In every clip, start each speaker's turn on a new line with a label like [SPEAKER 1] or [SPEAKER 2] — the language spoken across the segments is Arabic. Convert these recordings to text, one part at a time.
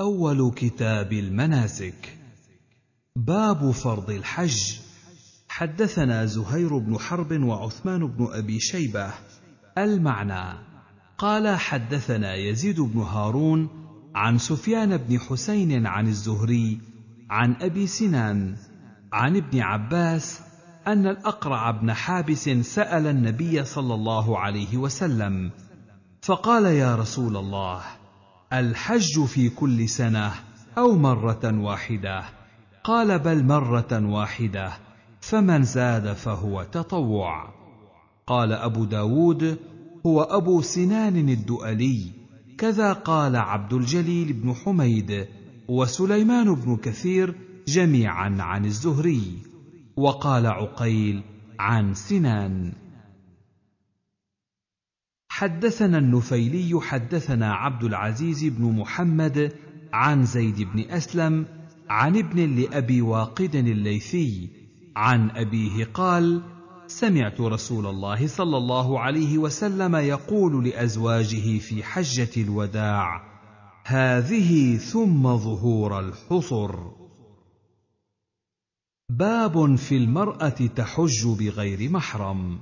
[SPEAKER 1] أول كتاب المناسك باب فرض الحج حدثنا زهير بن حرب وعثمان بن أبي شيبة المعنى قال حدثنا يزيد بن هارون عن سفيان بن حسين عن الزهري عن أبي سنان عن ابن عباس أن الأقرع بن حابس سأل النبي صلى الله عليه وسلم فقال يا رسول الله الحج في كل سنه او مره واحده قال بل مره واحده فمن زاد فهو تطوع قال ابو داود هو ابو سنان الدؤلي كذا قال عبد الجليل بن حميد وسليمان بن كثير جميعا عن الزهري وقال عقيل عن سنان حدثنا النفيلي حدثنا عبد العزيز بن محمد عن زيد بن اسلم عن ابن لابي واقد الليثي عن ابيه قال سمعت رسول الله صلى الله عليه وسلم يقول لازواجه في حجه الوداع هذه ثم ظهور الحصر باب في المراه تحج بغير محرم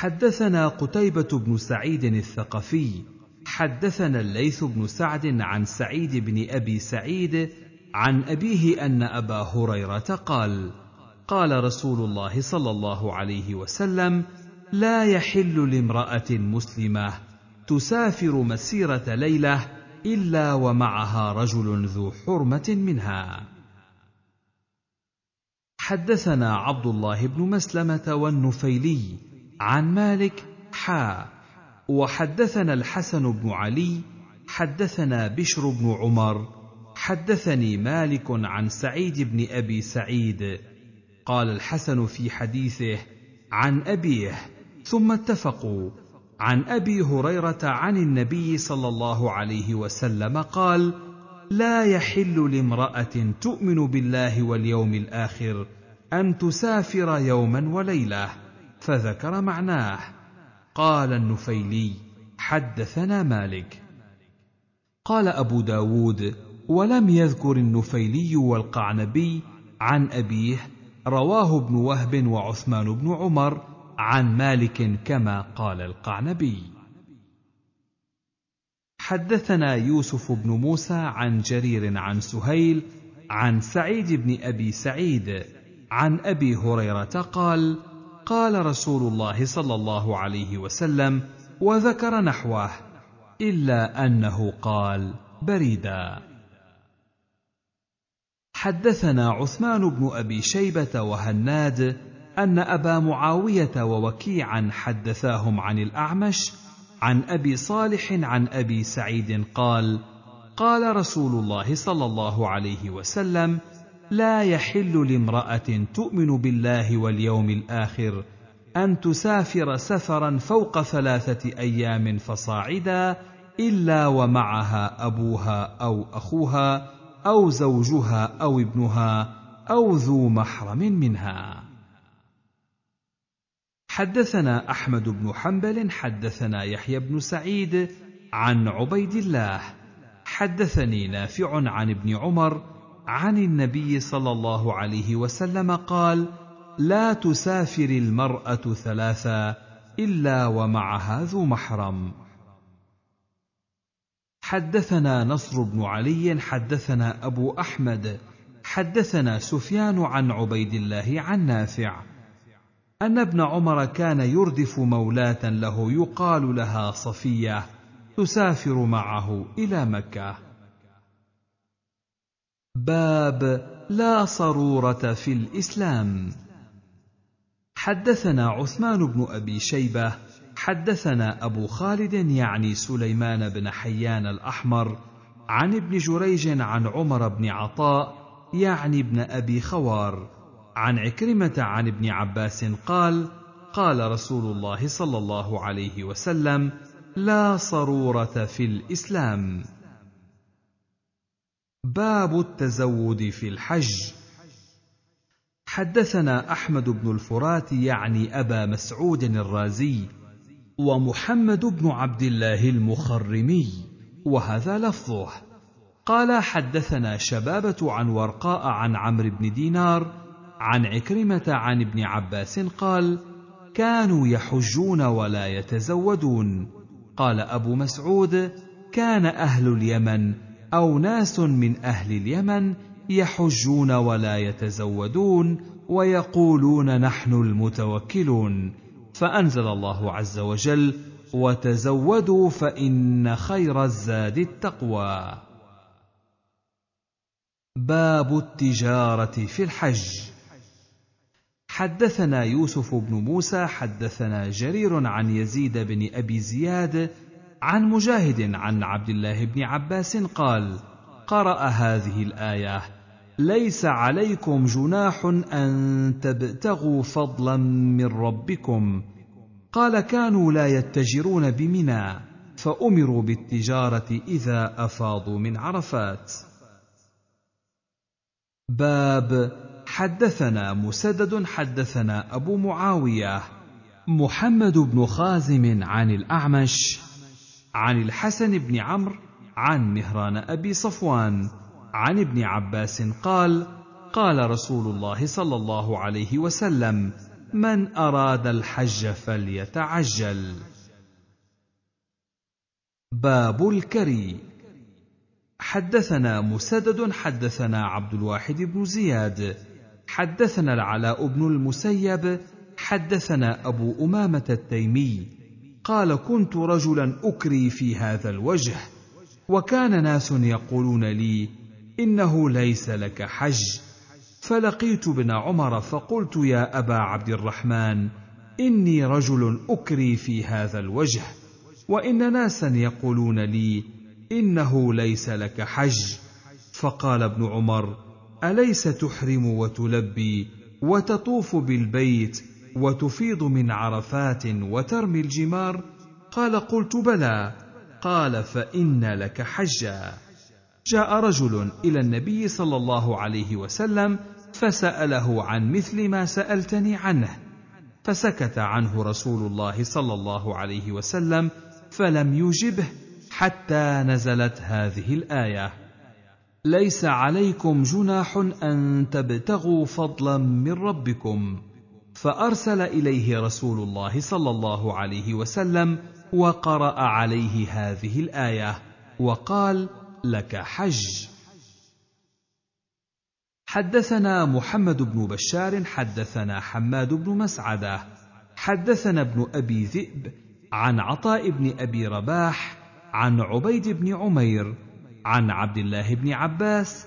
[SPEAKER 1] حدثنا قتيبة بن سعيد الثقفي حدثنا الليث بن سعد عن سعيد بن أبي سعيد عن أبيه أن أبا هريرة قال: قال رسول الله صلى الله عليه وسلم: لا يحل لامرأة مسلمة تسافر مسيرة ليلة إلا ومعها رجل ذو حرمة منها. حدثنا عبد الله بن مسلمة والنفيلي عن مالك حا وحدثنا الحسن بن علي حدثنا بشر بن عمر حدثني مالك عن سعيد بن ابي سعيد قال الحسن في حديثه عن ابيه ثم اتفقوا عن ابي هريره عن النبي صلى الله عليه وسلم قال لا يحل لامراه تؤمن بالله واليوم الاخر ان تسافر يوما وليله فذكر معناه قال النفيلي حدثنا مالك قال أبو داود ولم يذكر النفيلي والقعنبي عن أبيه رواه ابن وهب وعثمان بن عمر عن مالك كما قال القعنبي حدثنا يوسف بن موسى عن جرير عن سهيل عن سعيد بن ابي سعيد عن ابي هريره قال قال رسول الله صلى الله عليه وسلم وذكر نحوه الا انه قال بريدا حدثنا عثمان بن ابي شيبه وهناد ان ابا معاويه ووكيعا حدثاهم عن الاعمش عن ابي صالح عن ابي سعيد قال قال رسول الله صلى الله عليه وسلم لا يحل لامراه تؤمن بالله واليوم الاخر ان تسافر سفرا فوق ثلاثه ايام فصاعدا الا ومعها ابوها او اخوها او زوجها او ابنها او ذو محرم منها حدثنا احمد بن حنبل حدثنا يحيى بن سعيد عن عبيد الله حدثني نافع عن ابن عمر عن النبي صلى الله عليه وسلم قال لا تسافر المراه ثلاثا الا ومعها ذو محرم حدثنا نصر بن علي حدثنا ابو احمد حدثنا سفيان عن عبيد الله عن نافع ان ابن عمر كان يردف مولاه له يقال لها صفيه تسافر معه الى مكه باب لا صروره في الاسلام حدثنا عثمان بن ابي شيبه حدثنا ابو خالد يعني سليمان بن حيان الاحمر عن ابن جريج عن عمر بن عطاء يعني ابن ابي خوار عن عكرمه عن ابن عباس قال قال رسول الله صلى الله عليه وسلم لا صروره في الاسلام باب التزود في الحج حدثنا احمد بن الفرات يعني ابا مسعود الرازي ومحمد بن عبد الله المخرمي وهذا لفظه قال حدثنا شبابه عن ورقاء عن عمرو بن دينار عن عكرمه عن ابن عباس قال كانوا يحجون ولا يتزودون قال ابو مسعود كان اهل اليمن او ناس من اهل اليمن يحجون ولا يتزودون ويقولون نحن المتوكلون فانزل الله عز وجل وتزودوا فان خير الزاد التقوى باب التجاره في الحج حدثنا يوسف بن موسى حدثنا جرير عن يزيد بن ابي زياد عن مجاهد عن عبد الله بن عباس قال قرأ هذه الآية ليس عليكم جناح أن تبتغوا فضلا من ربكم قال كانوا لا يتجرون بمنى فأمروا بالتجارة إذا أفاضوا من عرفات باب حدثنا مسدد حدثنا أبو معاوية محمد بن خازم عن الأعمش عن الحسن بن عمرو عن مهران ابي صفوان عن ابن عباس قال قال رسول الله صلى الله عليه وسلم من اراد الحج فليتعجل باب الكري حدثنا مسدد حدثنا عبد الواحد بن زياد حدثنا العلاء بن المسيب حدثنا ابو امامه التيمي قال كنت رجلا اكري في هذا الوجه وكان ناس يقولون لي انه ليس لك حج فلقيت ابن عمر فقلت يا ابا عبد الرحمن اني رجل اكري في هذا الوجه وان ناسا يقولون لي انه ليس لك حج فقال ابن عمر اليس تحرم وتلبي وتطوف بالبيت وتفيض من عرفات وترمي الجمار قال قلت بلى قال فان لك حجا جاء رجل الى النبي صلى الله عليه وسلم فساله عن مثل ما سالتني عنه فسكت عنه رسول الله صلى الله عليه وسلم فلم يجبه حتى نزلت هذه الايه ليس عليكم جناح ان تبتغوا فضلا من ربكم فارسل اليه رسول الله صلى الله عليه وسلم وقرا عليه هذه الايه وقال لك حج حدثنا محمد بن بشار حدثنا حماد بن مسعده حدثنا ابن ابي ذئب عن عطاء بن ابي رباح عن عبيد بن عمير عن عبد الله بن عباس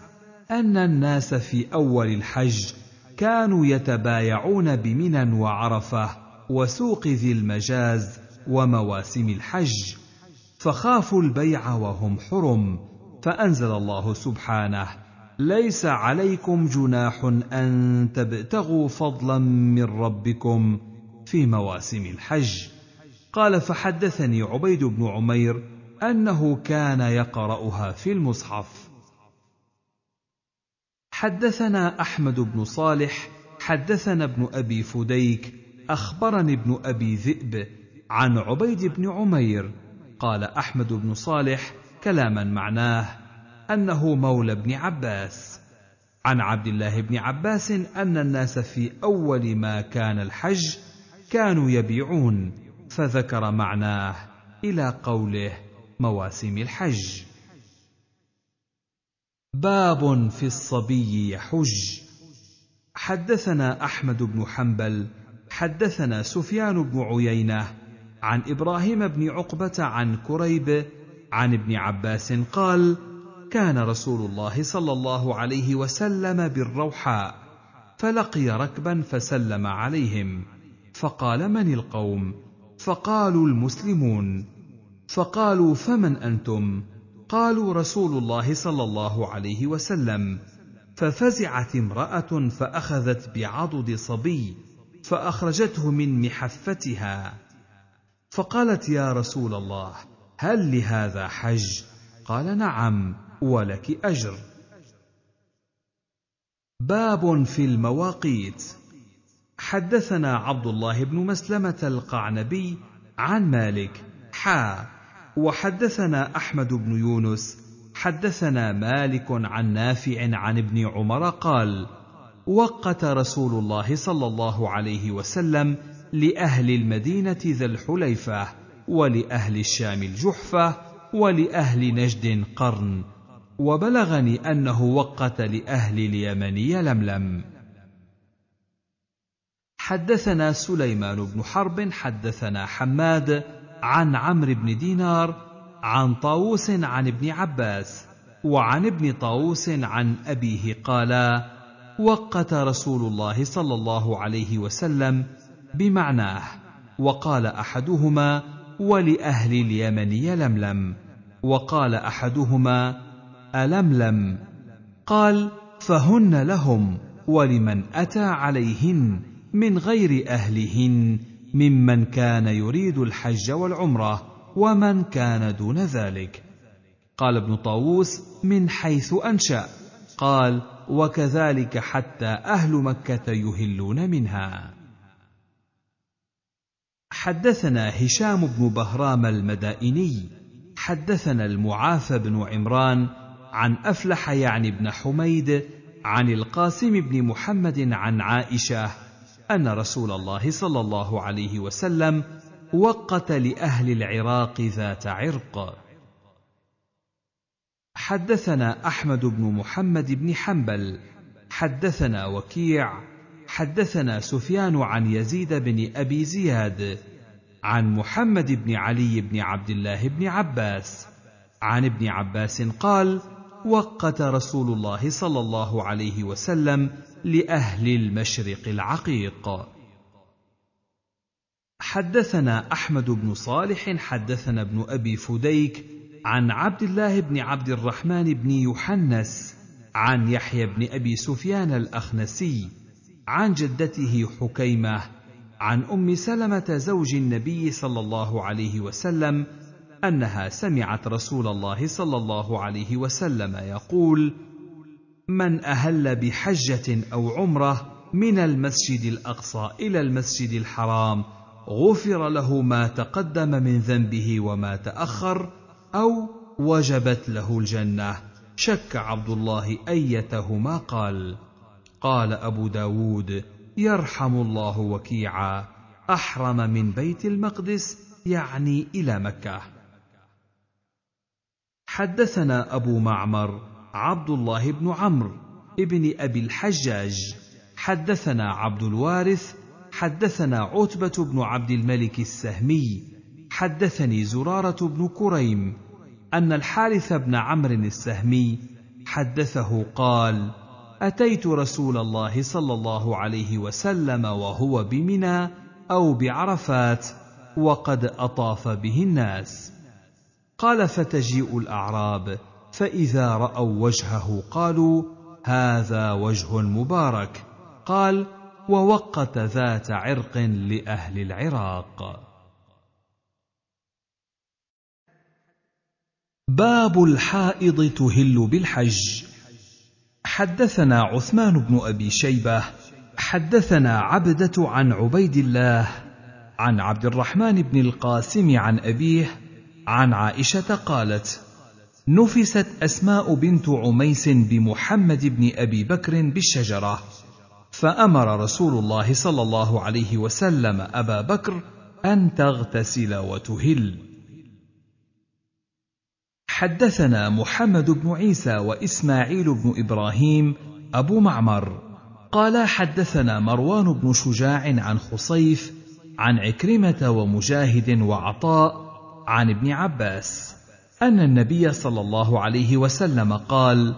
[SPEAKER 1] ان الناس في اول الحج كانوا يتبايعون بمنى وعرفه وسوق ذي المجاز ومواسم الحج فخافوا البيع وهم حرم فانزل الله سبحانه ليس عليكم جناح ان تبتغوا فضلا من ربكم في مواسم الحج قال فحدثني عبيد بن عمير انه كان يقراها في المصحف حدثنا احمد بن صالح حدثنا ابن ابي فديك اخبرني ابن ابي ذئب عن عبيد بن عمير قال احمد بن صالح كلاما معناه انه مولى ابن عباس عن عبد الله بن عباس ان الناس في اول ما كان الحج كانوا يبيعون فذكر معناه الى قوله مواسم الحج باب في الصبي يحج حدثنا احمد بن حنبل حدثنا سفيان بن عيينه عن ابراهيم بن عقبه عن كريب عن ابن عباس قال كان رسول الله صلى الله عليه وسلم بالروحاء فلقي ركبا فسلم عليهم فقال من القوم فقالوا المسلمون فقالوا فمن انتم قالوا رسول الله صلى الله عليه وسلم ففزعت امراه فاخذت بعضد صبي فاخرجته من محفتها فقالت يا رسول الله هل لهذا حج قال نعم ولك اجر باب في المواقيت حدثنا عبد الله بن مسلمه القعنبي عن مالك حا وحدثنا احمد بن يونس حدثنا مالك عن نافع عن ابن عمر قال وقت رسول الله صلى الله عليه وسلم لاهل المدينه ذا الحليفه ولاهل الشام الجحفه ولاهل نجد قرن وبلغني انه وقت لاهل اليمن يلملم حدثنا سليمان بن حرب حدثنا حماد عن عمرو بن دينار عن طاووس عن ابن عباس وعن ابن طاووس عن أبيه قالا وقت رسول الله صلى الله عليه وسلم بمعناه وقال أحدهما ولأهل اليمن يلملم وقال أحدهما ألملم قال فهن لهم ولمن أتى عليهن من غير أهلهن ممن كان يريد الحج والعمره ومن كان دون ذلك قال ابن طاووس من حيث انشا قال وكذلك حتى اهل مكه يهلون منها حدثنا هشام بن بهرام المدائني حدثنا المعافى بن عمران عن افلح يعني بن حميد عن القاسم بن محمد عن عائشه ان رسول الله صلى الله عليه وسلم وقت لاهل العراق ذات عرق حدثنا احمد بن محمد بن حنبل حدثنا وكيع حدثنا سفيان عن يزيد بن ابي زياد عن محمد بن علي بن عبد الله بن عباس عن ابن عباس قال وقت رسول الله صلى الله عليه وسلم لاهل المشرق العقيق حدثنا احمد بن صالح حدثنا ابن ابي فديك عن عبد الله بن عبد الرحمن بن يحنس عن يحيى بن ابي سفيان الاخنسي عن جدته حكيمه عن ام سلمه زوج النبي صلى الله عليه وسلم انها سمعت رسول الله صلى الله عليه وسلم يقول من اهل بحجه او عمره من المسجد الاقصى الى المسجد الحرام غفر له ما تقدم من ذنبه وما تاخر او وجبت له الجنه شك عبد الله ايتهما قال قال ابو داود يرحم الله وكيعا احرم من بيت المقدس يعني الى مكه حدثنا ابو معمر عبد الله بن عمرو ابن ابي الحجاج حدثنا عبد الوارث حدثنا عتبه بن عبد الملك السهمي حدثني زراره بن كريم ان الحارث بن عمرو السهمي حدثه قال اتيت رسول الله صلى الله عليه وسلم وهو بمنى او بعرفات وقد اطاف به الناس قال فتجيء الاعراب فإذا رأوا وجهه قالوا: هذا وجه مبارك. قال: ووقت ذات عرق لأهل العراق. باب الحائض تهل بالحج حدثنا عثمان بن ابي شيبه حدثنا عبده عن عبيد الله عن عبد الرحمن بن القاسم عن ابيه عن عائشه قالت نفست اسماء بنت عميس بمحمد بن ابي بكر بالشجره فامر رسول الله صلى الله عليه وسلم ابا بكر ان تغتسل وتهل حدثنا محمد بن عيسى واسماعيل بن ابراهيم ابو معمر قال حدثنا مروان بن شجاع عن خصيف عن عكرمه ومجاهد وعطاء عن ابن عباس ان النبي صلى الله عليه وسلم قال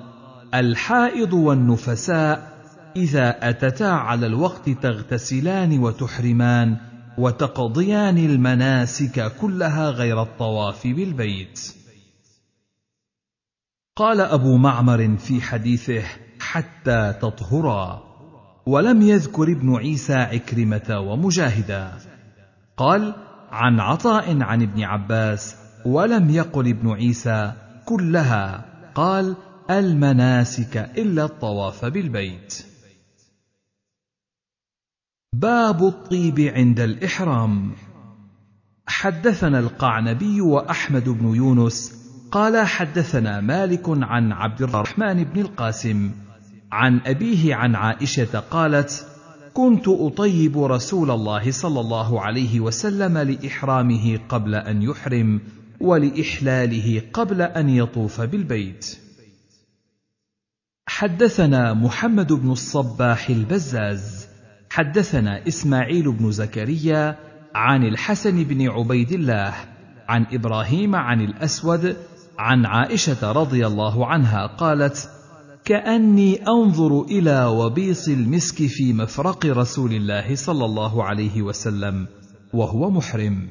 [SPEAKER 1] الحائض والنفساء اذا اتتا على الوقت تغتسلان وتحرمان وتقضيان المناسك كلها غير الطواف بالبيت قال ابو معمر في حديثه حتى تطهرا ولم يذكر ابن عيسى عكرمه ومجاهدا قال عن عطاء عن ابن عباس ولم يقل ابن عيسى كلها قال المناسك الا الطواف بالبيت باب الطيب عند الاحرام حدثنا القعنبي واحمد بن يونس قال حدثنا مالك عن عبد الرحمن بن القاسم عن ابيه عن عائشه قالت كنت اطيب رسول الله صلى الله عليه وسلم لاحرامه قبل ان يحرم ولإحلاله قبل أن يطوف بالبيت. حدثنا محمد بن الصباح البزاز، حدثنا إسماعيل بن زكريا عن الحسن بن عبيد الله، عن إبراهيم عن الأسود، عن عائشة رضي الله عنها قالت: كأني أنظر إلى وبيص المسك في مفرق رسول الله صلى الله عليه وسلم، وهو محرم.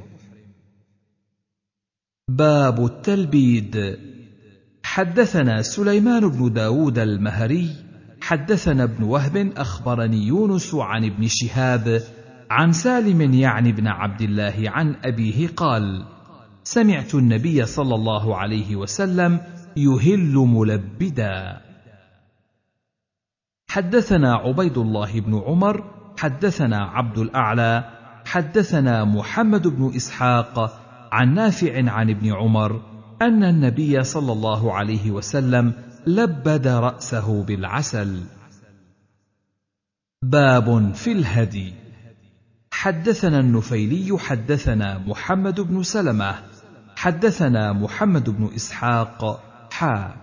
[SPEAKER 1] باب التلبيد حدثنا سليمان بن داود المهري حدثنا ابن وهب أخبرني يونس عن ابن شهاب عن سالم يعني ابن عبد الله عن أبيه قال سمعت النبي صلى الله عليه وسلم يهل ملبدا حدثنا عبيد الله بن عمر حدثنا عبد الاعلى حدثنا محمد بن اسحاق عن نافع عن ابن عمر ان النبي صلى الله عليه وسلم لبد راسه بالعسل باب في الهدي حدثنا النفيلي حدثنا محمد بن سلمه حدثنا محمد بن اسحاق حا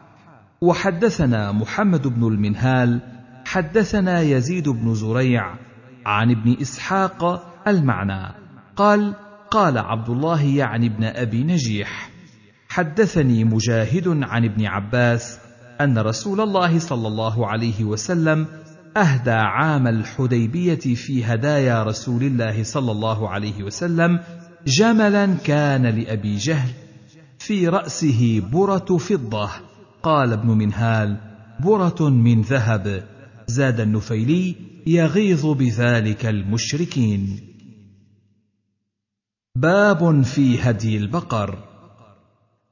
[SPEAKER 1] وحدثنا محمد بن المنهال حدثنا يزيد بن زريع عن ابن اسحاق المعنى قال قال عبد الله يعني ابن ابي نجيح حدثني مجاهد عن ابن عباس ان رسول الله صلى الله عليه وسلم اهدى عام الحديبيه في هدايا رسول الله صلى الله عليه وسلم جملا كان لابي جهل في راسه بره فضه قال ابن منهال بره من ذهب زاد النفيلي يغيظ بذلك المشركين باب في هدي البقر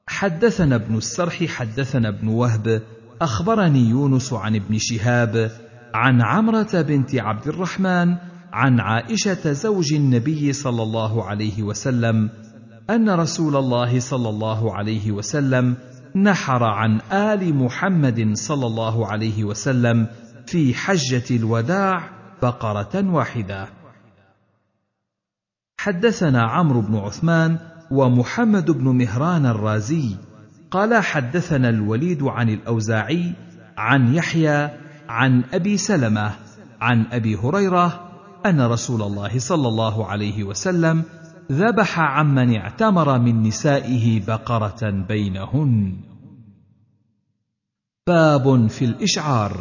[SPEAKER 1] حدثنا ابن السرح حدثنا ابن وهب اخبرني يونس عن ابن شهاب عن عمره بنت عبد الرحمن عن عائشه زوج النبي صلى الله عليه وسلم ان رسول الله صلى الله عليه وسلم نحر عن ال محمد صلى الله عليه وسلم في حجه الوداع بقره واحده حدثنا عمرو بن عثمان ومحمد بن مهران الرازي قال حدثنا الوليد عن الاوزاعي عن يحيى عن ابي سلمه عن ابي هريره ان رسول الله صلى الله عليه وسلم ذبح عمن اعتمر من نسائه بقره بينهن باب في الاشعار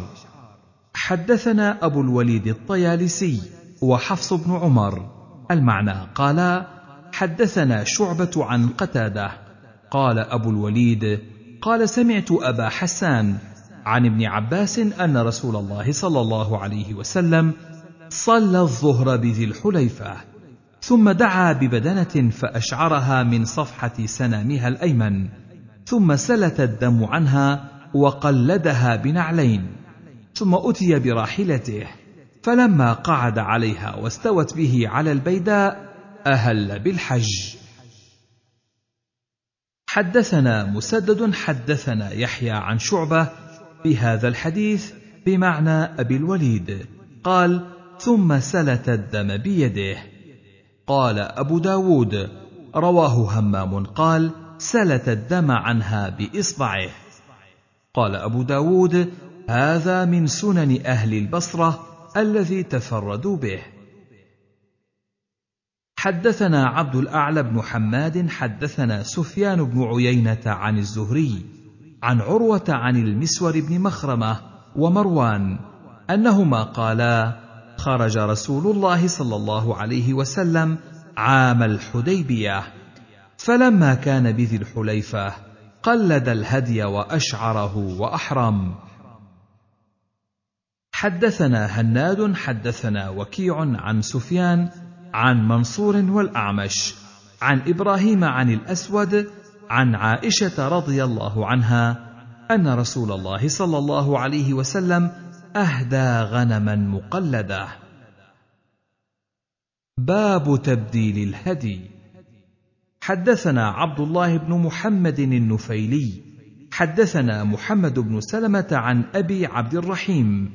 [SPEAKER 1] حدثنا ابو الوليد الطيالسي وحفص بن عمر المعنى قالا حدثنا شعبة عن قتادة قال أبو الوليد قال سمعت أبا حسان عن ابن عباس أن رسول الله صلى الله عليه وسلم صلى الظهر بذي الحليفة ثم دعا ببدنة فأشعرها من صفحة سنامها الأيمن ثم سلت الدم عنها وقلدها بنعلين ثم أتي براحلته فلما قعد عليها واستوت به على البيداء اهل بالحج حدثنا مسدد حدثنا يحيى عن شعبه بهذا الحديث بمعنى ابي الوليد قال ثم سلت الدم بيده قال ابو داود رواه همام قال سلت الدم عنها باصبعه قال ابو داود هذا من سنن اهل البصره الذي تفردوا به حدثنا عبد الاعلى بن حماد حدثنا سفيان بن عيينه عن الزهري عن عروه عن المسور بن مخرمه ومروان انهما قالا خرج رسول الله صلى الله عليه وسلم عام الحديبيه فلما كان بذي الحليفه قلد الهدي واشعره واحرم حدثنا هناد حدثنا وكيع عن سفيان عن منصور والاعمش عن ابراهيم عن الاسود عن عائشه رضي الله عنها ان رسول الله صلى الله عليه وسلم اهدى غنما مقلده باب تبديل الهدي حدثنا عبد الله بن محمد النفيلي حدثنا محمد بن سلمه عن ابي عبد الرحيم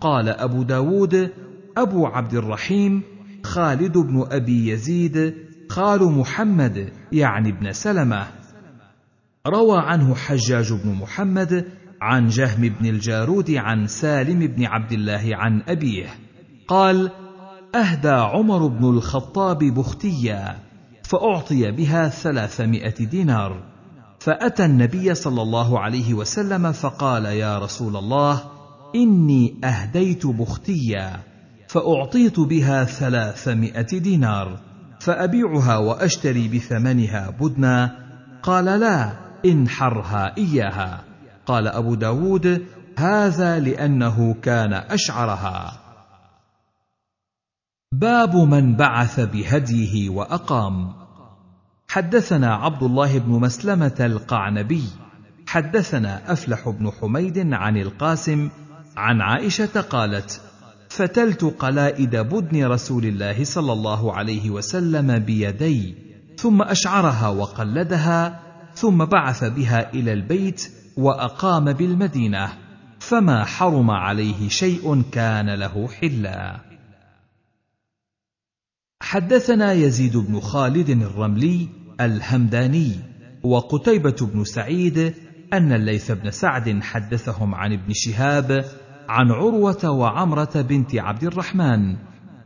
[SPEAKER 1] قال أبو داود أبو عبد الرحيم خالد بن أبي يزيد قال محمد يعني ابن سلمة روى عنه حجاج بن محمد عن جهم بن الجارود عن سالم بن عبد الله عن أبيه قال أهدى عمر بن الخطاب بختيا فأعطي بها ثلاثمائة دينار فأتى النبي صلى الله عليه وسلم فقال يا رسول الله إني أهديت بختيا فأعطيت بها ثلاثمائة دينار فأبيعها وأشتري بثمنها بدنا قال لا انحرها إياها قال أبو داود هذا لأنه كان أشعرها باب من بعث بهديه وأقام حدثنا عبد الله بن مسلمة القعنبي حدثنا أفلح بن حميد عن القاسم عن عائشه قالت فتلت قلائد بدن رسول الله صلى الله عليه وسلم بيدي ثم اشعرها وقلدها ثم بعث بها الى البيت واقام بالمدينه فما حرم عليه شيء كان له حلا حدثنا يزيد بن خالد الرملي الهمداني وقتيبه بن سعيد ان الليث بن سعد حدثهم عن ابن شهاب عن عروه وعمره بنت عبد الرحمن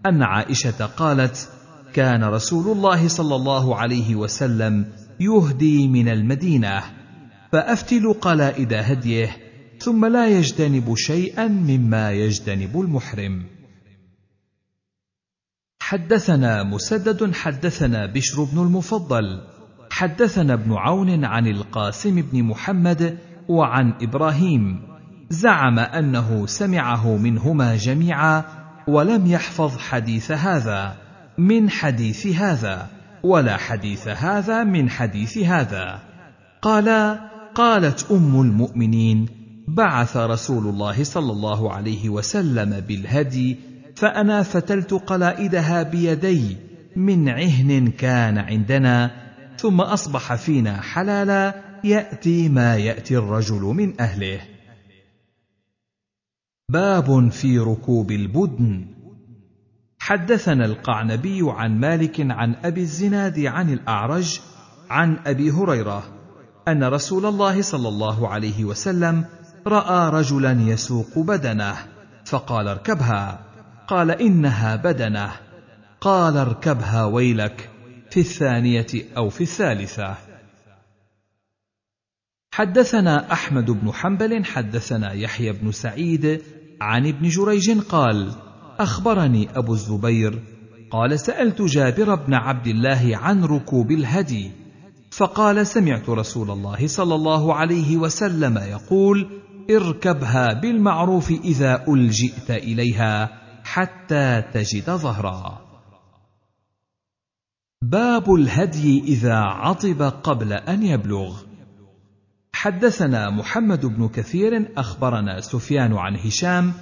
[SPEAKER 1] ان عائشه قالت كان رسول الله صلى الله عليه وسلم يهدي من المدينه فافتل قلائد هديه ثم لا يجتنب شيئا مما يجتنب المحرم حدثنا مسدد حدثنا بشر بن المفضل حدثنا ابن عون عن القاسم بن محمد وعن ابراهيم زعم انه سمعه منهما جميعا ولم يحفظ حديث هذا من حديث هذا ولا حديث هذا من حديث هذا قالا قالت ام المؤمنين بعث رسول الله صلى الله عليه وسلم بالهدي فانا فتلت قلائدها بيدي من عهن كان عندنا ثم اصبح فينا حلالا ياتي ما ياتي الرجل من اهله باب في ركوب البدن حدثنا القعنبي عن مالك عن ابي الزناد عن الاعرج عن ابي هريره ان رسول الله صلى الله عليه وسلم راى رجلا يسوق بدنه فقال اركبها قال انها بدنه قال اركبها ويلك في الثانيه او في الثالثه حدثنا احمد بن حنبل حدثنا يحيى بن سعيد عن ابن جريج قال اخبرني ابو الزبير قال سالت جابر بن عبد الله عن ركوب الهدي فقال سمعت رسول الله صلى الله عليه وسلم يقول اركبها بالمعروف اذا الجئت اليها حتى تجد ظهرا باب الهدي اذا عطب قبل ان يبلغ حدثنا محمد بن كثير اخبرنا سفيان عن هشام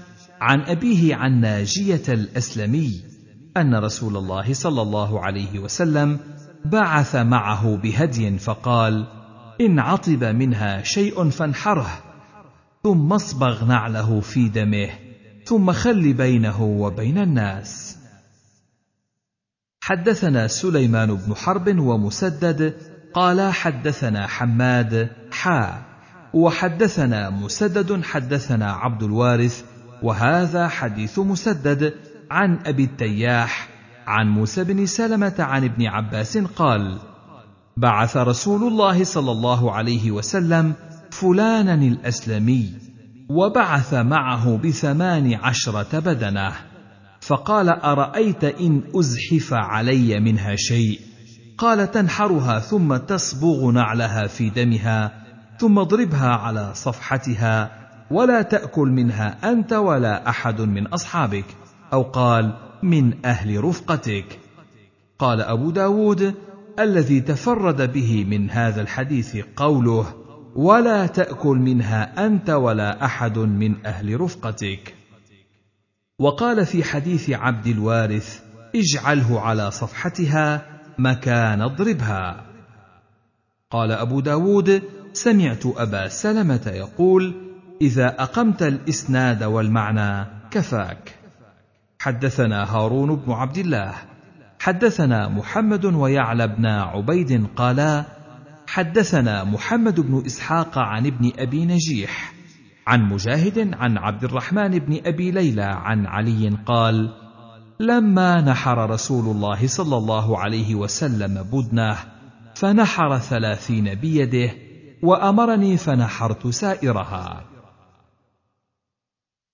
[SPEAKER 1] عن ابيه عن ناجيه الاسلمي ان رسول الله صلى الله عليه وسلم بعث معه بهدي فقال ان عطب منها شيء فانحره ثم اصبغ نعله في دمه ثم خل بينه وبين الناس حدثنا سليمان بن حرب ومسدد قال حدثنا حماد حا وحدثنا مسدد حدثنا عبد الوارث وهذا حديث مسدد عن ابي التياح عن موسى بن سلمه عن ابن عباس قال بعث رسول الله صلى الله عليه وسلم فلانا الاسلمي وبعث معه بثمان عشره بدنه فقال ارايت ان ازحف علي منها شيء قال تنحرها ثم تصبغ نعلها في دمها ثم اضربها على صفحتها ولا تاكل منها انت ولا احد من اصحابك او قال من اهل رفقتك قال ابو داود الذي تفرد به من هذا الحديث قوله ولا تاكل منها انت ولا احد من اهل رفقتك وقال في حديث عبد الوارث اجعله على صفحتها مكان اضربها قال أبو داود سمعت أبا سلمة يقول إذا أقمت الإسناد والمعنى كفاك حدثنا هارون بن عبد الله حدثنا محمد ويعلى بن عبيد قالا حدثنا محمد بن إسحاق عن ابن أبي نجيح عن مجاهد عن عبد الرحمن بن أبي ليلى عن علي قال لما نحر رسول الله صلى الله عليه وسلم بدنه فنحر ثلاثين بيده وامرني فنحرت سائرها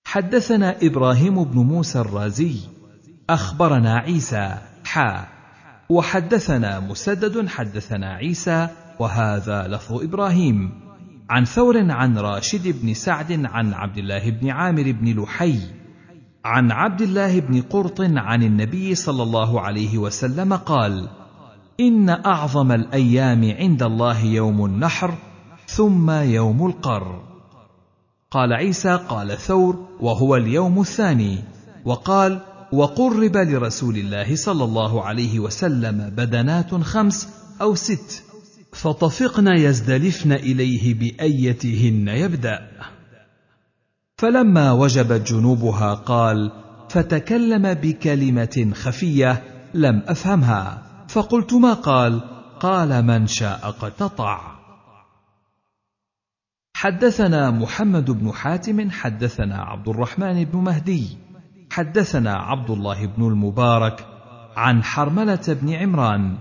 [SPEAKER 1] حدثنا ابراهيم بن موسى الرازي اخبرنا عيسى حا وحدثنا مسدد حدثنا عيسى وهذا لفظ ابراهيم عن ثور عن راشد بن سعد عن عبد الله بن عامر بن لحي عن عبد الله بن قرط عن النبي صلى الله عليه وسلم قال ان اعظم الايام عند الله يوم النحر ثم يوم القر قال عيسى قال ثور وهو اليوم الثاني وقال وقرب لرسول الله صلى الله عليه وسلم بدنات خمس او ست فطفقن يزدلفن اليه بايتهن يبدا فلما وجبت جنوبها قال فتكلم بكلمه خفيه لم افهمها فقلت ما قال قال من شاء اقتطع حدثنا محمد بن حاتم حدثنا عبد الرحمن بن مهدي حدثنا عبد الله بن المبارك عن حرمله بن عمران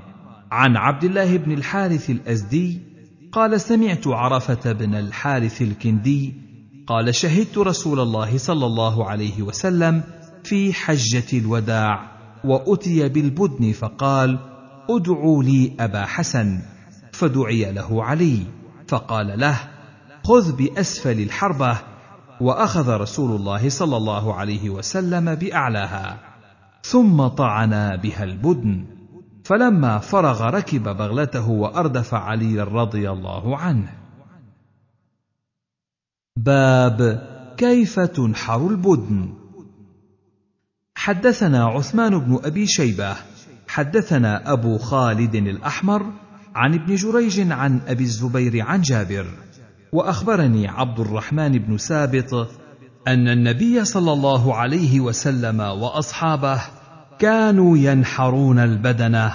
[SPEAKER 1] عن عبد الله بن الحارث الازدي قال سمعت عرفه بن الحارث الكندي قال شهدت رسول الله صلى الله عليه وسلم في حجه الوداع واتي بالبدن فقال ادعوا لي ابا حسن فدعي له علي فقال له خذ باسفل الحربه واخذ رسول الله صلى الله عليه وسلم باعلاها ثم طعنا بها البدن فلما فرغ ركب بغلته واردف علي رضي الله عنه باب كيف تنحر البدن حدثنا عثمان بن ابي شيبه حدثنا ابو خالد الاحمر عن ابن جريج عن ابي الزبير عن جابر واخبرني عبد الرحمن بن سابط ان النبي صلى الله عليه وسلم واصحابه كانوا ينحرون البدنه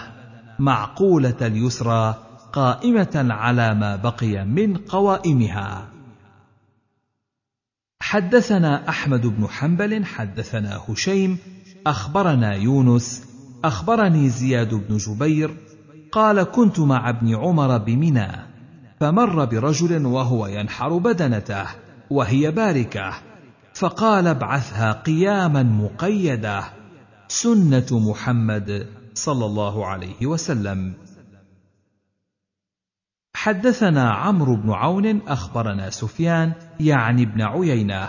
[SPEAKER 1] معقوله اليسرى قائمه على ما بقي من قوائمها حدثنا احمد بن حنبل حدثنا هشيم اخبرنا يونس اخبرني زياد بن جبير قال كنت مع ابن عمر بمنى فمر برجل وهو ينحر بدنته وهي باركه فقال ابعثها قياما مقيده سنه محمد صلى الله عليه وسلم حدثنا عمرو بن عون اخبرنا سفيان يعني بن عيينه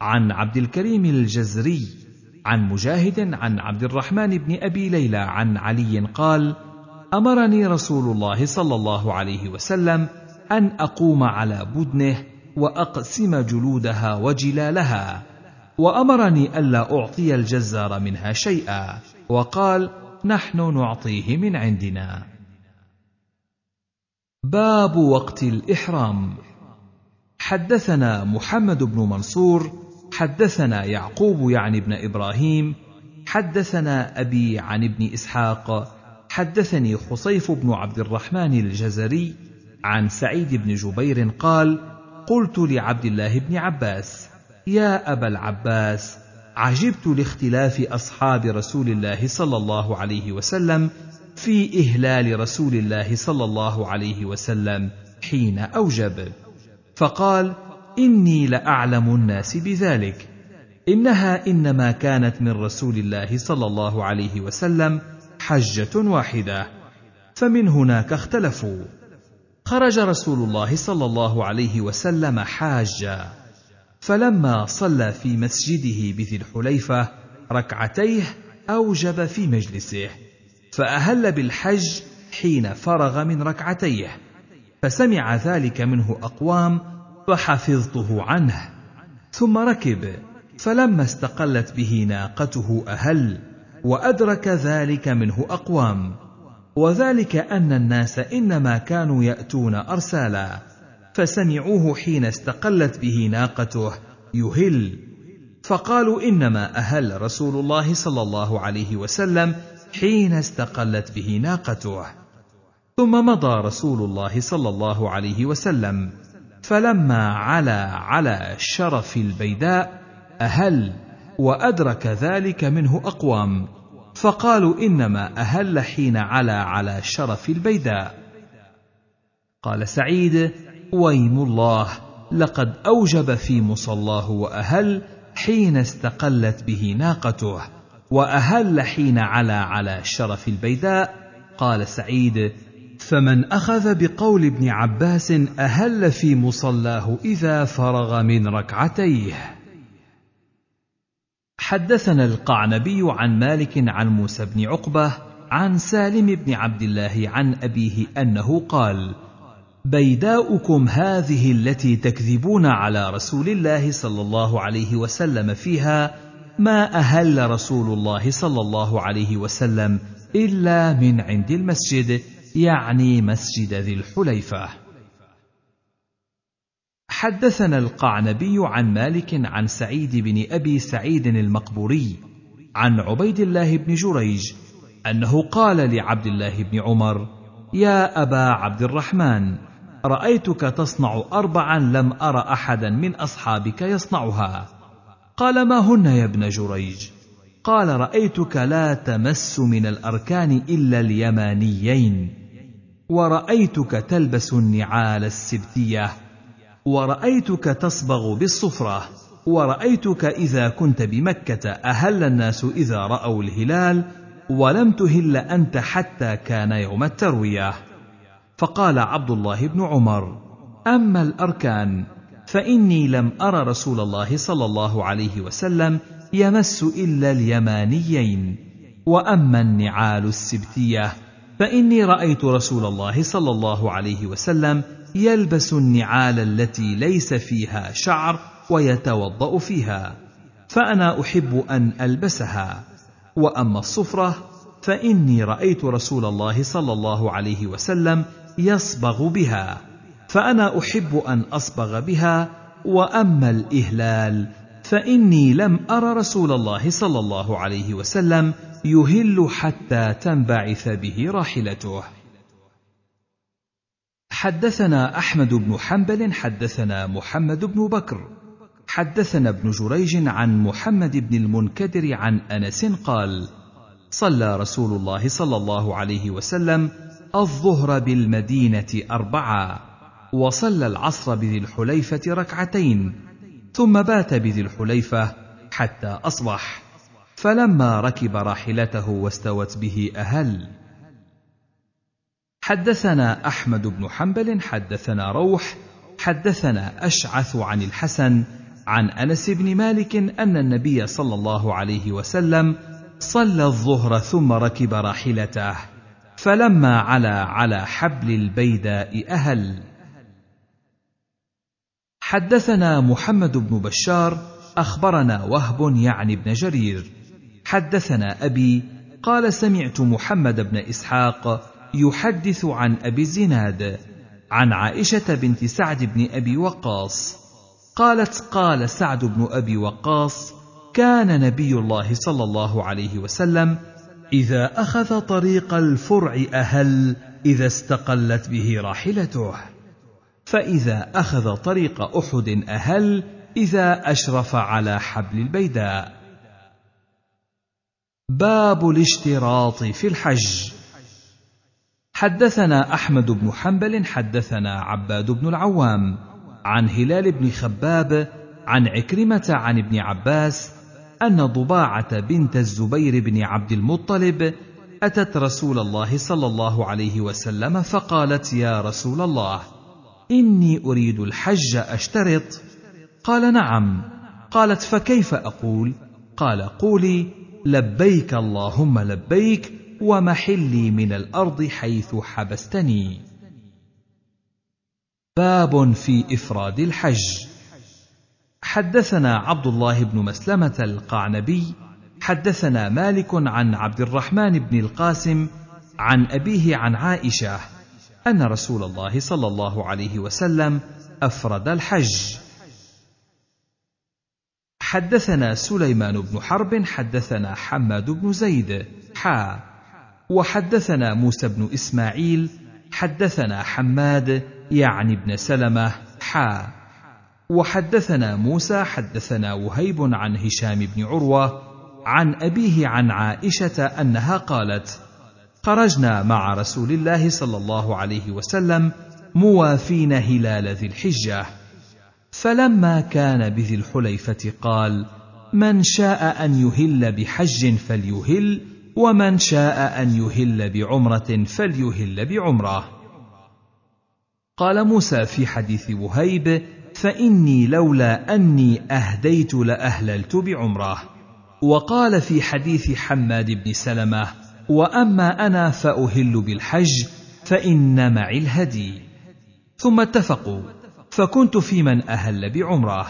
[SPEAKER 1] عن عبد الكريم الجزري عن مجاهد عن عبد الرحمن بن ابي ليلى عن علي قال امرني رسول الله صلى الله عليه وسلم ان اقوم على بدنه واقسم جلودها وجلالها وامرني الا اعطي الجزار منها شيئا وقال نحن نعطيه من عندنا باب وقت الإحرام حدثنا محمد بن منصور حدثنا يعقوب يعني بن إبراهيم حدثنا أبي عن ابن إسحاق حدثني خصيف بن عبد الرحمن الجزري عن سعيد بن جبير قال قلت لعبد الله بن عباس يا أبا العباس عجبت لاختلاف أصحاب رسول الله صلى الله عليه وسلم في إهلال رسول الله صلى الله عليه وسلم حين أوجب فقال إني لأعلم الناس بذلك إنها إنما كانت من رسول الله صلى الله عليه وسلم حجة واحدة فمن هناك اختلفوا خرج رسول الله صلى الله عليه وسلم حاجا فلما صلى في مسجده بذي الحليفة ركعتيه أوجب في مجلسه فأهل بالحج حين فرغ من ركعتيه فسمع ذلك منه أقوام فحفظته عنه ثم ركب فلما استقلت به ناقته أهل وأدرك ذلك منه أقوام وذلك أن الناس إنما كانوا يأتون أرسالا فسمعوه حين استقلت به ناقته يهل فقالوا إنما أهل رسول الله صلى الله عليه وسلم حين استقلت به ناقته ثم مضى رسول الله صلى الله عليه وسلم فلما علا على شرف البيداء أهل وأدرك ذلك منه أقوام فقالوا إنما أهل حين علا على شرف البيداء قال سعيد ويم الله لقد أوجب في مصلاه وأهل حين استقلت به ناقته وأهل حين علا على شرف البيداء قال سعيد فمن أخذ بقول ابن عباس أهل في مصلاه إذا فرغ من ركعتيه حدثنا القعنبي عن مالك عن موسى بن عقبة عن سالم بن عبد الله عن أبيه أنه قال بيداؤكم هذه التي تكذبون على رسول الله صلى الله عليه وسلم فيها ما أهل رسول الله صلى الله عليه وسلم إلا من عند المسجد يعني مسجد ذي الحليفة. حدثنا القعنبي عن مالك عن سعيد بن أبي سعيد المقبوري عن عبيد الله بن جريج أنه قال لعبد الله بن عمر: يا أبا عبد الرحمن رأيتك تصنع أربعا لم أر أحدا من أصحابك يصنعها. قال ما هن يا ابن جريج قال رايتك لا تمس من الاركان الا اليمانيين ورأيتك تلبس النعال السبتية ورأيتك تصبغ بالصفرة ورأيتك إذا كنت بمكة أهل الناس إذا رأوا الهلال ولم تهل أنت حتى كان يوم التروية فقال عبد الله بن عمر أما الأركان فاني لم ار رسول الله صلى الله عليه وسلم يمس الا اليمانيين واما النعال السبتيه فاني رايت رسول الله صلى الله عليه وسلم يلبس النعال التي ليس فيها شعر ويتوضا فيها فانا احب ان البسها واما الصفره فاني رايت رسول الله صلى الله عليه وسلم يصبغ بها فانا احب ان اصبغ بها واما الاهلال فاني لم ار رسول الله صلى الله عليه وسلم يهل حتى تنبعث به راحلته حدثنا احمد بن حنبل حدثنا محمد بن بكر حدثنا ابن جريج عن محمد بن المنكدر عن انس قال صلى رسول الله صلى الله عليه وسلم الظهر بالمدينه اربعه وصلى العصر بذي الحليفة ركعتين ثم بات بذي الحليفة حتى أصبح فلما ركب راحلته واستوت به أهل حدثنا أحمد بن حنبل حدثنا روح حدثنا أشعث عن الحسن عن أنس بن مالك أن النبي صلى الله عليه وسلم صلى الظهر ثم ركب راحلته فلما علا على حبل البيداء أهل حدثنا محمد بن بشار اخبرنا وهب يعني بن جرير حدثنا ابي قال سمعت محمد بن اسحاق يحدث عن ابي الزناد عن عائشه بنت سعد بن ابي وقاص قالت قال سعد بن ابي وقاص كان نبي الله صلى الله عليه وسلم اذا اخذ طريق الفرع اهل اذا استقلت به راحلته فإذا أخذ طريق أحد أهل إذا أشرف على حبل البيداء. باب الاشتراط في الحج حدثنا أحمد بن حنبل حدثنا عباد بن العوام عن هلال بن خباب عن عكرمة عن ابن عباس أن ضباعة بنت الزبير بن عبد المطلب أتت رسول الله صلى الله عليه وسلم فقالت يا رسول الله اني اريد الحج اشترط قال نعم قالت فكيف اقول قال قولي لبيك اللهم لبيك ومحلي من الارض حيث حبستني باب في افراد الحج حدثنا عبد الله بن مسلمه القعنبي حدثنا مالك عن عبد الرحمن بن القاسم عن ابيه عن عائشه ان رسول الله صلى الله عليه وسلم افرد الحج حدثنا سليمان بن حرب حدثنا حماد بن زيد حا وحدثنا موسى بن اسماعيل حدثنا حماد يعني بن سلمه حا وحدثنا موسى حدثنا وهيب عن هشام بن عروه عن ابيه عن عائشه انها قالت خرجنا مع رسول الله صلى الله عليه وسلم موافين هلال ذي الحجه فلما كان بذي الحليفه قال من شاء ان يهل بحج فليهل ومن شاء ان يهل بعمره فليهل بعمره قال موسى في حديث وهيب فاني لولا اني اهديت لاهللت بعمره وقال في حديث حماد بن سلمه واما انا فاهل بالحج فان معي الهدي ثم اتفقوا فكنت في من اهل بعمره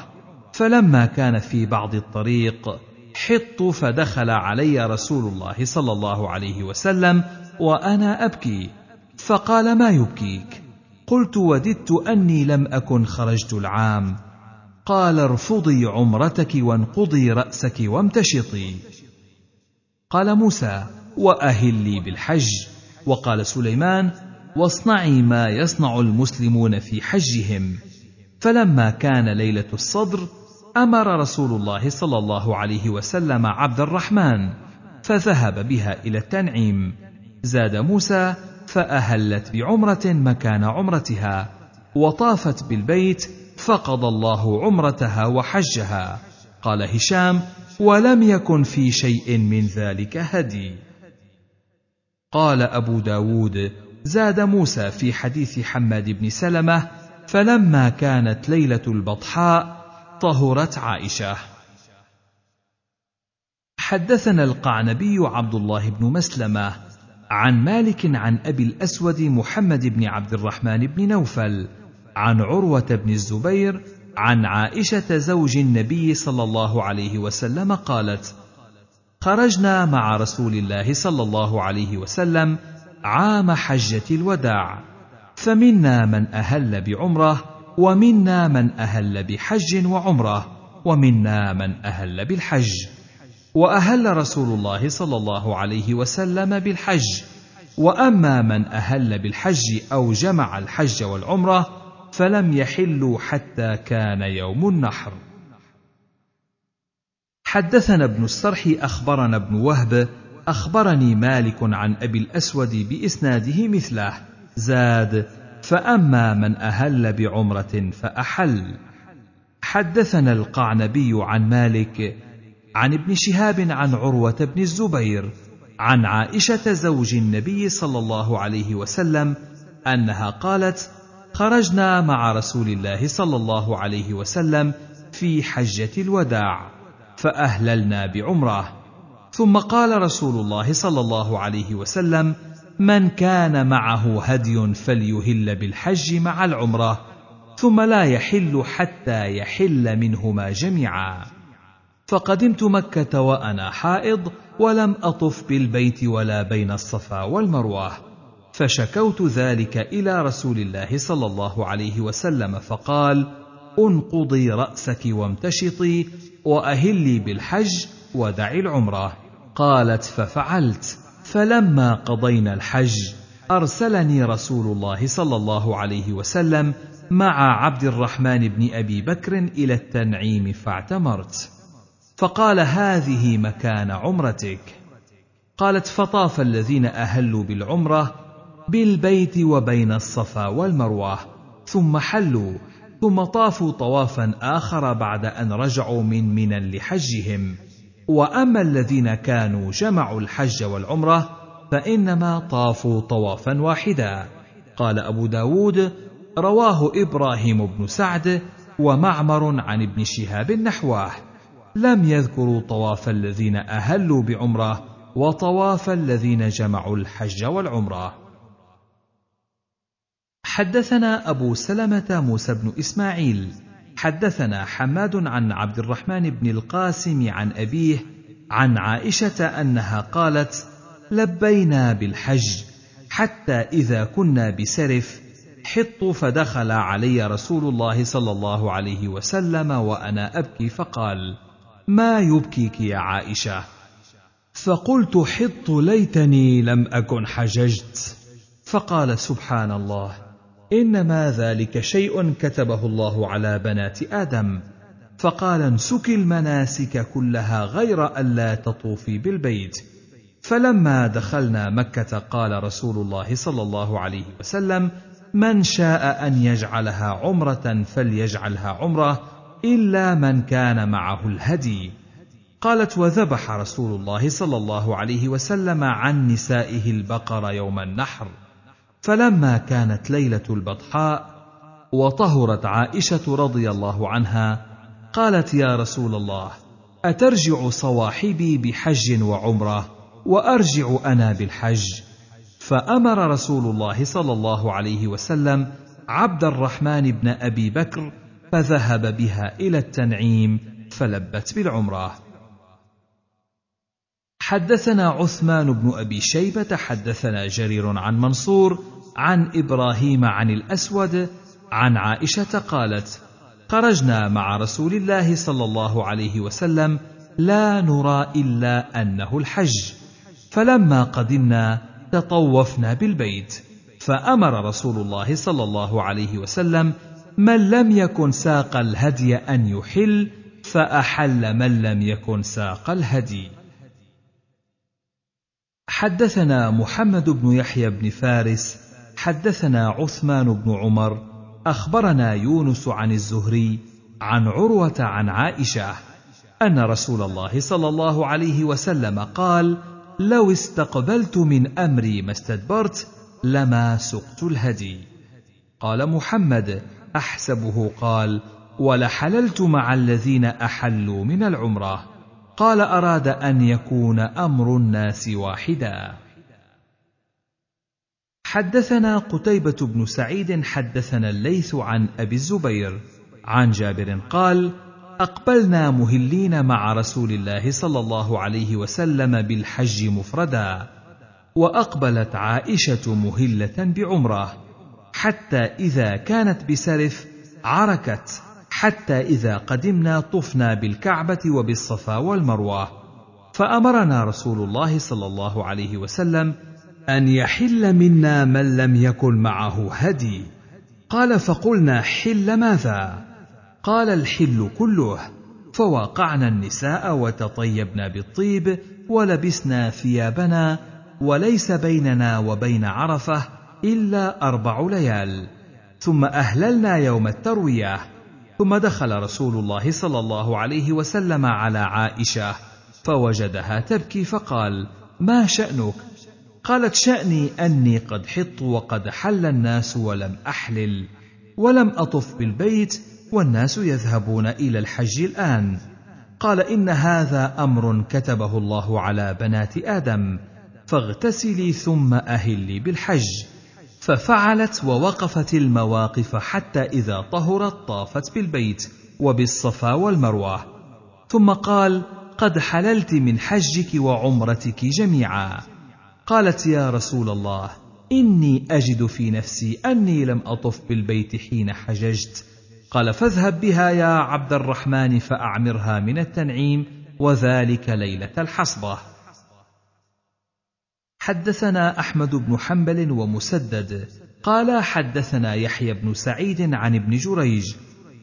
[SPEAKER 1] فلما كان في بعض الطريق حط فدخل علي رسول الله صلى الله عليه وسلم وانا ابكي فقال ما يبكيك قلت وددت اني لم اكن خرجت العام قال ارفضي عمرتك وانقضي راسك وامتشطي قال موسى واهلي بالحج وقال سليمان واصنعي ما يصنع المسلمون في حجهم فلما كان ليله الصدر امر رسول الله صلى الله عليه وسلم عبد الرحمن فذهب بها الى التنعيم زاد موسى فاهلت بعمره مكان عمرتها وطافت بالبيت فقضى الله عمرتها وحجها قال هشام ولم يكن في شيء من ذلك هدي قال أبو داود زاد موسى في حديث حماد بن سلمة فلما كانت ليلة البطحاء طهرت عائشة حدثنا القعنبي عبد الله بن مسلمة عن مالك عن أبي الأسود محمد بن عبد الرحمن بن نوفل عن عروة بن الزبير عن عائشة زوج النبي صلى الله عليه وسلم قالت: خرجنا مع رسول الله صلى الله عليه وسلم عام حجة الوداع فمنا من أهل بعمره ومنا من أهل بحج وعمره ومنا من أهل بالحج وأهل رسول الله صلى الله عليه وسلم بالحج وأما من أهل بالحج أو جمع الحج والعمره فلم يحلوا حتى كان يوم النحر حدثنا ابن السرح اخبرنا ابن وهب اخبرني مالك عن ابي الاسود باسناده مثله زاد فاما من اهل بعمره فاحل حدثنا القعنبي عن مالك عن ابن شهاب عن عروه بن الزبير عن عائشه زوج النبي صلى الله عليه وسلم انها قالت خرجنا مع رسول الله صلى الله عليه وسلم في حجه الوداع فاهللنا بعمره ثم قال رسول الله صلى الله عليه وسلم من كان معه هدي فليهل بالحج مع العمره ثم لا يحل حتى يحل منهما جميعا فقدمت مكه وانا حائض ولم اطف بالبيت ولا بين الصفا والمروه فشكوت ذلك الى رسول الله صلى الله عليه وسلم فقال انقضي راسك وامتشطي واهلي بالحج ودع العمره قالت ففعلت فلما قضينا الحج ارسلني رسول الله صلى الله عليه وسلم مع عبد الرحمن بن ابي بكر الى التنعيم فاعتمرت فقال هذه مكان عمرتك قالت فطاف الذين اهلوا بالعمره بالبيت وبين الصفا والمروه ثم حلوا ثم طافوا طوافا اخر بعد ان رجعوا من منى لحجهم واما الذين كانوا جمعوا الحج والعمره فانما طافوا طوافا واحدا قال ابو داود رواه ابراهيم بن سعد ومعمر عن ابن شهاب نحوه لم يذكروا طواف الذين اهلوا بعمره وطواف الذين جمعوا الحج والعمره حدثنا أبو سلمة موسى بن إسماعيل حدثنا حماد عن عبد الرحمن بن القاسم عن أبيه عن عائشة أنها قالت: لبينا بالحج حتى إذا كنا بسرف حط فدخل علي رسول الله صلى الله عليه وسلم وأنا أبكي فقال: ما يبكيك يا عائشة؟ فقلت حط ليتني لم أكن حججت فقال سبحان الله انما ذلك شيء كتبه الله على بنات ادم فقال انسكي المناسك كلها غير الا تطوفي بالبيت فلما دخلنا مكه قال رسول الله صلى الله عليه وسلم من شاء ان يجعلها عمره فليجعلها عمره الا من كان معه الهدي قالت وذبح رسول الله صلى الله عليه وسلم عن نسائه البقر يوم النحر فلما كانت ليله البطحاء وطهرت عائشه رضي الله عنها قالت يا رسول الله اترجع صواحبي بحج وعمره وارجع انا بالحج فامر رسول الله صلى الله عليه وسلم عبد الرحمن بن ابي بكر فذهب بها الى التنعيم فلبت بالعمره حدثنا عثمان بن ابي شيبه حدثنا جرير عن منصور عن ابراهيم عن الاسود عن عائشه قالت خرجنا مع رسول الله صلى الله عليه وسلم لا نرى الا انه الحج فلما قدمنا تطوفنا بالبيت فامر رسول الله صلى الله عليه وسلم من لم يكن ساق الهدي ان يحل فاحل من لم يكن ساق الهدي حدثنا محمد بن يحيى بن فارس حدثنا عثمان بن عمر اخبرنا يونس عن الزهري عن عروه عن عائشه ان رسول الله صلى الله عليه وسلم قال لو استقبلت من امري ما استدبرت لما سقت الهدي قال محمد احسبه قال ولحللت مع الذين احلوا من العمره قال اراد ان يكون امر الناس واحدا حدثنا قتيبة بن سعيد حدثنا الليث عن أبي الزبير عن جابر قال: أقبلنا مهلين مع رسول الله صلى الله عليه وسلم بالحج مفردا، وأقبلت عائشة مهلة بعمرة، حتى إذا كانت بسرف عركت، حتى إذا قدمنا طفنا بالكعبة وبالصفا والمروة، فأمرنا رسول الله صلى الله عليه وسلم ان يحل منا من لم يكن معه هدي قال فقلنا حل ماذا قال الحل كله فواقعنا النساء وتطيبنا بالطيب ولبسنا ثيابنا وليس بيننا وبين عرفه الا اربع ليال ثم اهللنا يوم الترويه ثم دخل رسول الله صلى الله عليه وسلم على عائشه فوجدها تبكي فقال ما شانك قالت شأني أني قد حط وقد حل الناس ولم أحلل ولم أطف بالبيت والناس يذهبون إلى الحج الآن قال إن هذا أمر كتبه الله على بنات آدم فاغتسلي ثم أهلي بالحج ففعلت ووقفت المواقف حتى إذا طهرت طافت بالبيت وبالصفا والمروة ثم قال قد حللت من حجك وعمرتك جميعا قالت يا رسول الله اني اجد في نفسي اني لم اطف بالبيت حين حججت قال فاذهب بها يا عبد الرحمن فاعمرها من التنعيم وذلك ليله الحصبه حدثنا احمد بن حنبل ومسدد قال حدثنا يحيى بن سعيد عن ابن جريج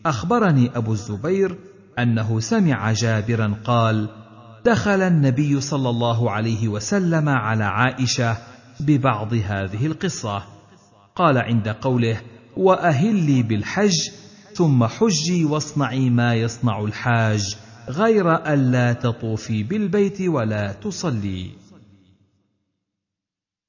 [SPEAKER 1] اخبرني ابو الزبير انه سمع جابرا قال دخل النبي صلى الله عليه وسلم على عائشه ببعض هذه القصه قال عند قوله واهلي بالحج ثم حجي واصنعي ما يصنع الحاج غير الا تطوفي بالبيت ولا تصلي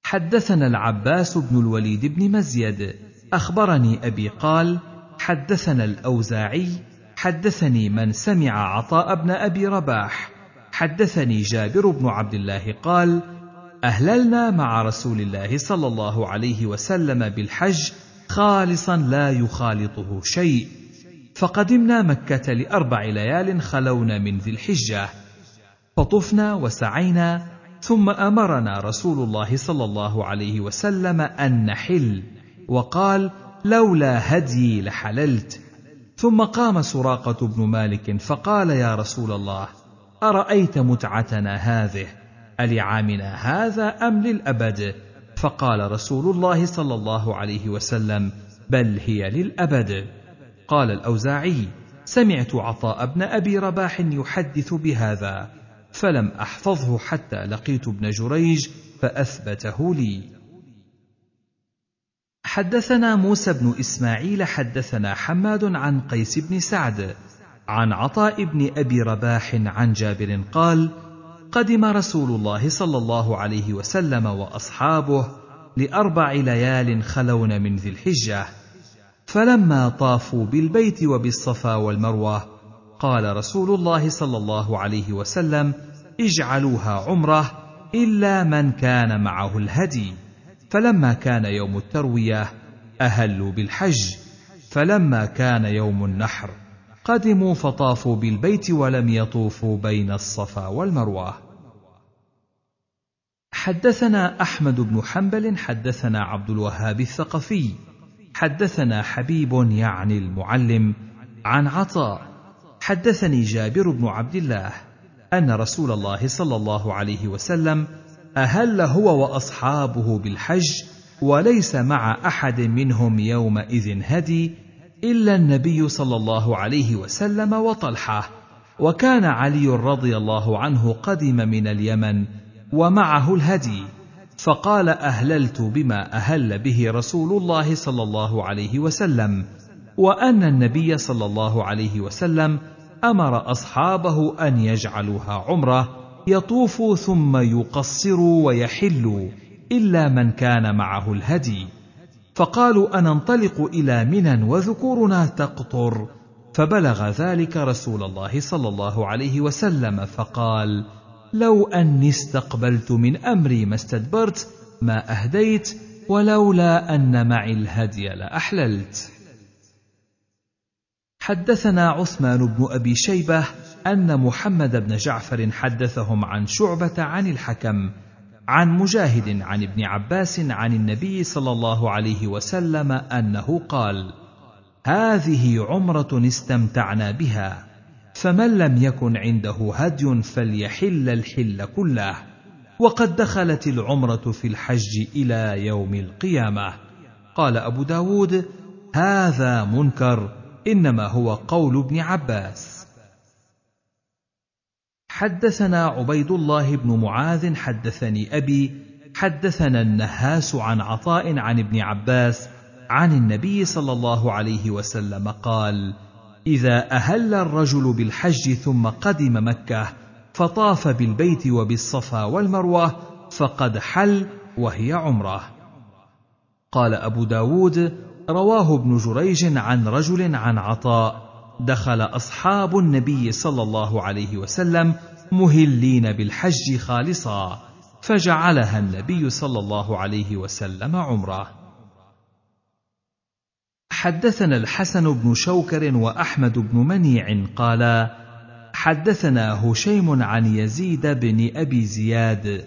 [SPEAKER 1] حدثنا العباس بن الوليد بن مزيد اخبرني ابي قال حدثنا الاوزاعي حدثني من سمع عطاء بن ابي رباح حدثني جابر بن عبد الله قال اهللنا مع رسول الله صلى الله عليه وسلم بالحج خالصا لا يخالطه شيء فقدمنا مكه لاربع ليال خلونا من ذي الحجه فطفنا وسعينا ثم امرنا رسول الله صلى الله عليه وسلم ان نحل وقال لولا هدي لحللت ثم قام سراقه بن مالك فقال يا رسول الله أرأيت متعتنا هذه ألعامنا هذا أم للأبد فقال رسول الله صلى الله عليه وسلم بل هي للأبد قال الأوزاعي سمعت عطاء بن أبي رباح يحدث بهذا فلم أحفظه حتى لقيت ابن جريج فأثبته لي حدثنا موسى بن إسماعيل حدثنا حماد عن قيس بن سعد عن عطاء بن ابي رباح عن جابر قال قدم رسول الله صلى الله عليه وسلم واصحابه لاربع ليال خلون من ذي الحجه فلما طافوا بالبيت وبالصفا والمروه قال رسول الله صلى الله عليه وسلم اجعلوها عمره الا من كان معه الهدي فلما كان يوم الترويه اهلوا بالحج فلما كان يوم النحر قدموا فطافوا بالبيت ولم يطوفوا بين الصفا والمروه حدثنا احمد بن حنبل حدثنا عبد الوهاب الثقفي حدثنا حبيب يعني المعلم عن عطاء حدثني جابر بن عبد الله ان رسول الله صلى الله عليه وسلم اهل هو واصحابه بالحج وليس مع احد منهم يومئذ هدي إلا النبي صلى الله عليه وسلم وطلحة، وكان علي رضي الله عنه قدم من اليمن، ومعه الهدي، فقال أهللت بما أهل به رسول الله صلى الله عليه وسلم، وأن النبي صلى الله عليه وسلم أمر أصحابه أن يجعلوها عمرة، يطوفوا ثم يقصروا ويحلوا، إلا من كان معه الهدي. فقالوا أننطلق إلى منى وذكورنا تقطر فبلغ ذلك رسول الله صلى الله عليه وسلم فقال لو أني استقبلت من أمري ما استدبرت ما أهديت ولولا أن معي الهدي لأحللت حدثنا عثمان بن أبي شيبة أن محمد بن جعفر حدثهم عن شعبة عن الحكم عن مجاهد عن ابن عباس عن النبي صلى الله عليه وسلم انه قال هذه عمره استمتعنا بها فمن لم يكن عنده هدي فليحل الحل كله وقد دخلت العمره في الحج الى يوم القيامه قال ابو داود هذا منكر انما هو قول ابن عباس حدثنا عبيد الله بن معاذ حدثني ابي حدثنا النهاس عن عطاء عن ابن عباس عن النبي صلى الله عليه وسلم قال اذا اهل الرجل بالحج ثم قدم مكه فطاف بالبيت وبالصفا والمروه فقد حل وهي عمره قال ابو داود رواه ابن جريج عن رجل عن عطاء دخل اصحاب النبي صلى الله عليه وسلم مهلين بالحج خالصا فجعلها النبي صلى الله عليه وسلم عمره حدثنا الحسن بن شوكر واحمد بن منيع قالا حدثنا هشيم عن يزيد بن ابي زياد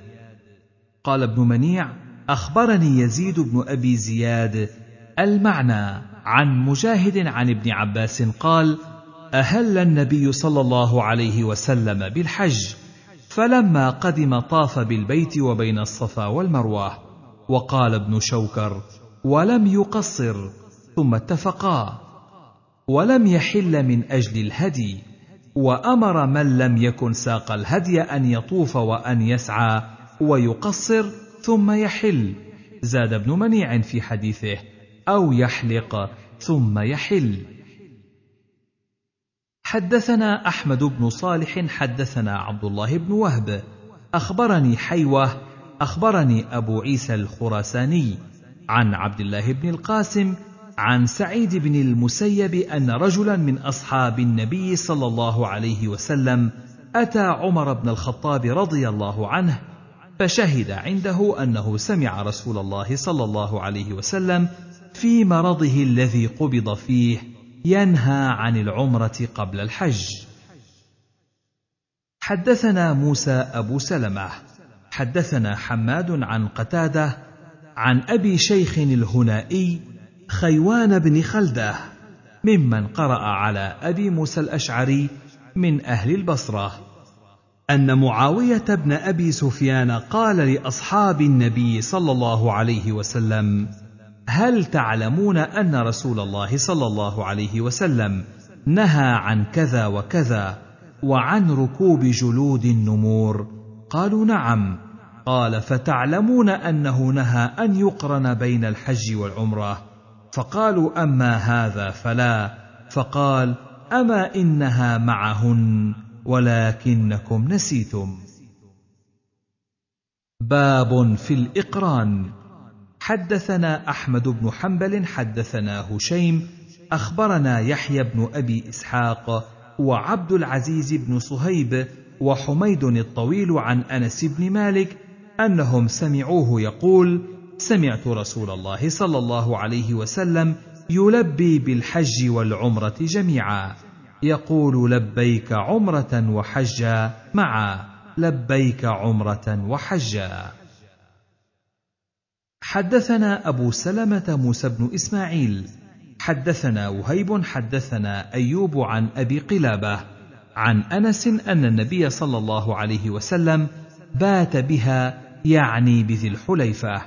[SPEAKER 1] قال ابن منيع اخبرني يزيد بن ابي زياد المعنى عن مجاهد عن ابن عباس قال اهل النبي صلى الله عليه وسلم بالحج فلما قدم طاف بالبيت وبين الصفا والمروه وقال ابن شوكر ولم يقصر ثم اتفقا ولم يحل من اجل الهدي وامر من لم يكن ساق الهدي ان يطوف وان يسعى ويقصر ثم يحل زاد ابن منيع في حديثه او يحلق ثم يحل حدثنا احمد بن صالح حدثنا عبد الله بن وهب اخبرني حيوه اخبرني ابو عيسى الخراساني عن عبد الله بن القاسم عن سعيد بن المسيب ان رجلا من اصحاب النبي صلى الله عليه وسلم اتى عمر بن الخطاب رضي الله عنه فشهد عنده انه سمع رسول الله صلى الله عليه وسلم في مرضه الذي قبض فيه ينهى عن العمرة قبل الحج. حدثنا موسى أبو سلمة، حدثنا حماد عن قتادة، عن أبي شيخ الهنائي خيوان بن خلدة، ممن قرأ على أبي موسى الأشعري من أهل البصرة، أن معاوية بن أبي سفيان قال لأصحاب النبي صلى الله عليه وسلم: هل تعلمون ان رسول الله صلى الله عليه وسلم نهى عن كذا وكذا وعن ركوب جلود النمور قالوا نعم قال فتعلمون انه نهى ان يقرن بين الحج والعمره فقالوا اما هذا فلا فقال اما انها معهن ولكنكم نسيتم باب في الاقران حدثنا احمد بن حنبل حدثنا هشيم اخبرنا يحيى بن ابي اسحاق وعبد العزيز بن صهيب وحميد الطويل عن انس بن مالك انهم سمعوه يقول سمعت رسول الله صلى الله عليه وسلم يلبي بالحج والعمره جميعا يقول لبيك عمره وحجا معا لبيك عمره وحجا حدثنا أبو سلمة موسى بن إسماعيل حدثنا وهيب حدثنا أيوب عن أبي قلابة عن أنس أن النبي صلى الله عليه وسلم بات بها يعني بذي الحليفة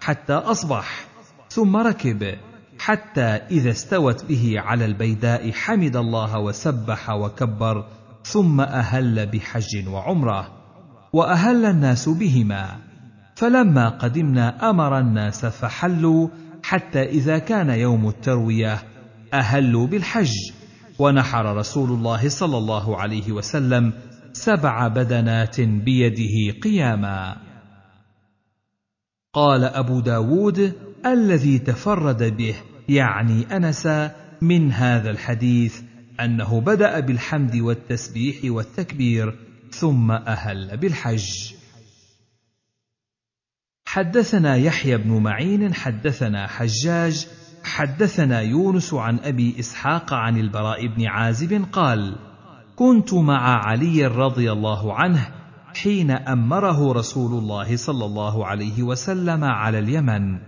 [SPEAKER 1] حتى أصبح ثم ركب حتى إذا استوت به على البيداء حمد الله وسبح وكبر ثم أهل بحج وعمرة وأهل الناس بهما فلما قدمنا امر الناس فحلوا حتى اذا كان يوم الترويه اهلوا بالحج ونحر رسول الله صلى الله عليه وسلم سبع بدنات بيده قياما قال ابو داود الذي تفرد به يعني انس من هذا الحديث انه بدا بالحمد والتسبيح والتكبير ثم اهل بالحج حدثنا يحيى بن معين حدثنا حجاج حدثنا يونس عن ابي اسحاق عن البراء بن عازب قال كنت مع علي رضي الله عنه حين امره رسول الله صلى الله عليه وسلم على اليمن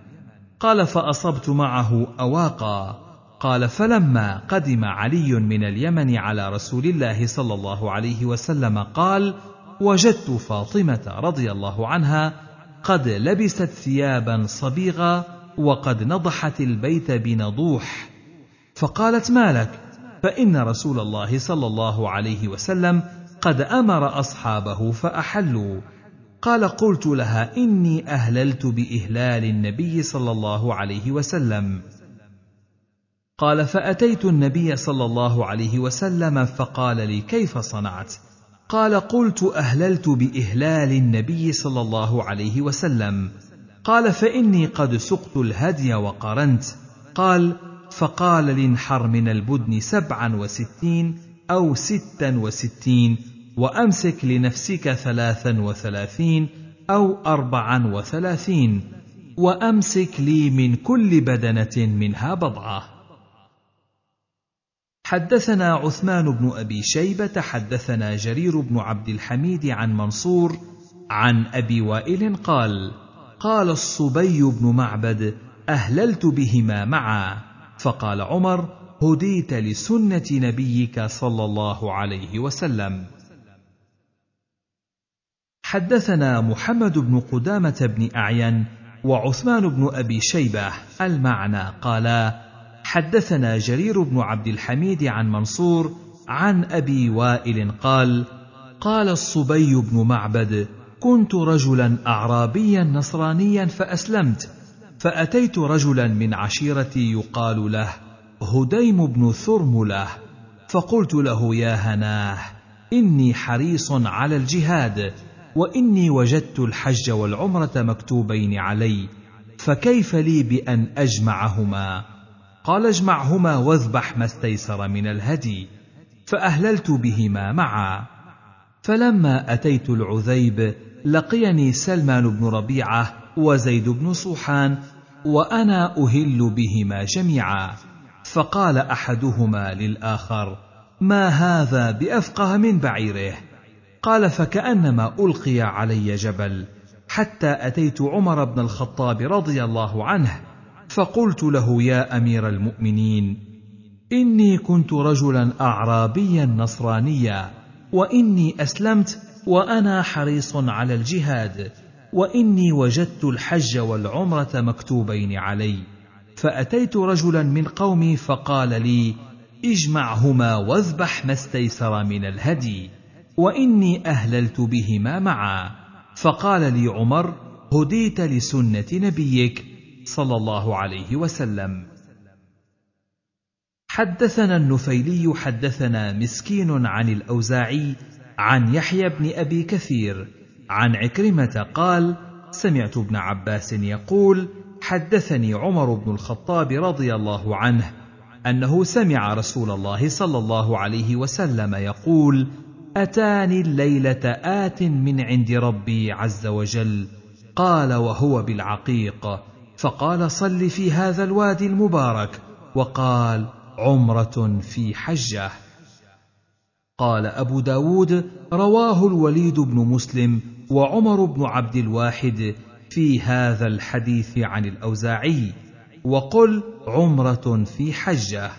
[SPEAKER 1] قال فاصبت معه اواقا قال فلما قدم علي من اليمن على رسول الله صلى الله عليه وسلم قال وجدت فاطمه رضي الله عنها قد لبست ثيابا صبيغا وقد نضحت البيت بنضوح فقالت ما لك فان رسول الله صلى الله عليه وسلم قد امر اصحابه فاحلوا قال قلت لها اني اهللت باهلال النبي صلى الله عليه وسلم قال فاتيت النبي صلى الله عليه وسلم فقال لي كيف صنعت قال قلت اهللت باهلال النبي صلى الله عليه وسلم قال فاني قد سقت الهدي وقرنت قال فقال لانحر من البدن سبعا وستين او ستا وستين وامسك لنفسك ثلاثا وثلاثين او اربعا وثلاثين وامسك لي من كل بدنه منها بضعه حدثنا عثمان بن ابي شيبه حدثنا جرير بن عبد الحميد عن منصور عن ابي وائل قال قال الصبي بن معبد اهللت بهما معا فقال عمر هديت لسنه نبيك صلى الله عليه وسلم حدثنا محمد بن قدامه بن اعين وعثمان بن ابي شيبه المعنى قالا حدثنا جرير بن عبد الحميد عن منصور عن ابي وائل قال قال الصبي بن معبد كنت رجلا اعرابيا نصرانيا فاسلمت فاتيت رجلا من عشيرتي يقال له هديم بن ثرمله فقلت له يا هناه اني حريص على الجهاد واني وجدت الحج والعمره مكتوبين علي فكيف لي بان اجمعهما قال اجمعهما واذبح ما استيسر من الهدي فأهللت بهما معا فلما أتيت العذيب لقيني سلمان بن ربيعة وزيد بن صوحان وأنا أهل بهما جميعا فقال أحدهما للآخر ما هذا بأفقه من بعيره قال فكأنما ألقي علي جبل حتى أتيت عمر بن الخطاب رضي الله عنه فقلت له يا امير المؤمنين اني كنت رجلا اعرابيا نصرانيا واني اسلمت وانا حريص على الجهاد واني وجدت الحج والعمره مكتوبين علي فاتيت رجلا من قومي فقال لي اجمعهما واذبح ما استيسر من الهدي واني اهللت بهما معا فقال لي عمر هديت لسنه نبيك صلى الله عليه وسلم حدثنا النفيلي حدثنا مسكين عن الاوزاعي عن يحيى بن ابي كثير عن عكرمه قال سمعت ابن عباس يقول حدثني عمر بن الخطاب رضي الله عنه انه سمع رسول الله صلى الله عليه وسلم يقول اتاني الليله ات من عند ربي عز وجل قال وهو بالعقيق فقال صل في هذا الوادي المبارك وقال عمرة في حجة قال أبو داود رواه الوليد بن مسلم وعمر بن عبد الواحد في هذا الحديث عن الأوزاعي وقل عمرة في حجة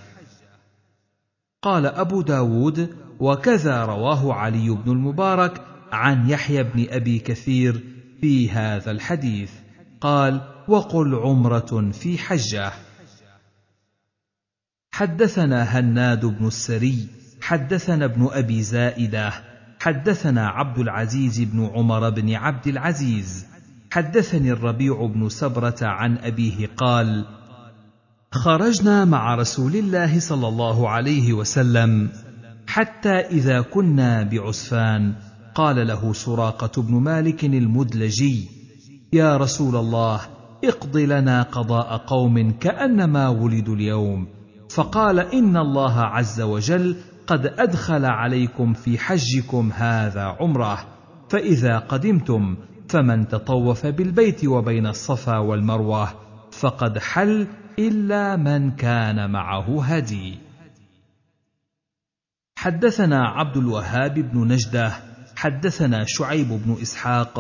[SPEAKER 1] قال أبو داود وكذا رواه علي بن المبارك عن يحيى بن أبي كثير في هذا الحديث قال وقل عمرة في حجة. حدثنا هناد بن السري، حدثنا ابن أبي زائدة، حدثنا عبد العزيز بن عمر بن عبد العزيز، حدثني الربيع بن سبرة عن أبيه قال: خرجنا مع رسول الله صلى الله عليه وسلم حتى إذا كنا بعسفان قال له سراقة بن مالك المدلجي: يا رسول الله اقض لنا قضاء قوم كانما ولدوا اليوم فقال ان الله عز وجل قد ادخل عليكم في حجكم هذا عمره فاذا قدمتم فمن تطوف بالبيت وبين الصفا والمروه فقد حل الا من كان معه هدي حدثنا عبد الوهاب بن نجده حدثنا شعيب بن اسحاق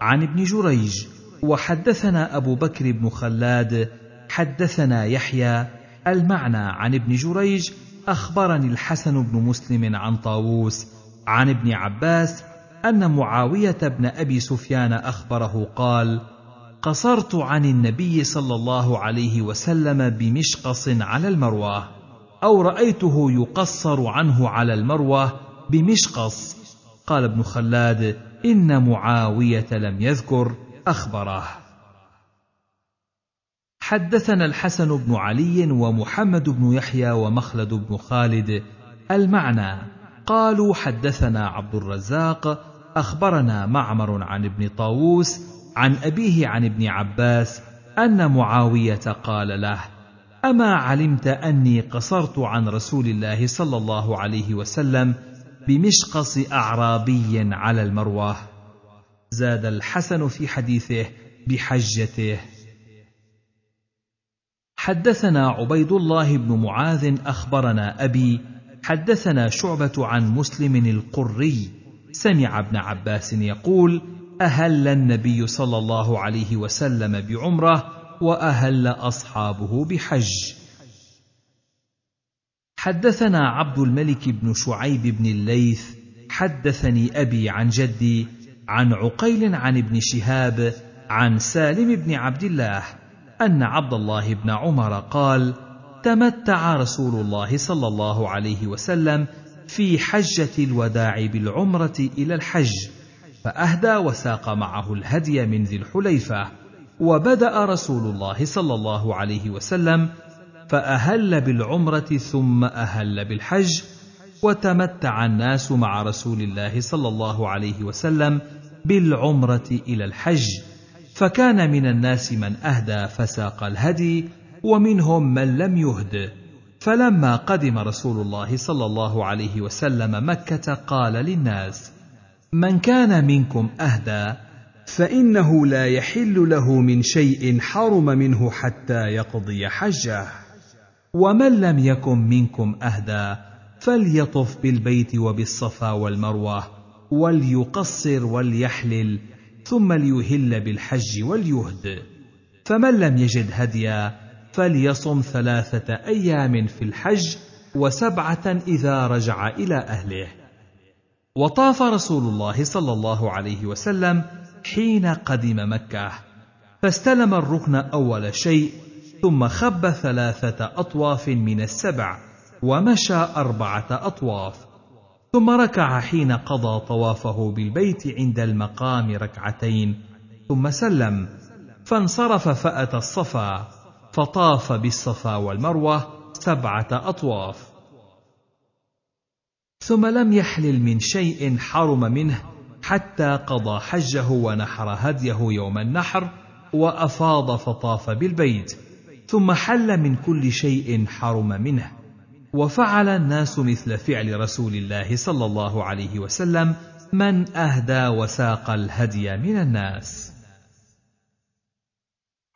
[SPEAKER 1] عن ابن جريج وحدثنا أبو بكر بن خلاد حدثنا يحيى المعنى عن ابن جريج أخبرني الحسن بن مسلم عن طاووس عن ابن عباس أن معاوية بن أبي سفيان أخبره قال: قصرت عن النبي صلى الله عليه وسلم بمشقص على المروة، أو رأيته يقصر عنه على المروة بمشقص، قال ابن خلاد: إن معاوية لم يذكر اخبره حدثنا الحسن بن علي ومحمد بن يحيى ومخلد بن خالد المعنى قالوا حدثنا عبد الرزاق اخبرنا معمر عن ابن طاووس عن ابيه عن ابن عباس ان معاويه قال له اما علمت اني قصرت عن رسول الله صلى الله عليه وسلم بمشقص اعرابي على المروه زاد الحسن في حديثه بحجته حدثنا عبيد الله بن معاذ اخبرنا ابي حدثنا شعبه عن مسلم القري سمع ابن عباس يقول اهل النبي صلى الله عليه وسلم بعمره واهل اصحابه بحج حدثنا عبد الملك بن شعيب بن الليث حدثني ابي عن جدي عن عقيل عن ابن شهاب عن سالم بن عبد الله ان عبد الله بن عمر قال تمتع رسول الله صلى الله عليه وسلم في حجه الوداع بالعمره الى الحج فاهدى وساق معه الهدي من ذي الحليفه وبدا رسول الله صلى الله عليه وسلم فاهل بالعمره ثم اهل بالحج وتمتع الناس مع رسول الله صلى الله عليه وسلم بالعمرة إلى الحج، فكان من الناس من أهدى فساق الهدي، ومنهم من لم يهد. فلما قدم رسول الله صلى الله عليه وسلم مكة قال للناس: من كان منكم أهدى فإنه لا يحل له من شيء حرم منه حتى يقضي حجه. ومن لم يكن منكم أهدى فليطف بالبيت وبالصفا والمروه وليقصر وليحلل ثم ليهل بالحج واليهد فمن لم يجد هديا فليصم ثلاثه ايام في الحج وسبعه اذا رجع الى اهله وطاف رسول الله صلى الله عليه وسلم حين قدم مكه فاستلم الركن اول شيء ثم خب ثلاثه اطواف من السبع ومشى أربعة أطواف ثم ركع حين قضى طوافه بالبيت عند المقام ركعتين ثم سلم فانصرف فأتى الصفا فطاف بالصفا والمروة سبعة أطواف ثم لم يحلل من شيء حرم منه حتى قضى حجه ونحر هديه يوم النحر وافاض فطاف بالبيت ثم حل من كل شيء حرم منه وفعل الناس مثل فعل رسول الله صلى الله عليه وسلم من اهدى وساق الهدي من الناس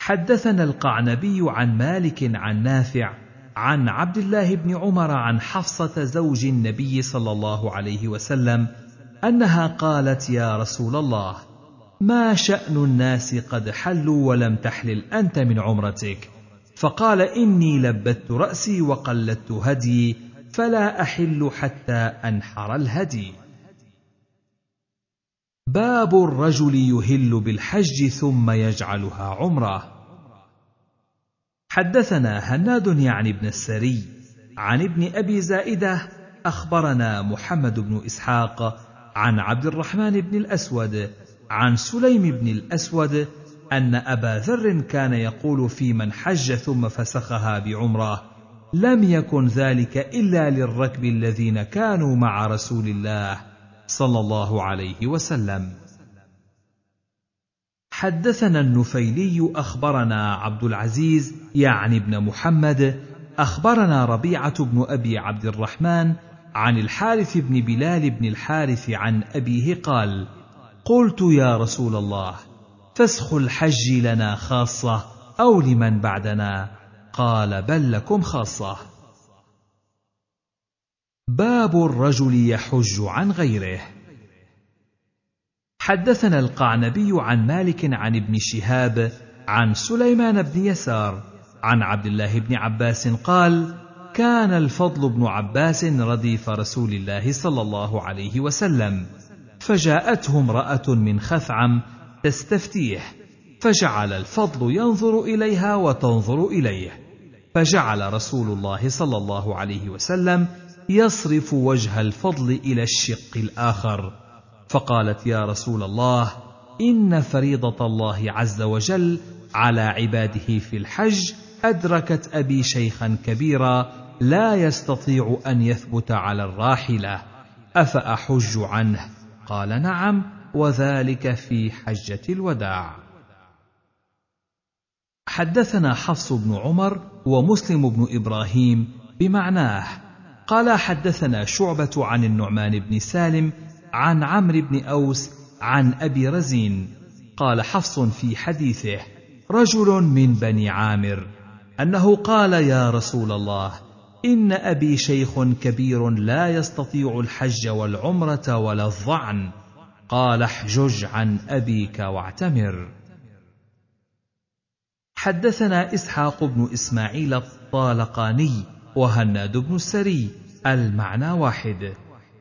[SPEAKER 1] حدثنا القعنبي عن مالك عن نافع عن عبد الله بن عمر عن حفصه زوج النبي صلى الله عليه وسلم انها قالت يا رسول الله ما شان الناس قد حلوا ولم تحلل انت من عمرتك فقال إني لبدت رأسي وقلدت هدي فلا أحل حتى أنحر الهدي باب الرجل يهل بالحج ثم يجعلها عمره حدثنا هناد يعني ابن السري عن ابن ابي زائده اخبرنا محمد بن اسحاق عن عبد الرحمن بن الاسود عن سليم بن الاسود أن أبا ذر كان يقول في من حج ثم فسخها بعمرة لم يكن ذلك إلا للركب الذين كانوا مع رسول الله صلى الله عليه وسلم حدثنا النفيلي أخبرنا عبد العزيز يعني بن محمد أخبرنا ربيعة بن أبي عبد الرحمن عن الحارث بن بلال بن الحارث عن أبيه قال قلت يا رسول الله فسخ الحج لنا خاصة أو لمن بعدنا قال بل لكم خاصة باب الرجل يحج عن غيره حدثنا القعنبي عن مالك عن ابن شهاب عن سليمان بن يسار عن عبد الله بن عباس قال كان الفضل بن عباس رديف رسول الله صلى الله عليه وسلم فجاءته امراه من خثعم تستفتيه فجعل الفضل ينظر اليها وتنظر اليه فجعل رسول الله صلى الله عليه وسلم يصرف وجه الفضل الى الشق الاخر فقالت يا رسول الله ان فريضه الله عز وجل على عباده في الحج ادركت ابي شيخا كبيرا لا يستطيع ان يثبت على الراحله افاحج عنه قال نعم وذلك في حجة الوداع. حدثنا حفص بن عمر ومسلم بن ابراهيم بمعناه قال حدثنا شعبة عن النعمان بن سالم عن عمرو بن أوس عن أبي رزين قال حفص في حديثه رجل من بني عامر أنه قال يا رسول الله إن أبي شيخ كبير لا يستطيع الحج والعمرة ولا الظعن قال احجج عن أبيك واعتمر حدثنا إسحاق بن إسماعيل الطالقاني وهناد بن السري المعنى واحد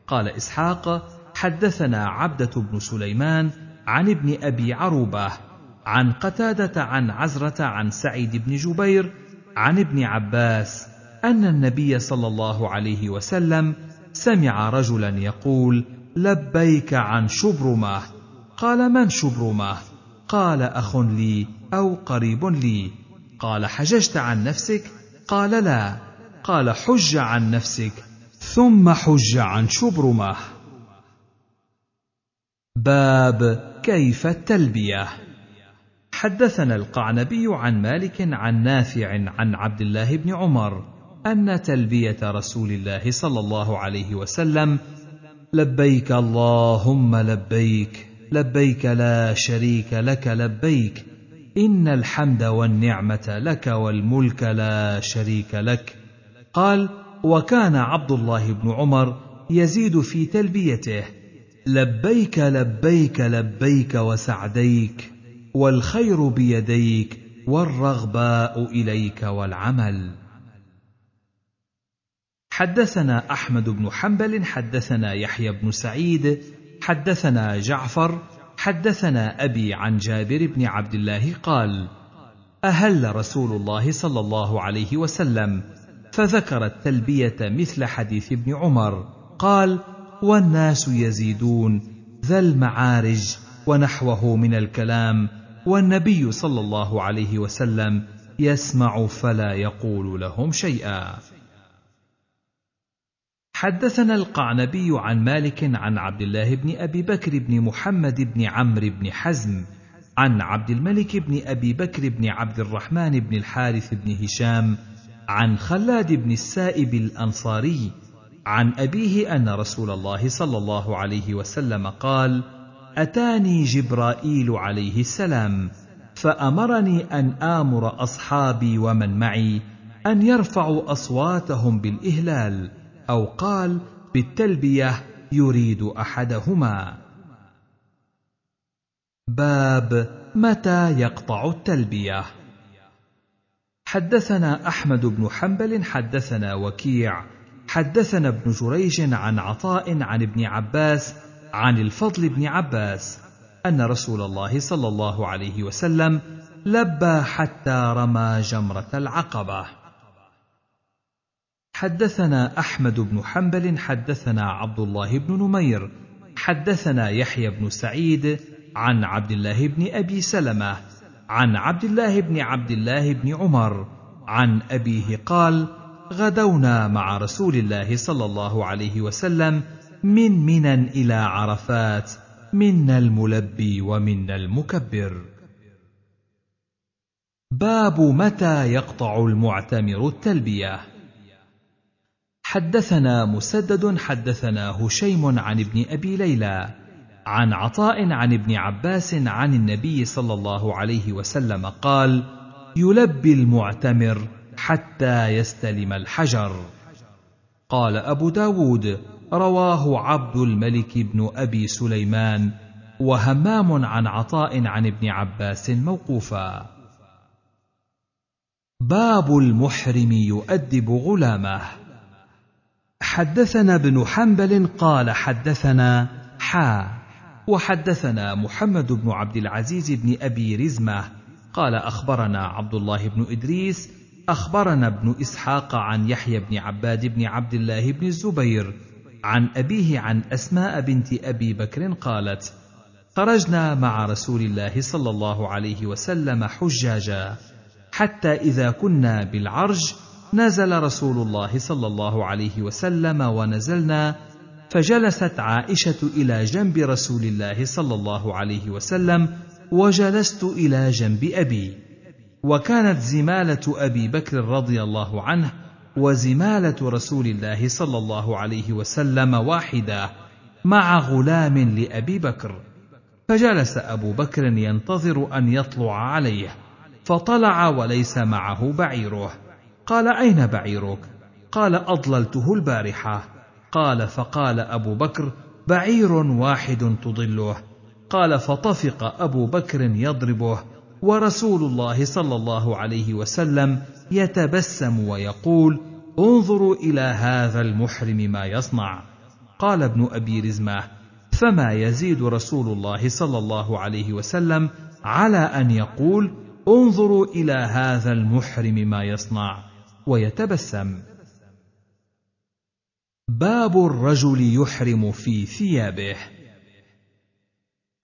[SPEAKER 1] قال إسحاق حدثنا عبدة بن سليمان عن ابن أبي عروبة عن قتادة عن عزرة عن سعيد بن جبير عن ابن عباس أن النبي صلى الله عليه وسلم سمع رجلا يقول لبيك عن شبرمه قال من شبرمه قال اخ لي او قريب لي قال حججت عن نفسك قال لا قال حج عن نفسك ثم حج عن شبرمه باب كيف التلبيه حدثنا القعنبي عن مالك عن نافع عن عبد الله بن عمر ان تلبيه رسول الله صلى الله عليه وسلم لبيك اللهم لبيك لبيك لا شريك لك لبيك ان الحمد والنعمه لك والملك لا شريك لك قال وكان عبد الله بن عمر يزيد في تلبيته لبيك لبيك لبيك وسعديك والخير بيديك والرغباء اليك والعمل حدثنا احمد بن حنبل حدثنا يحيى بن سعيد حدثنا جعفر حدثنا ابي عن جابر بن عبد الله قال اهل رسول الله صلى الله عليه وسلم فذكر التلبيه مثل حديث ابن عمر قال والناس يزيدون ذا المعارج ونحوه من الكلام والنبي صلى الله عليه وسلم يسمع فلا يقول لهم شيئا حدثنا القعنبي عن مالك عن عبد الله بن ابي بكر بن محمد بن عمرو بن حزم عن عبد الملك بن ابي بكر بن عبد الرحمن بن الحارث بن هشام عن خلاد بن السائب الانصاري عن ابيه ان رسول الله صلى الله عليه وسلم قال اتاني جبرائيل عليه السلام فامرني ان امر اصحابي ومن معي ان يرفعوا اصواتهم بالاهلال أو قال بالتلبية يريد أحدهما. باب متى يقطع التلبية حدثنا أحمد بن حنبل حدثنا وكيع حدثنا ابن جريج عن عطاء عن ابن عباس عن الفضل بن عباس أن رسول الله صلى الله عليه وسلم لبى حتى رمى جمرة العقبة حدثنا احمد بن حنبل حدثنا عبد الله بن نمير حدثنا يحيى بن سعيد عن عبد الله بن ابي سلمه عن عبد الله بن عبد الله بن عمر عن ابيه قال غدونا مع رسول الله صلى الله عليه وسلم من منى الى عرفات منا الملبي ومنا المكبر باب متى يقطع المعتمر التلبيه حدثنا مسدد حدثنا هشيم عن ابن ابي ليلى عن عطاء عن ابن عباس عن النبي صلى الله عليه وسلم قال يلبي المعتمر حتى يستلم الحجر قال ابو داود رواه عبد الملك بن ابي سليمان وهمام عن عطاء عن ابن عباس موقوفا باب المحرم يؤدب غلامه حدثنا ابن حنبل قال حدثنا حا وحدثنا محمد بن عبد العزيز بن ابي رزمه قال اخبرنا عبد الله بن ادريس اخبرنا ابن اسحاق عن يحيى بن عباد بن عبد الله بن الزبير عن ابيه عن اسماء بنت ابي بكر قالت خرجنا مع رسول الله صلى الله عليه وسلم حجاجا حتى اذا كنا بالعرج نزل رسول الله صلى الله عليه وسلم ونزلنا فجلست عائشه الى جنب رسول الله صلى الله عليه وسلم وجلست الى جنب ابي وكانت زماله ابي بكر رضي الله عنه وزماله رسول الله صلى الله عليه وسلم واحده مع غلام لابي بكر فجلس ابو بكر ينتظر ان يطلع عليه فطلع وليس معه بعيره قال أين بعيرك؟ قال أضللته البارحة قال فقال أبو بكر بعير واحد تضله قال فطفق أبو بكر يضربه ورسول الله صلى الله عليه وسلم يتبسم ويقول انظروا إلى هذا المحرم ما يصنع قال ابن أبي رزمة فما يزيد رسول الله صلى الله عليه وسلم على أن يقول انظروا إلى هذا المحرم ما يصنع ويتبسم باب الرجل يحرم في ثيابه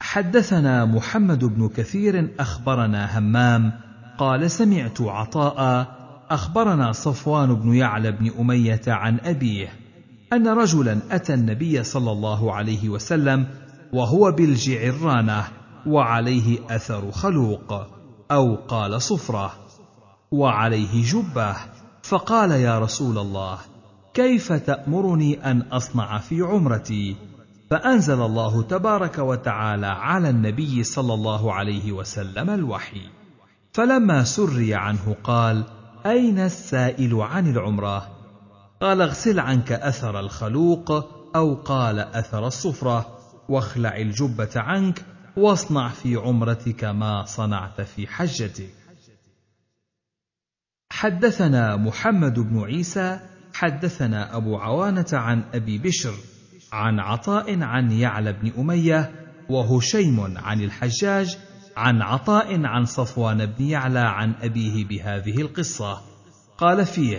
[SPEAKER 1] حدثنا محمد بن كثير اخبرنا همام قال سمعت عطاء اخبرنا صفوان بن يعلى بن اميه عن ابيه ان رجلا اتى النبي صلى الله عليه وسلم وهو بالجعرانه وعليه اثر خلوق او قال صفره وعليه جبه فقال يا رسول الله كيف تامرني ان اصنع في عمرتي فانزل الله تبارك وتعالى على النبي صلى الله عليه وسلم الوحي فلما سري عنه قال اين السائل عن العمره قال اغسل عنك اثر الخلوق او قال اثر الصفره واخلع الجبه عنك واصنع في عمرتك ما صنعت في حجتك حدثنا محمد بن عيسى حدثنا ابو عوانه عن ابي بشر عن عطاء عن يعلى بن اميه وهشيم عن الحجاج عن عطاء عن صفوان بن يعلى عن ابيه بهذه القصه قال فيه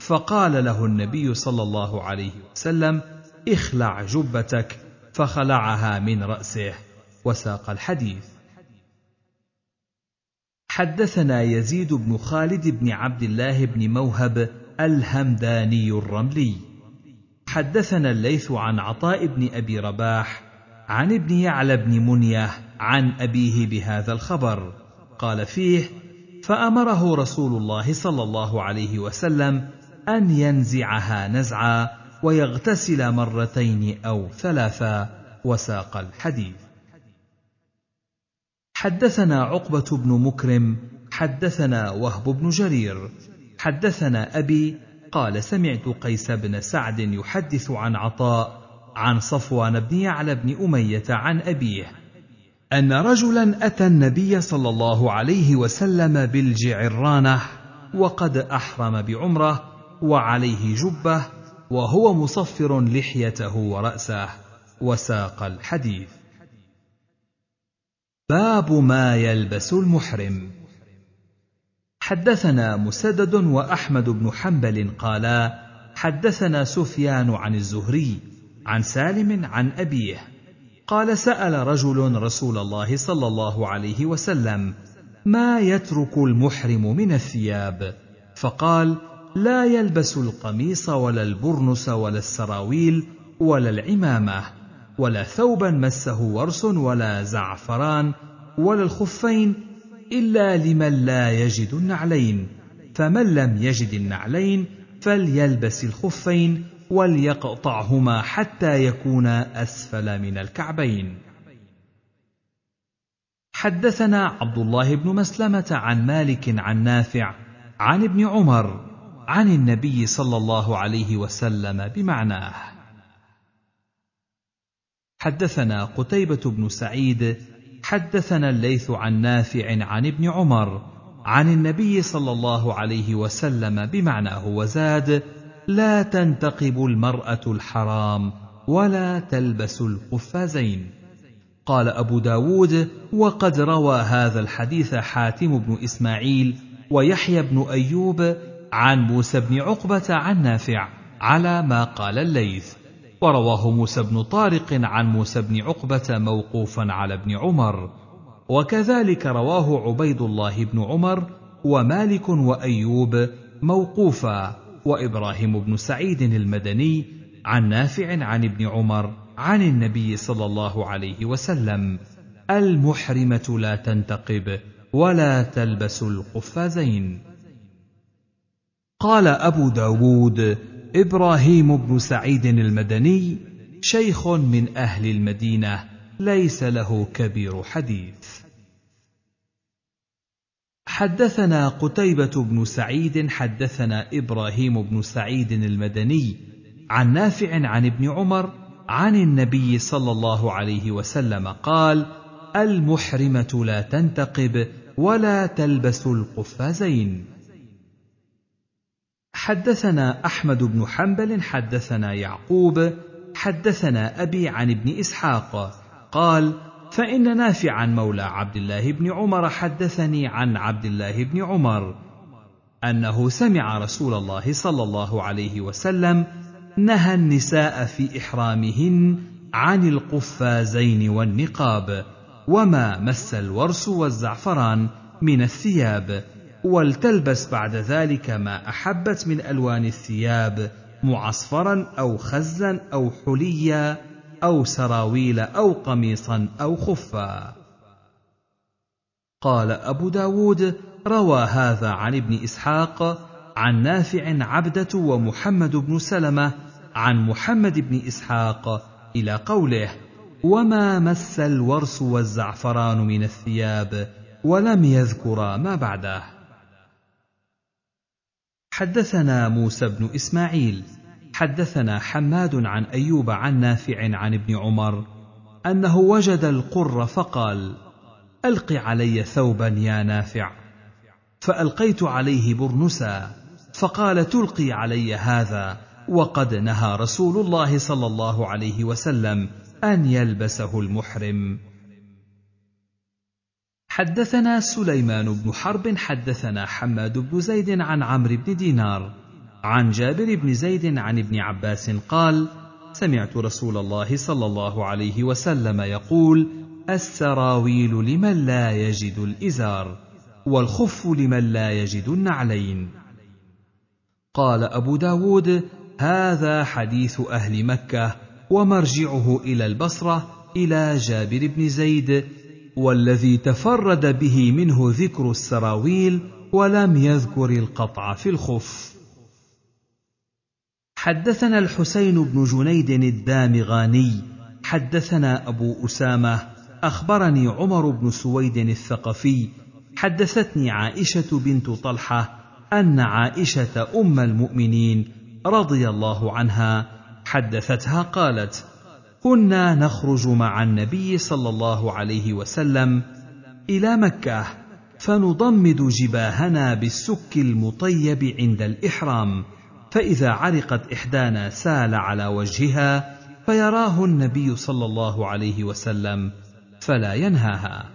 [SPEAKER 1] فقال له النبي صلى الله عليه وسلم اخلع جبتك فخلعها من راسه وساق الحديث حدثنا يزيد بن خالد بن عبد الله بن موهب الهمداني الرملي حدثنا الليث عن عطاء بن ابي رباح عن ابن يعلى بن منيه عن ابيه بهذا الخبر قال فيه فامره رسول الله صلى الله عليه وسلم ان ينزعها نزعا ويغتسل مرتين او ثلاثا وساق الحديث حدثنا عقبة بن مكرم حدثنا وهب بن جرير حدثنا أبي قال سمعت قيس بن سعد يحدث عن عطاء عن صفوان بن يعلى بن أمية عن أبيه أن رجلا أتى النبي صلى الله عليه وسلم بالجعرانة وقد أحرم بعمره وعليه جبه وهو مصفر لحيته ورأسه وساق الحديث باب ما يلبس المحرم حدثنا مسدد واحمد بن حنبل قالا حدثنا سفيان عن الزهري عن سالم عن ابيه قال سال رجل رسول الله صلى الله عليه وسلم ما يترك المحرم من الثياب فقال لا يلبس القميص ولا البرنس ولا السراويل ولا العمامه ولا ثوبا مسه ورس ولا زعفران ولا الخفين إلا لمن لا يجد النعلين فمن لم يجد النعلين فليلبس الخفين وليقطعهما حتى يكونا أسفل من الكعبين حدثنا عبد الله بن مسلمة عن مالك عن نافع عن ابن عمر عن النبي صلى الله عليه وسلم بمعناه حدثنا قتيبة بن سعيد حدثنا الليث عن نافع عن ابن عمر عن النبي صلى الله عليه وسلم بمعناه وزاد لا تنتقب المرأة الحرام ولا تلبس القفازين قال أبو داود وقد روى هذا الحديث حاتم بن إسماعيل ويحيى بن أيوب عن موسى بن عقبة عن نافع على ما قال الليث ورواه موسى بن طارق عن موسى بن عقبة موقوفا على ابن عمر وكذلك رواه عبيد الله بن عمر ومالك وأيوب موقوفا وإبراهيم بن سعيد المدني عن نافع عن ابن عمر عن النبي صلى الله عليه وسلم المحرمة لا تنتقب ولا تلبس القفازين قال أبو داود ابراهيم بن سعيد المدني شيخ من اهل المدينه ليس له كبير حديث حدثنا قتيبه بن سعيد حدثنا ابراهيم بن سعيد المدني عن نافع عن ابن عمر عن النبي صلى الله عليه وسلم قال المحرمه لا تنتقب ولا تلبس القفازين حدثنا احمد بن حنبل حدثنا يعقوب حدثنا ابي عن ابن اسحاق قال فان نافعا مولى عبد الله بن عمر حدثني عن عبد الله بن عمر انه سمع رسول الله صلى الله عليه وسلم نهى النساء في احرامهن عن القفازين والنقاب وما مس الورس والزعفران من الثياب ولتلبس بعد ذلك ما احبت من الوان الثياب معصفرا او خزا او حليا او سراويل او قميصا او خفا قال ابو داود روى هذا عن ابن اسحاق عن نافع عبده ومحمد بن سلمه عن محمد بن اسحاق الى قوله وما مس الورس والزعفران من الثياب ولم يذكرا ما بعده حدثنا موسى بن اسماعيل حدثنا حماد عن ايوب عن نافع عن ابن عمر انه وجد القر فقال الق علي ثوبا يا نافع فالقيت عليه برنسا فقال تلقي علي هذا وقد نهى رسول الله صلى الله عليه وسلم ان يلبسه المحرم حدثنا سليمان بن حرب حدثنا حماد بن زيد عن عمرو بن دينار عن جابر بن زيد عن ابن عباس قال سمعت رسول الله صلى الله عليه وسلم يقول السراويل لمن لا يجد الازار والخف لمن لا يجد النعلين قال ابو داود هذا حديث اهل مكه ومرجعه الى البصره الى جابر بن زيد والذي تفرد به منه ذكر السراويل ولم يذكر القطع في الخف حدثنا الحسين بن جنيد الدامغاني حدثنا ابو اسامه اخبرني عمر بن سويد الثقفي حدثتني عائشه بنت طلحه ان عائشه ام المؤمنين رضي الله عنها حدثتها قالت كنا نخرج مع النبي صلى الله عليه وسلم الى مكه فنضمد جباهنا بالسك المطيب عند الاحرام فاذا عرقت احدانا سال على وجهها فيراه النبي صلى الله عليه وسلم فلا ينهاها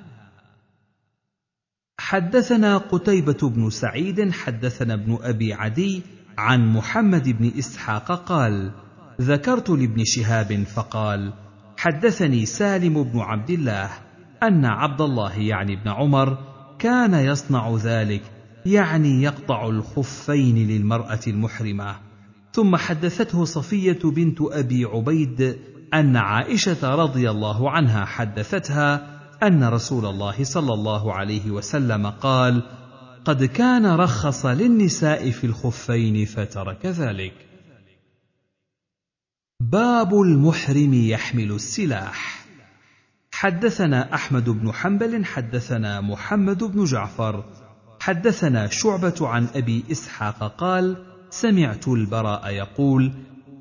[SPEAKER 1] حدثنا قتيبه بن سعيد حدثنا ابن ابي عدي عن محمد بن اسحاق قال ذكرت لابن شهاب فقال حدثني سالم بن عبد الله ان عبد الله يعني ابن عمر كان يصنع ذلك يعني يقطع الخفين للمراه المحرمه ثم حدثته صفيه بنت ابي عبيد ان عائشه رضي الله عنها حدثتها ان رسول الله صلى الله عليه وسلم قال قد كان رخص للنساء في الخفين فترك ذلك باب المحرم يحمل السلاح حدثنا احمد بن حنبل حدثنا محمد بن جعفر حدثنا شعبه عن ابي اسحاق قال سمعت البراء يقول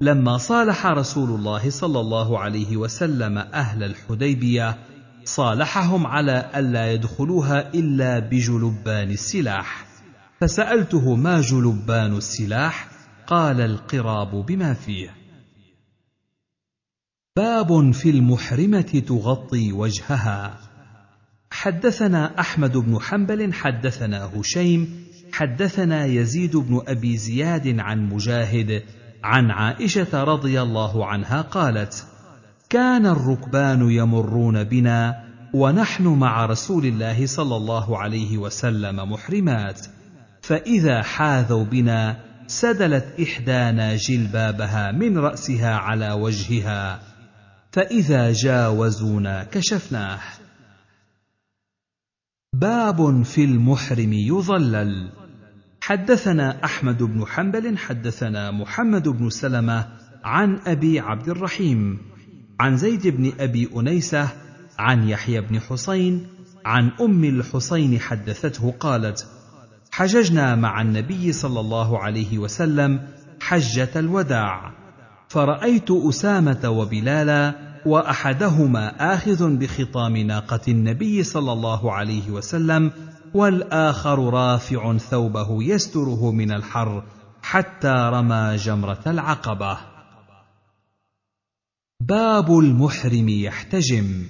[SPEAKER 1] لما صالح رسول الله صلى الله عليه وسلم اهل الحديبيه صالحهم على الا يدخلوها الا بجلبان السلاح فسالته ما جلبان السلاح قال القراب بما فيه باب في المحرمه تغطي وجهها حدثنا احمد بن حنبل حدثنا هشيم حدثنا يزيد بن ابي زياد عن مجاهد عن عائشه رضي الله عنها قالت كان الركبان يمرون بنا ونحن مع رسول الله صلى الله عليه وسلم محرمات فاذا حاذوا بنا سدلت احدانا جلبابها من راسها على وجهها فإذا جاوزونا كشفناه. باب في المحرم يظلل. حدثنا أحمد بن حنبل حدثنا محمد بن سلمة عن أبي عبد الرحيم، عن زيد بن أبي أنيسة، عن يحيى بن حسين، عن أم الحسين حدثته قالت: حججنا مع النبي صلى الله عليه وسلم حجة الوداع. فرأيت أسامة وبلالا وأحدهما آخذ بخطام ناقة النبي صلى الله عليه وسلم والآخر رافع ثوبه يستره من الحر حتى رمى جمرة العقبة. باب المحرم يحتجم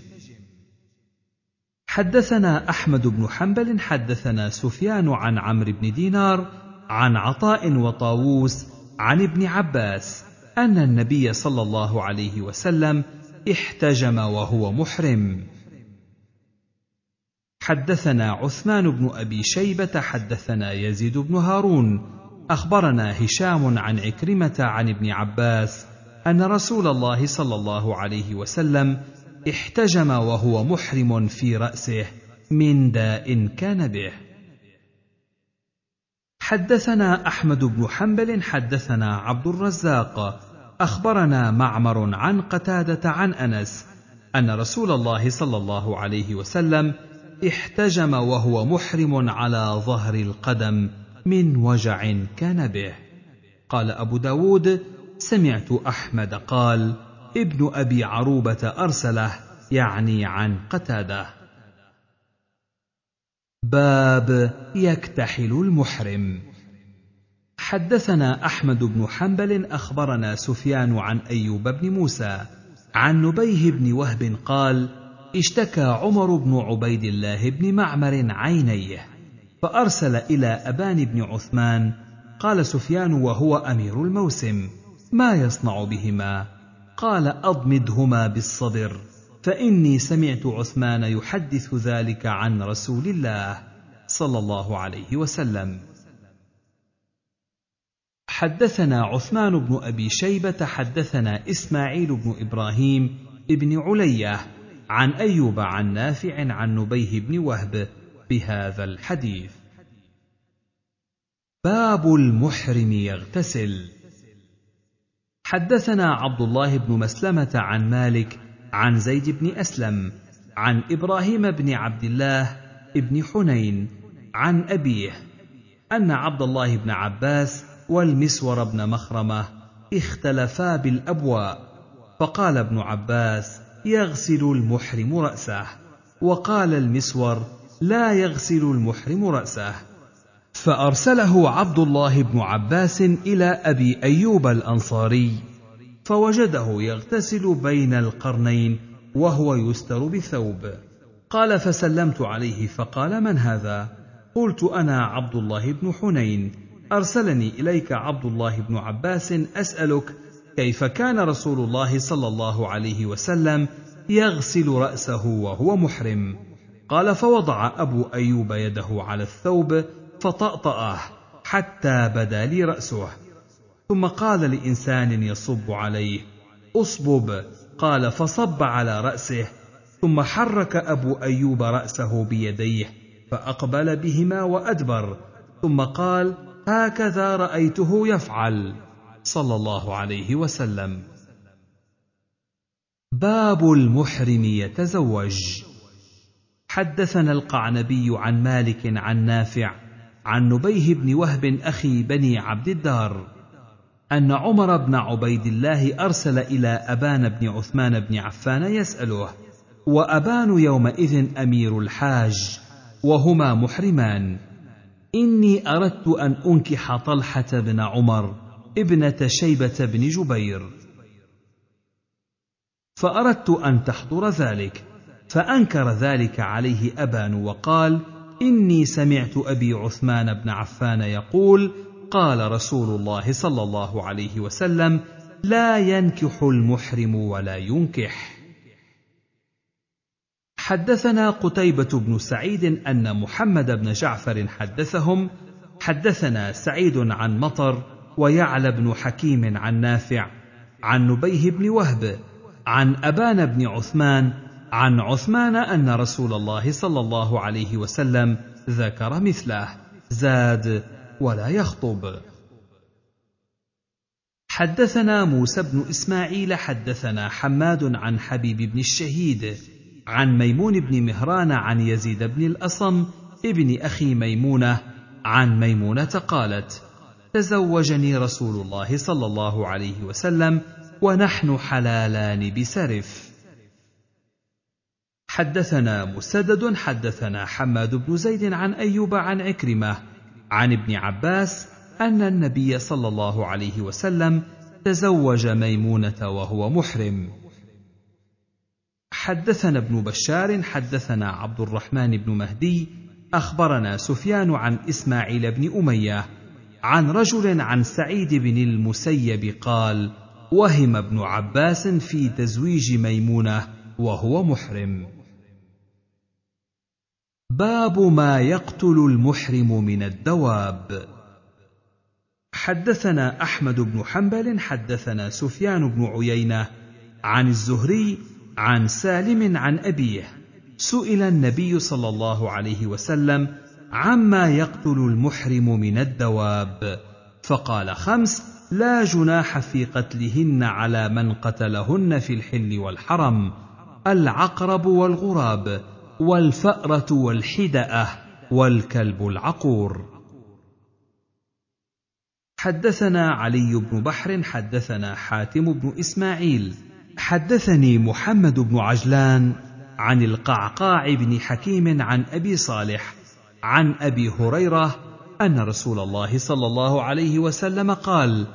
[SPEAKER 1] حدثنا احمد بن حنبل حدثنا سفيان عن عمرو بن دينار عن عطاء وطاووس عن ابن عباس ان النبي صلى الله عليه وسلم احتجم وهو محرم حدثنا عثمان بن ابي شيبه حدثنا يزيد بن هارون اخبرنا هشام عن عكرمه عن ابن عباس ان رسول الله صلى الله عليه وسلم احتجم وهو محرم في راسه من داء كان به حدثنا احمد بن حنبل حدثنا عبد الرزاق اخبرنا معمر عن قتاده عن انس ان رسول الله صلى الله عليه وسلم احتجم وهو محرم على ظهر القدم من وجع كان به قال ابو داود سمعت احمد قال ابن ابي عروبه ارسله يعني عن قتاده باب يكتحل المحرم حدثنا احمد بن حنبل اخبرنا سفيان عن ايوب بن موسى عن نبيه بن وهب قال اشتكى عمر بن عبيد الله بن معمر عينيه فارسل الى ابان بن عثمان قال سفيان وهو امير الموسم ما يصنع بهما قال اضمدهما بالصبر فاني سمعت عثمان يحدث ذلك عن رسول الله صلى الله عليه وسلم حدثنا عثمان بن ابي شيبه حدثنا اسماعيل بن ابراهيم بن علية عن ايوب عن نافع عن نبيه بن وهب بهذا الحديث باب المحرم يغتسل حدثنا عبد الله بن مسلمه عن مالك عن زيد بن اسلم عن ابراهيم بن عبد الله بن حنين عن ابيه ان عبد الله بن عباس والمسور بن مخرمة اختلفا بالأبواء فقال ابن عباس يغسل المحرم رأسه وقال المسور لا يغسل المحرم رأسه فأرسله عبد الله بن عباس إلى أبي أيوب الأنصاري فوجده يغتسل بين القرنين وهو يستر بثوب قال فسلمت عليه فقال من هذا قلت أنا عبد الله بن حنين أرسلني إليك عبد الله بن عباس أسألك كيف كان رسول الله صلى الله عليه وسلم يغسل رأسه وهو محرم قال فوضع أبو أيوب يده على الثوب فطأطأه حتى بدا لي رأسه ثم قال لإنسان يصب عليه أصبب قال فصب على رأسه ثم حرك أبو أيوب رأسه بيديه فأقبل بهما وأدبر ثم قال هكذا رايته يفعل صلى الله عليه وسلم باب المحرم يتزوج حدثنا القعنبي عن مالك عن نافع عن نبيه بن وهب اخي بني عبد الدار ان عمر بن عبيد الله ارسل الى ابان بن عثمان بن عفان يساله وابان يومئذ امير الحاج وهما محرمان إني أردت أن أنكح طلحة بن عمر ابنة شيبة بن جبير فأردت أن تحضر ذلك فأنكر ذلك عليه أبان وقال إني سمعت أبي عثمان بن عفان يقول قال رسول الله صلى الله عليه وسلم لا ينكح المحرم ولا ينكح حدثنا قتيبة بن سعيد أن محمد بن جعفر حدثهم حدثنا سعيد عن مطر ويعلى بن حكيم عن نافع عن نبيه بن وهب عن أبان بن عثمان عن عثمان أن رسول الله صلى الله عليه وسلم ذكر مثله زاد ولا يخطب حدثنا موسى بن إسماعيل حدثنا حماد عن حبيب بن الشهيد عن ميمون بن مهران عن يزيد بن الأصم ابن أخي ميمونة عن ميمونة قالت: تزوجني رسول الله صلى الله عليه وسلم ونحن حلالان بسرف. حدثنا مسدد حدثنا حماد بن زيد عن أيوب عن عكرمة عن ابن عباس أن النبي صلى الله عليه وسلم تزوج ميمونة وهو محرم. حدثنا ابن بشار حدثنا عبد الرحمن بن مهدي اخبرنا سفيان عن اسماعيل بن اميه عن رجل عن سعيد بن المسيب قال وهم ابن عباس في تزويج ميمونه وهو محرم باب ما يقتل المحرم من الدواب حدثنا احمد بن حنبل حدثنا سفيان بن عيينه عن الزهري عن سالم عن أبيه سئل النبي صلى الله عليه وسلم عما يقتل المحرم من الدواب فقال خمس لا جناح في قتلهن على من قتلهن في الحل والحرم العقرب والغراب والفاره والحداه والكلب العقور حدثنا علي بن بحر حدثنا حاتم بن اسماعيل حدثني محمد بن عجلان عن القعقاع بن حكيم عن ابي صالح عن ابي هريره ان رسول الله صلى الله عليه وسلم قال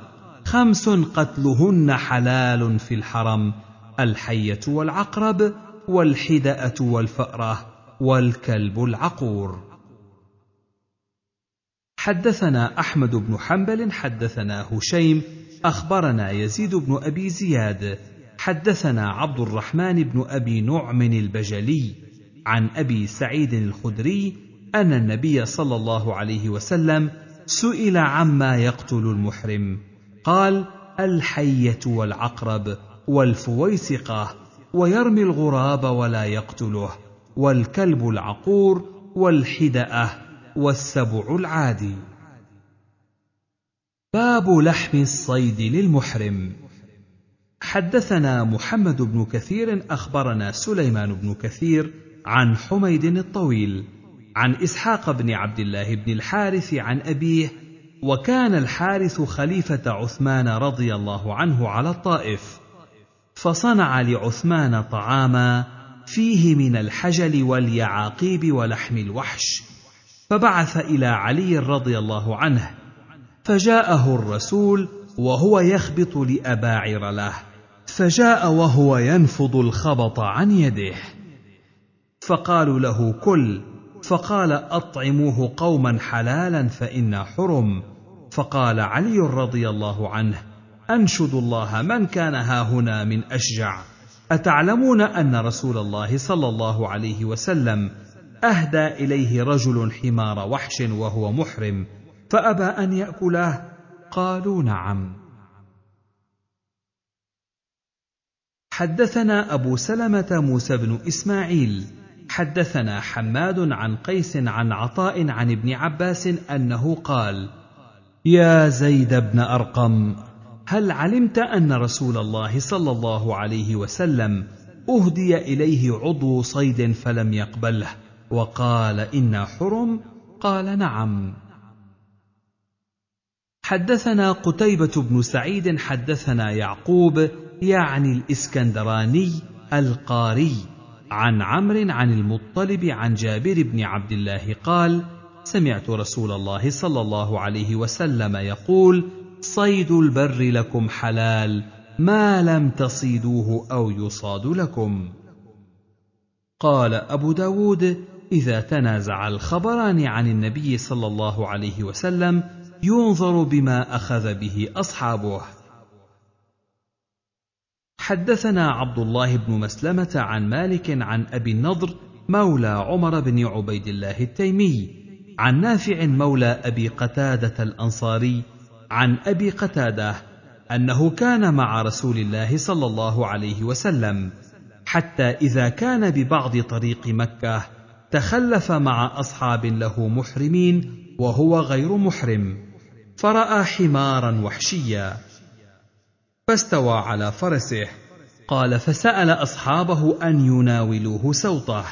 [SPEAKER 1] خمس قتلهن حلال في الحرم الحيه والعقرب والحداه والفاره والكلب العقور حدثنا احمد بن حنبل حدثنا هشيم اخبرنا يزيد بن ابي زياد حدثنا عبد الرحمن بن ابي نعم البجلي عن ابي سعيد الخدري ان النبي صلى الله عليه وسلم سئل عما يقتل المحرم قال الحيه والعقرب والفويسقه ويرمي الغراب ولا يقتله والكلب العقور والحدأه والسبع العادي باب لحم الصيد للمحرم حدثنا محمد بن كثير اخبرنا سليمان بن كثير عن حميد الطويل عن اسحاق بن عبد الله بن الحارث عن ابيه وكان الحارث خليفه عثمان رضي الله عنه على الطائف فصنع لعثمان طعاما فيه من الحجل واليعاقيب ولحم الوحش فبعث الى علي رضي الله عنه فجاءه الرسول وهو يخبط لاباعر له فجاء وهو ينفض الخبط عن يده فقالوا له كل فقال اطعموه قوما حلالا فانا حرم فقال علي رضي الله عنه انشد الله من كان ها هنا من اشجع اتعلمون ان رسول الله صلى الله عليه وسلم اهدى اليه رجل حمار وحش وهو محرم فابى ان ياكله قالوا نعم حدثنا أبو سلمة موسى بن إسماعيل حدثنا حماد عن قيس عن عطاء عن ابن عباس أنه قال يا زيد بن أرقم هل علمت أن رسول الله صلى الله عليه وسلم أهدي إليه عضو صيد فلم يقبله وقال إنا حرم قال نعم حدثنا قتيبة بن سعيد حدثنا يعقوب يعني الإسكندراني القاري عن عمرو عن المطلب عن جابر بن عبد الله قال سمعت رسول الله صلى الله عليه وسلم يقول صيد البر لكم حلال ما لم تصيدوه أو يصاد لكم قال أبو داود إذا تنازع الخبران عن النبي صلى الله عليه وسلم ينظر بما أخذ به أصحابه حدثنا عبد الله بن مسلمة عن مالك عن أبي النضر مولى عمر بن عبيد الله التيمي عن نافع مولى أبي قتادة الأنصاري عن أبي قتادة أنه كان مع رسول الله صلى الله عليه وسلم حتى إذا كان ببعض طريق مكة تخلف مع أصحاب له محرمين وهو غير محرم فرأى حمارا وحشيا فاستوى على فرسه قال فسال اصحابه ان يناولوه سوطه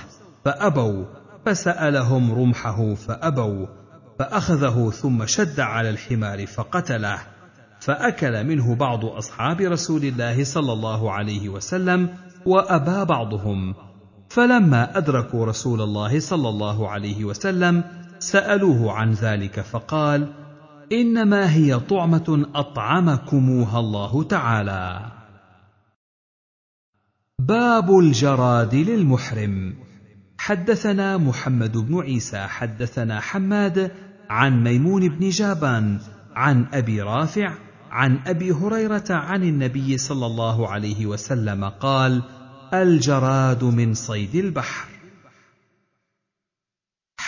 [SPEAKER 1] فابوا فسالهم رمحه فابوا فاخذه ثم شد على الحمار فقتله فاكل منه بعض اصحاب رسول الله صلى الله عليه وسلم وابى بعضهم فلما ادركوا رسول الله صلى الله عليه وسلم سالوه عن ذلك فقال انما هي طعمه اطعمكموها الله تعالى باب الجراد للمحرم حدثنا محمد بن عيسى حدثنا حماد عن ميمون بن جابان عن ابي رافع عن ابي هريره عن النبي صلى الله عليه وسلم قال الجراد من صيد البحر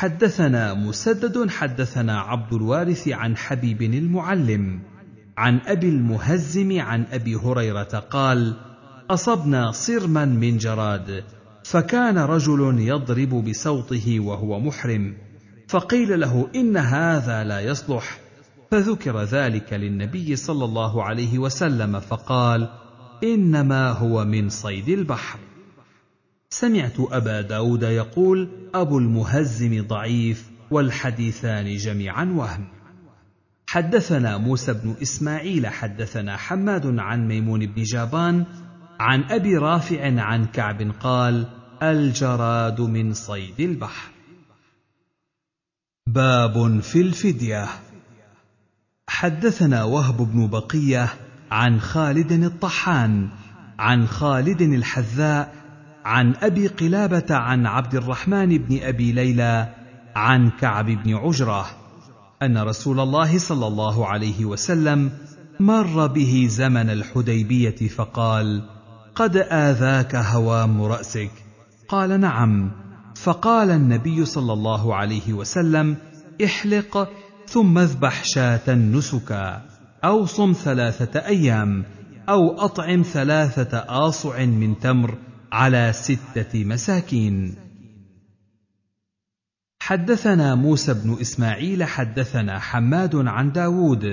[SPEAKER 1] حدثنا مسدد حدثنا عبد الوارث عن حبيب المعلم عن ابي المهزم عن ابي هريره قال اصبنا صرما من جراد فكان رجل يضرب بسوطه وهو محرم فقيل له ان هذا لا يصلح فذكر ذلك للنبي صلى الله عليه وسلم فقال انما هو من صيد البحر سمعت أبا داود يقول أبو المهزم ضعيف والحديثان جميعا وهم حدثنا موسى بن إسماعيل حدثنا حماد عن ميمون بن جابان عن أبي رافع عن كعب قال الجراد من صيد البحر باب في الفدية حدثنا وهب بن بقية عن خالد الطحان عن خالد الحذاء عن ابي قلابه عن عبد الرحمن بن ابي ليلى عن كعب بن عجره ان رسول الله صلى الله عليه وسلم مر به زمن الحديبيه فقال قد اذاك هوام راسك قال نعم فقال النبي صلى الله عليه وسلم احلق ثم اذبح شاه نسكا او صم ثلاثه ايام او اطعم ثلاثه اصع من تمر على ستة مساكين حدثنا موسى بن إسماعيل حدثنا حماد عن داود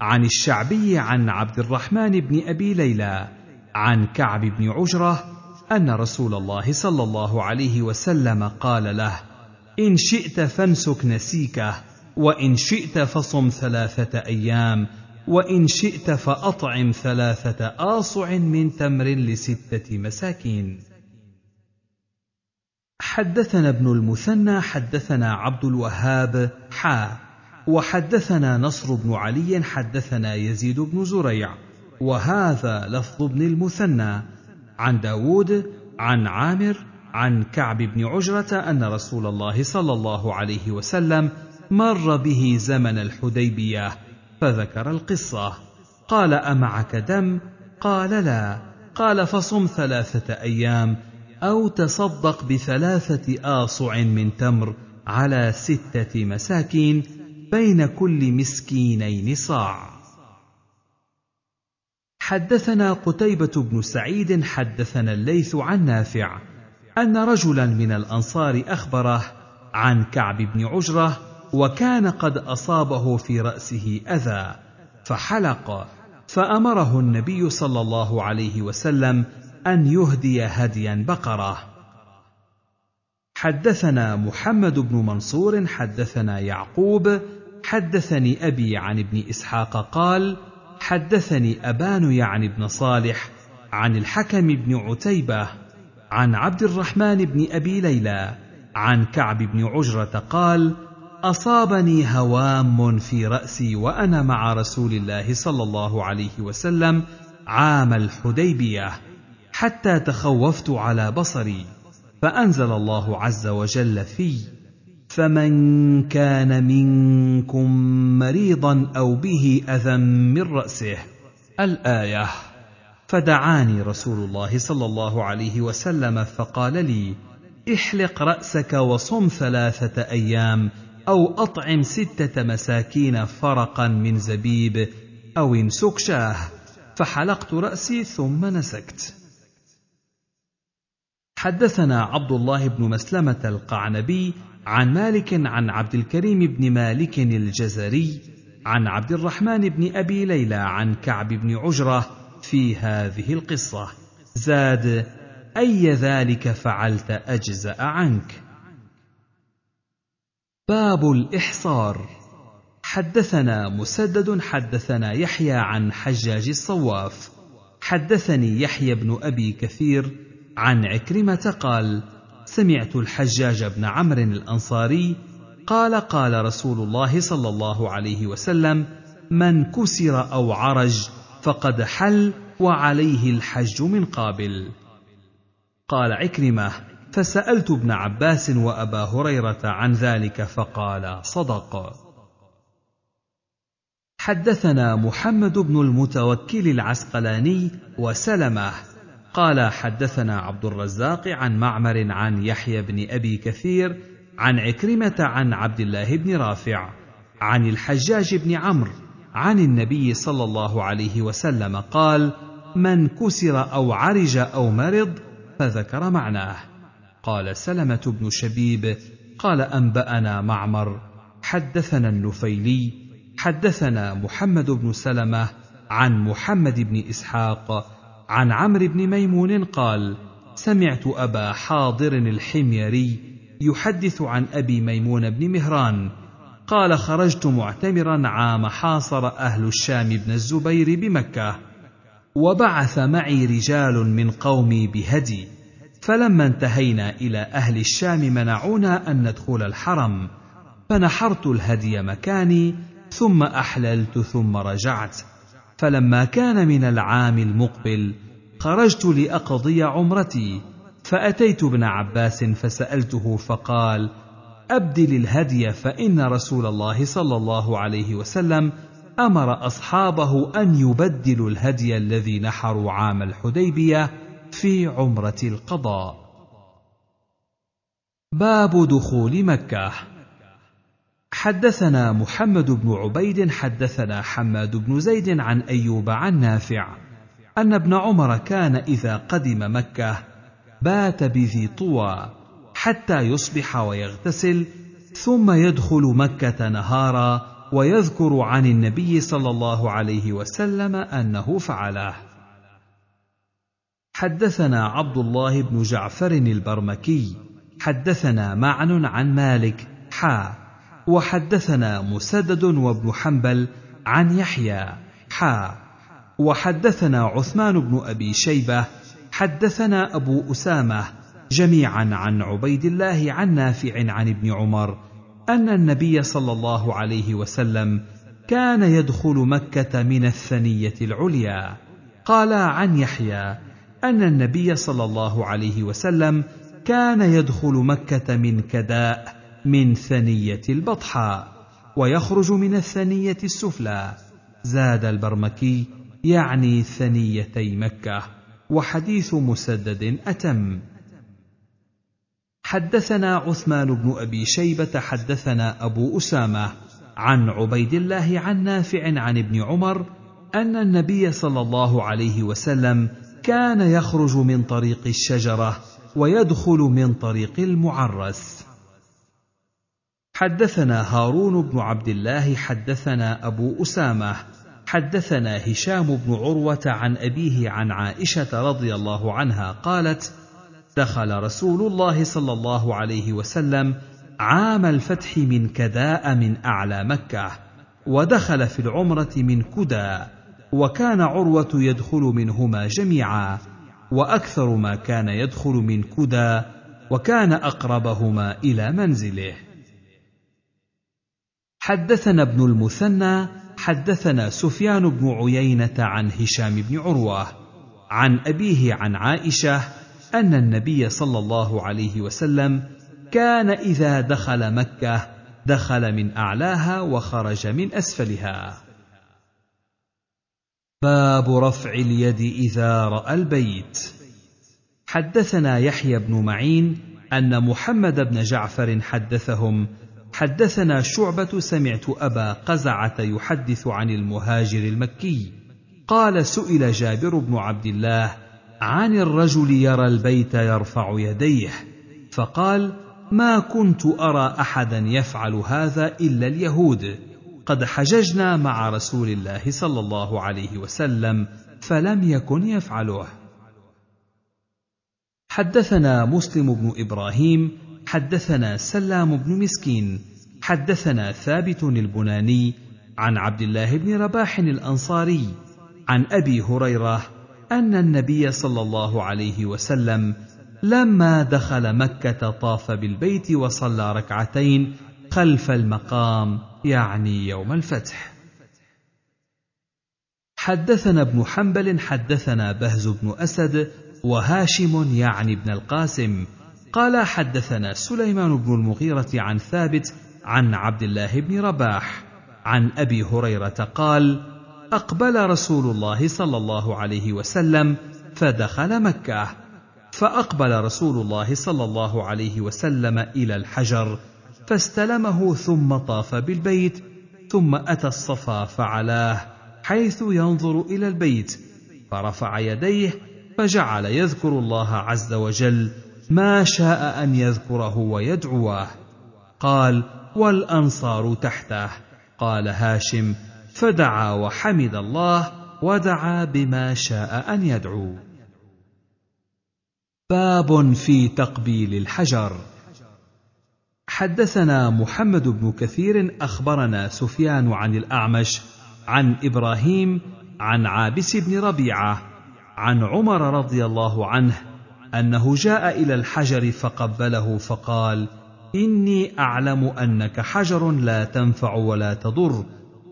[SPEAKER 1] عن الشعبي عن عبد الرحمن بن أبي ليلى عن كعب بن عجرة أن رسول الله صلى الله عليه وسلم قال له إن شئت فامسك نسيكه وإن شئت فصم ثلاثة أيام وإن شئت فأطعم ثلاثة آصع من تمر لستة مساكين. حدثنا ابن المثنى حدثنا عبد الوهاب حا وحدثنا نصر بن علي حدثنا يزيد بن زريع وهذا لفظ ابن المثنى عن داود عن عامر عن كعب بن عجرة أن رسول الله صلى الله عليه وسلم مر به زمن الحديبية فذكر القصة قال أمعك دم قال لا قال فصم ثلاثة أيام أو تصدق بثلاثة آصع من تمر على ستة مساكين بين كل مسكينين صاع حدثنا قتيبة بن سعيد حدثنا الليث عن نافع أن رجلا من الأنصار أخبره عن كعب بن عجرة وكان قد اصابه في راسه اذى فحلق فامره النبي صلى الله عليه وسلم ان يهدي هديا بقره حدثنا محمد بن منصور حدثنا يعقوب حدثني ابي عن ابن اسحاق قال حدثني ابان يعني بن صالح عن الحكم بن عتيبه عن عبد الرحمن بن ابي ليلى عن كعب بن عجره قال اصابني هوام في راسي وانا مع رسول الله صلى الله عليه وسلم عام الحديبيه حتى تخوفت على بصري فانزل الله عز وجل في فمن كان منكم مريضا او به اذى من راسه الايه فدعاني رسول الله صلى الله عليه وسلم فقال لي احلق راسك وصم ثلاثه ايام أو أطعم ستة مساكين فرقا من زبيب أو انسك شاه فحلقت رأسي ثم نسكت حدثنا عبد الله بن مسلمة القعنبي عن مالك عن عبد الكريم بن مالك الجزري عن عبد الرحمن بن أبي ليلى عن كعب بن عجرة في هذه القصة زاد أي ذلك فعلت أجزأ عنك باب الإحصار حدثنا مسدد حدثنا يحيى عن حجاج الصواف حدثني يحيى بن أبي كثير عن عكرمة قال سمعت الحجاج بن عمرو الأنصاري قال قال رسول الله صلى الله عليه وسلم من كسر أو عرج فقد حل وعليه الحج من قابل قال عكرمه فسالت ابن عباس وابا هريره عن ذلك فقالا صدق حدثنا محمد بن المتوكل العسقلاني وسلمه قال حدثنا عبد الرزاق عن معمر عن يحيى بن ابي كثير عن عكرمه عن عبد الله بن رافع عن الحجاج بن عمرو عن النبي صلى الله عليه وسلم قال من كسر او عرج او مرض فذكر معناه قال سلمه بن شبيب قال انبانا معمر حدثنا النفيلي حدثنا محمد بن سلمه عن محمد بن اسحاق عن عمرو بن ميمون قال سمعت ابا حاضر الحميري يحدث عن ابي ميمون بن مهران قال خرجت معتمرا عام حاصر اهل الشام بن الزبير بمكه وبعث معي رجال من قومي بهدي فلما انتهينا الى اهل الشام منعونا ان ندخل الحرم فنحرت الهدي مكاني ثم احللت ثم رجعت فلما كان من العام المقبل خرجت لاقضي عمرتي فاتيت ابن عباس فسالته فقال ابدل الهدي فان رسول الله صلى الله عليه وسلم امر اصحابه ان يبدلوا الهدي الذي نحروا عام الحديبيه في عمرة القضاء باب دخول مكة حدثنا محمد بن عبيد حدثنا حماد بن زيد عن أيوب عن نافع أن ابن عمر كان إذا قدم مكة بات بذي طوى حتى يصبح ويغتسل ثم يدخل مكة نهارا ويذكر عن النبي صلى الله عليه وسلم أنه فعله حدثنا عبد الله بن جعفر البرمكي حدثنا معن عن مالك حا وحدثنا مسدد وابن حنبل عن يحيى حا وحدثنا عثمان بن ابي شيبه حدثنا ابو اسامه جميعا عن عبيد الله عن نافع عن ابن عمر ان النبي صلى الله عليه وسلم كان يدخل مكه من الثنيه العليا قال عن يحيى ان النبي صلى الله عليه وسلم كان يدخل مكه من كداء من ثنيه البطحاء ويخرج من الثنيه السفلى زاد البرمكي يعني ثنيتي مكه وحديث مسدد اتم حدثنا عثمان بن ابي شيبه حدثنا ابو اسامه عن عبيد الله عن نافع عن ابن عمر ان النبي صلى الله عليه وسلم كان يخرج من طريق الشجره ويدخل من طريق المعرس حدثنا هارون بن عبد الله حدثنا ابو اسامه حدثنا هشام بن عروه عن ابيه عن عائشه رضي الله عنها قالت دخل رسول الله صلى الله عليه وسلم عام الفتح من كداء من اعلى مكه ودخل في العمره من كداء وكان عروه يدخل منهما جميعا واكثر ما كان يدخل من كدى وكان اقربهما الى منزله حدثنا ابن المثنى حدثنا سفيان بن عيينه عن هشام بن عروه عن ابيه عن عائشه ان النبي صلى الله عليه وسلم كان اذا دخل مكه دخل من اعلاها وخرج من اسفلها باب رفع اليد اذا راى البيت حدثنا يحيى بن معين ان محمد بن جعفر حدثهم حدثنا شعبه سمعت ابا قزعه يحدث عن المهاجر المكي قال سئل جابر بن عبد الله عن الرجل يرى البيت يرفع يديه فقال ما كنت ارى احدا يفعل هذا الا اليهود قد حججنا مع رسول الله صلى الله عليه وسلم فلم يكن يفعله حدثنا مسلم بن ابراهيم حدثنا سلام بن مسكين حدثنا ثابت البناني عن عبد الله بن رباح الانصاري عن ابي هريره ان النبي صلى الله عليه وسلم لما دخل مكه طاف بالبيت وصلى ركعتين خلف المقام يعني يوم الفتح حدثنا ابن حنبل حدثنا بهز بن اسد وهاشم يعني ابن القاسم قال حدثنا سليمان بن المغيره عن ثابت عن عبد الله بن رباح عن ابي هريره قال اقبل رسول الله صلى الله عليه وسلم فدخل مكه فاقبل رسول الله صلى الله عليه وسلم الى الحجر فاستلمه ثم طاف بالبيت ثم اتى الصفا فعلاه حيث ينظر الى البيت فرفع يديه فجعل يذكر الله عز وجل ما شاء ان يذكره ويدعوه قال والانصار تحته قال هاشم فدعا وحمد الله ودعا بما شاء ان يدعو باب في تقبيل الحجر حدثنا محمد بن كثير اخبرنا سفيان عن الاعمش عن ابراهيم عن عابس بن ربيعه عن عمر رضي الله عنه انه جاء الى الحجر فقبله فقال اني اعلم انك حجر لا تنفع ولا تضر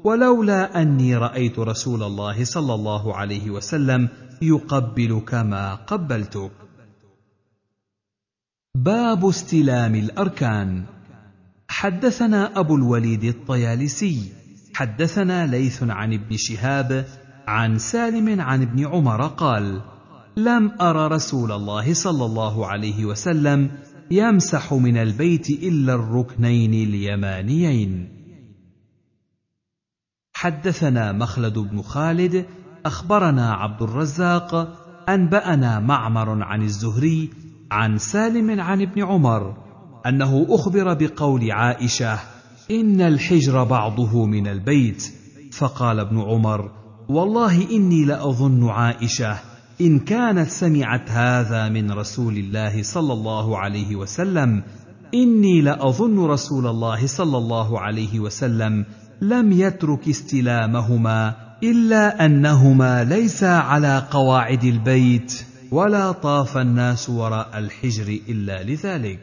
[SPEAKER 1] ولولا اني رايت رسول الله صلى الله عليه وسلم يقبلك ما قبلتك باب استلام الاركان حدثنا ابو الوليد الطيالسي حدثنا ليث عن ابن شهاب عن سالم عن ابن عمر قال لم ار رسول الله صلى الله عليه وسلم يمسح من البيت الا الركنين اليمانيين حدثنا مخلد بن خالد اخبرنا عبد الرزاق انبانا معمر عن الزهري عن سالم عن ابن عمر انه اخبر بقول عائشه ان الحجر بعضه من البيت فقال ابن عمر والله اني لاظن عائشه ان كانت سمعت هذا من رسول الله صلى الله عليه وسلم اني لاظن رسول الله صلى الله عليه وسلم لم يترك استلامهما الا انهما ليسا على قواعد البيت ولا طاف الناس وراء الحجر الا لذلك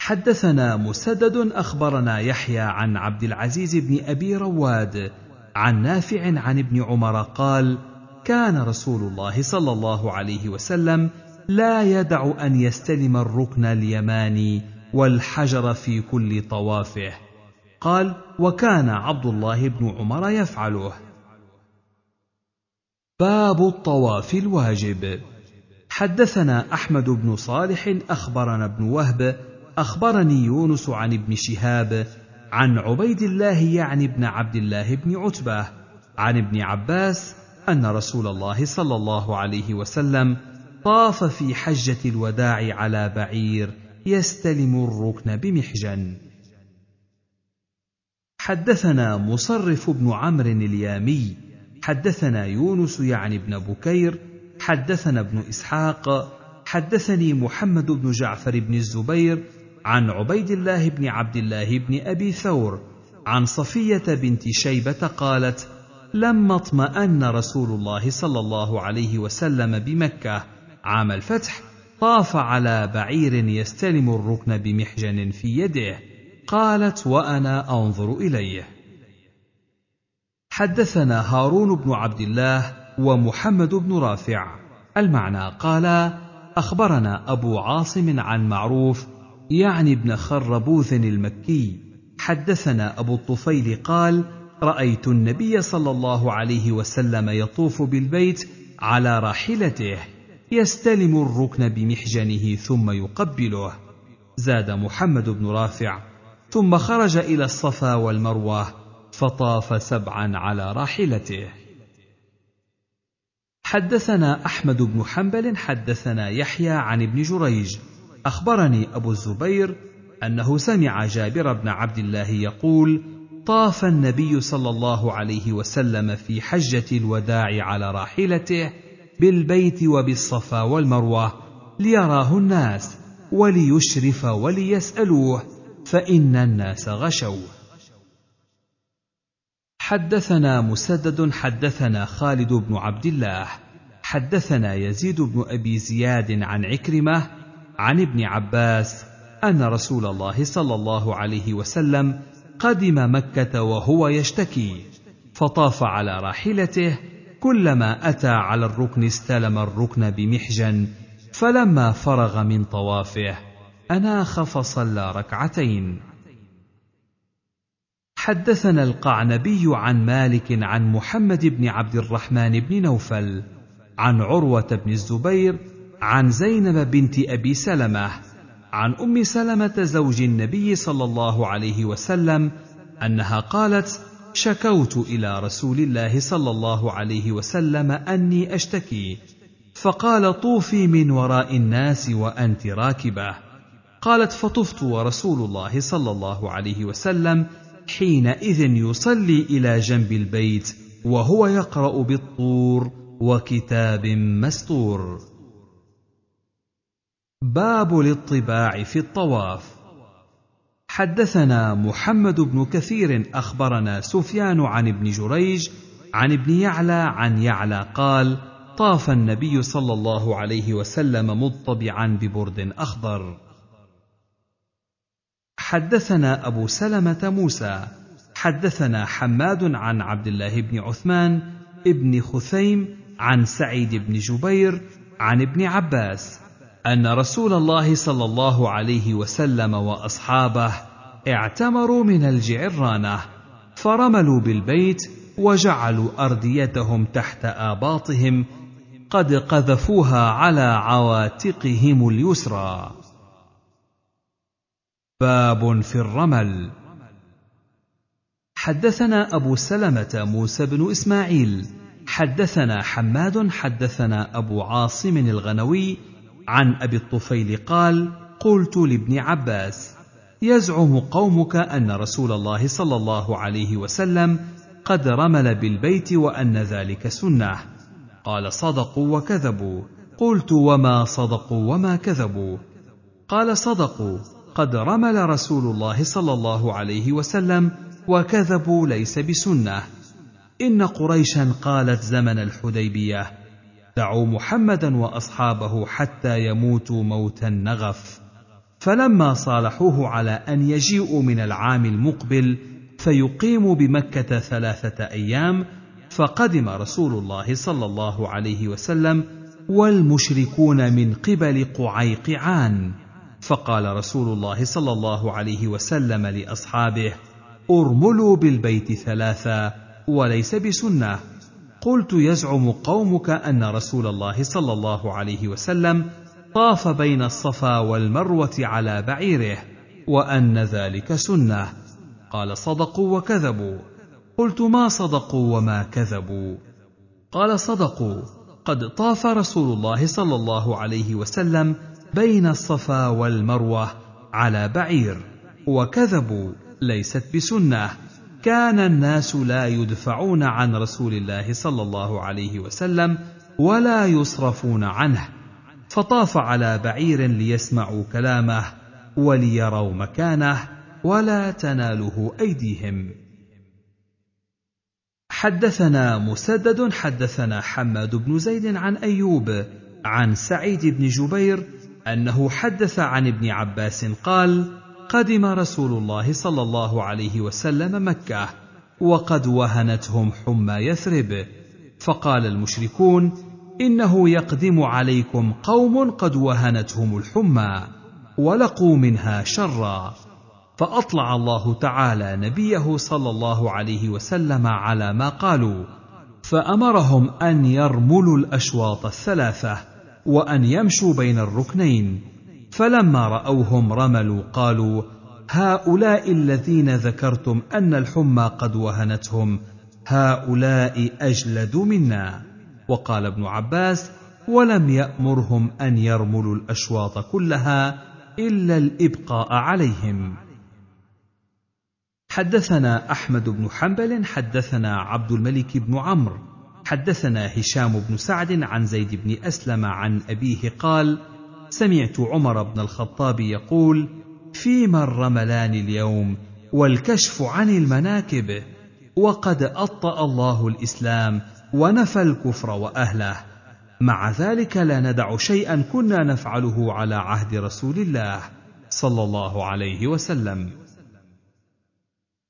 [SPEAKER 1] حدثنا مسدد اخبرنا يحيى عن عبد العزيز بن ابي رواد عن نافع عن ابن عمر قال كان رسول الله صلى الله عليه وسلم لا يدع ان يستلم الركن اليماني والحجر في كل طوافه قال وكان عبد الله بن عمر يفعله باب الطواف الواجب حدثنا احمد بن صالح اخبرنا ابن وهب اخبرني يونس عن ابن شهاب عن عبيد الله يعني ابن عبد الله بن عتبه عن ابن عباس ان رسول الله صلى الله عليه وسلم طاف في حجه الوداع على بعير يستلم الركن بمحجن حدثنا مصرف بن عمرو اليامي حدثنا يونس يعني بن بكير حدثنا ابن اسحاق حدثني محمد بن جعفر بن الزبير عن عبيد الله بن عبد الله بن ابي ثور عن صفيه بنت شيبه قالت لما اطمان رسول الله صلى الله عليه وسلم بمكه عام الفتح طاف على بعير يستلم الركن بمحجن في يده قالت وانا انظر اليه حدثنا هارون بن عبد الله ومحمد بن رافع المعنى قال اخبرنا ابو عاصم عن معروف يعني ابن خربوذ المكي حدثنا ابو الطفيل قال رايت النبي صلى الله عليه وسلم يطوف بالبيت على راحلته يستلم الركن بمحجنه ثم يقبله زاد محمد بن رافع ثم خرج الى الصفا والمروه فطاف سبعا على راحلته حدثنا احمد بن حنبل حدثنا يحيى عن ابن جريج اخبرني ابو الزبير انه سمع جابر بن عبد الله يقول طاف النبي صلى الله عليه وسلم في حجه الوداع على راحلته بالبيت وبالصفا والمروه ليراه الناس وليشرف وليسالوه فان الناس غشوه حدثنا مسدد حدثنا خالد بن عبد الله حدثنا يزيد بن ابي زياد عن عكرمه عن ابن عباس ان رسول الله صلى الله عليه وسلم قدم مكه وهو يشتكي فطاف على راحلته كلما اتى على الركن استلم الركن بمحجن فلما فرغ من طوافه اناخ فصلى ركعتين حدثنا القعنبي عن مالك عن محمد بن عبد الرحمن بن نوفل عن عروه بن الزبير عن زينب بنت ابي سلمه عن ام سلمه زوج النبي صلى الله عليه وسلم انها قالت شكوت الى رسول الله صلى الله عليه وسلم اني اشتكي فقال طوفي من وراء الناس وانت راكبه قالت فطفت ورسول الله صلى الله عليه وسلم حينئذ يصلي الى جنب البيت وهو يقرا بالطور وكتاب مستور باب الاطباع في الطواف حدثنا محمد بن كثير اخبرنا سفيان عن ابن جريج عن ابن يعلى عن يعلى قال طاف النبي صلى الله عليه وسلم مطبعا ببرد اخضر حدثنا ابو سلمه موسى حدثنا حماد عن عبد الله بن عثمان ابن خثيم عن سعيد بن جبير عن ابن عباس ان رسول الله صلى الله عليه وسلم واصحابه اعتمروا من الجعرانه فرملوا بالبيت وجعلوا ارديتهم تحت اباطهم قد قذفوها على عواتقهم اليسرى باب في الرمل حدثنا ابو سلمه موسى بن اسماعيل حدثنا حماد حدثنا ابو عاصم الغنوي عن ابي الطفيل قال قلت لابن عباس يزعم قومك ان رسول الله صلى الله عليه وسلم قد رمل بالبيت وان ذلك سنه قال صدقوا وكذبوا قلت وما صدقوا وما كذبوا قال صدقوا قد رمل رسول الله صلى الله عليه وسلم وكذبوا ليس بسنه ان قريشا قالت زمن الحديبيه دعوا محمدا واصحابه حتى يموتوا موتا نغف فلما صالحوه على ان يجيءوا من العام المقبل فيقيموا بمكه ثلاثه ايام فقدم رسول الله صلى الله عليه وسلم والمشركون من قبل قعيقعان فقال رسول الله صلى الله عليه وسلم لاصحابه ارملوا بالبيت ثلاثا وليس بسنه قلت يزعم قومك ان رسول الله صلى الله عليه وسلم طاف بين الصفا والمروه على بعيره وان ذلك سنه قال صدقوا وكذبوا قلت ما صدقوا وما كذبوا قال صدقوا قد طاف رسول الله صلى الله عليه وسلم بين الصفا والمروه على بعير وكذبوا ليست بسنه كان الناس لا يدفعون عن رسول الله صلى الله عليه وسلم ولا يصرفون عنه فطاف على بعير ليسمعوا كلامه وليروا مكانه ولا تناله ايديهم حدثنا مسدد حدثنا حماد بن زيد عن ايوب عن سعيد بن جبير انه حدث عن ابن عباس قال قدم رسول الله صلى الله عليه وسلم مكه وقد وهنتهم حمى يثرب فقال المشركون انه يقدم عليكم قوم قد وهنتهم الحمى ولقوا منها شرا فاطلع الله تعالى نبيه صلى الله عليه وسلم على ما قالوا فامرهم ان يرملوا الاشواط الثلاثه وان يمشوا بين الركنين فلما راوهم رملوا قالوا هؤلاء الذين ذكرتم ان الحمى قد وهنتهم هؤلاء اجلد منا وقال ابن عباس ولم يامرهم ان يرملوا الاشواط كلها الا الابقاء عليهم حدثنا احمد بن حنبل حدثنا عبد الملك بن عمرو حدثنا هشام بن سعد عن زيد بن اسلم عن ابيه قال سمعت عمر بن الخطاب يقول فيما الرملان اليوم والكشف عن المناكب وقد اطا الله الاسلام ونفى الكفر واهله مع ذلك لا ندع شيئا كنا نفعله على عهد رسول الله صلى الله عليه وسلم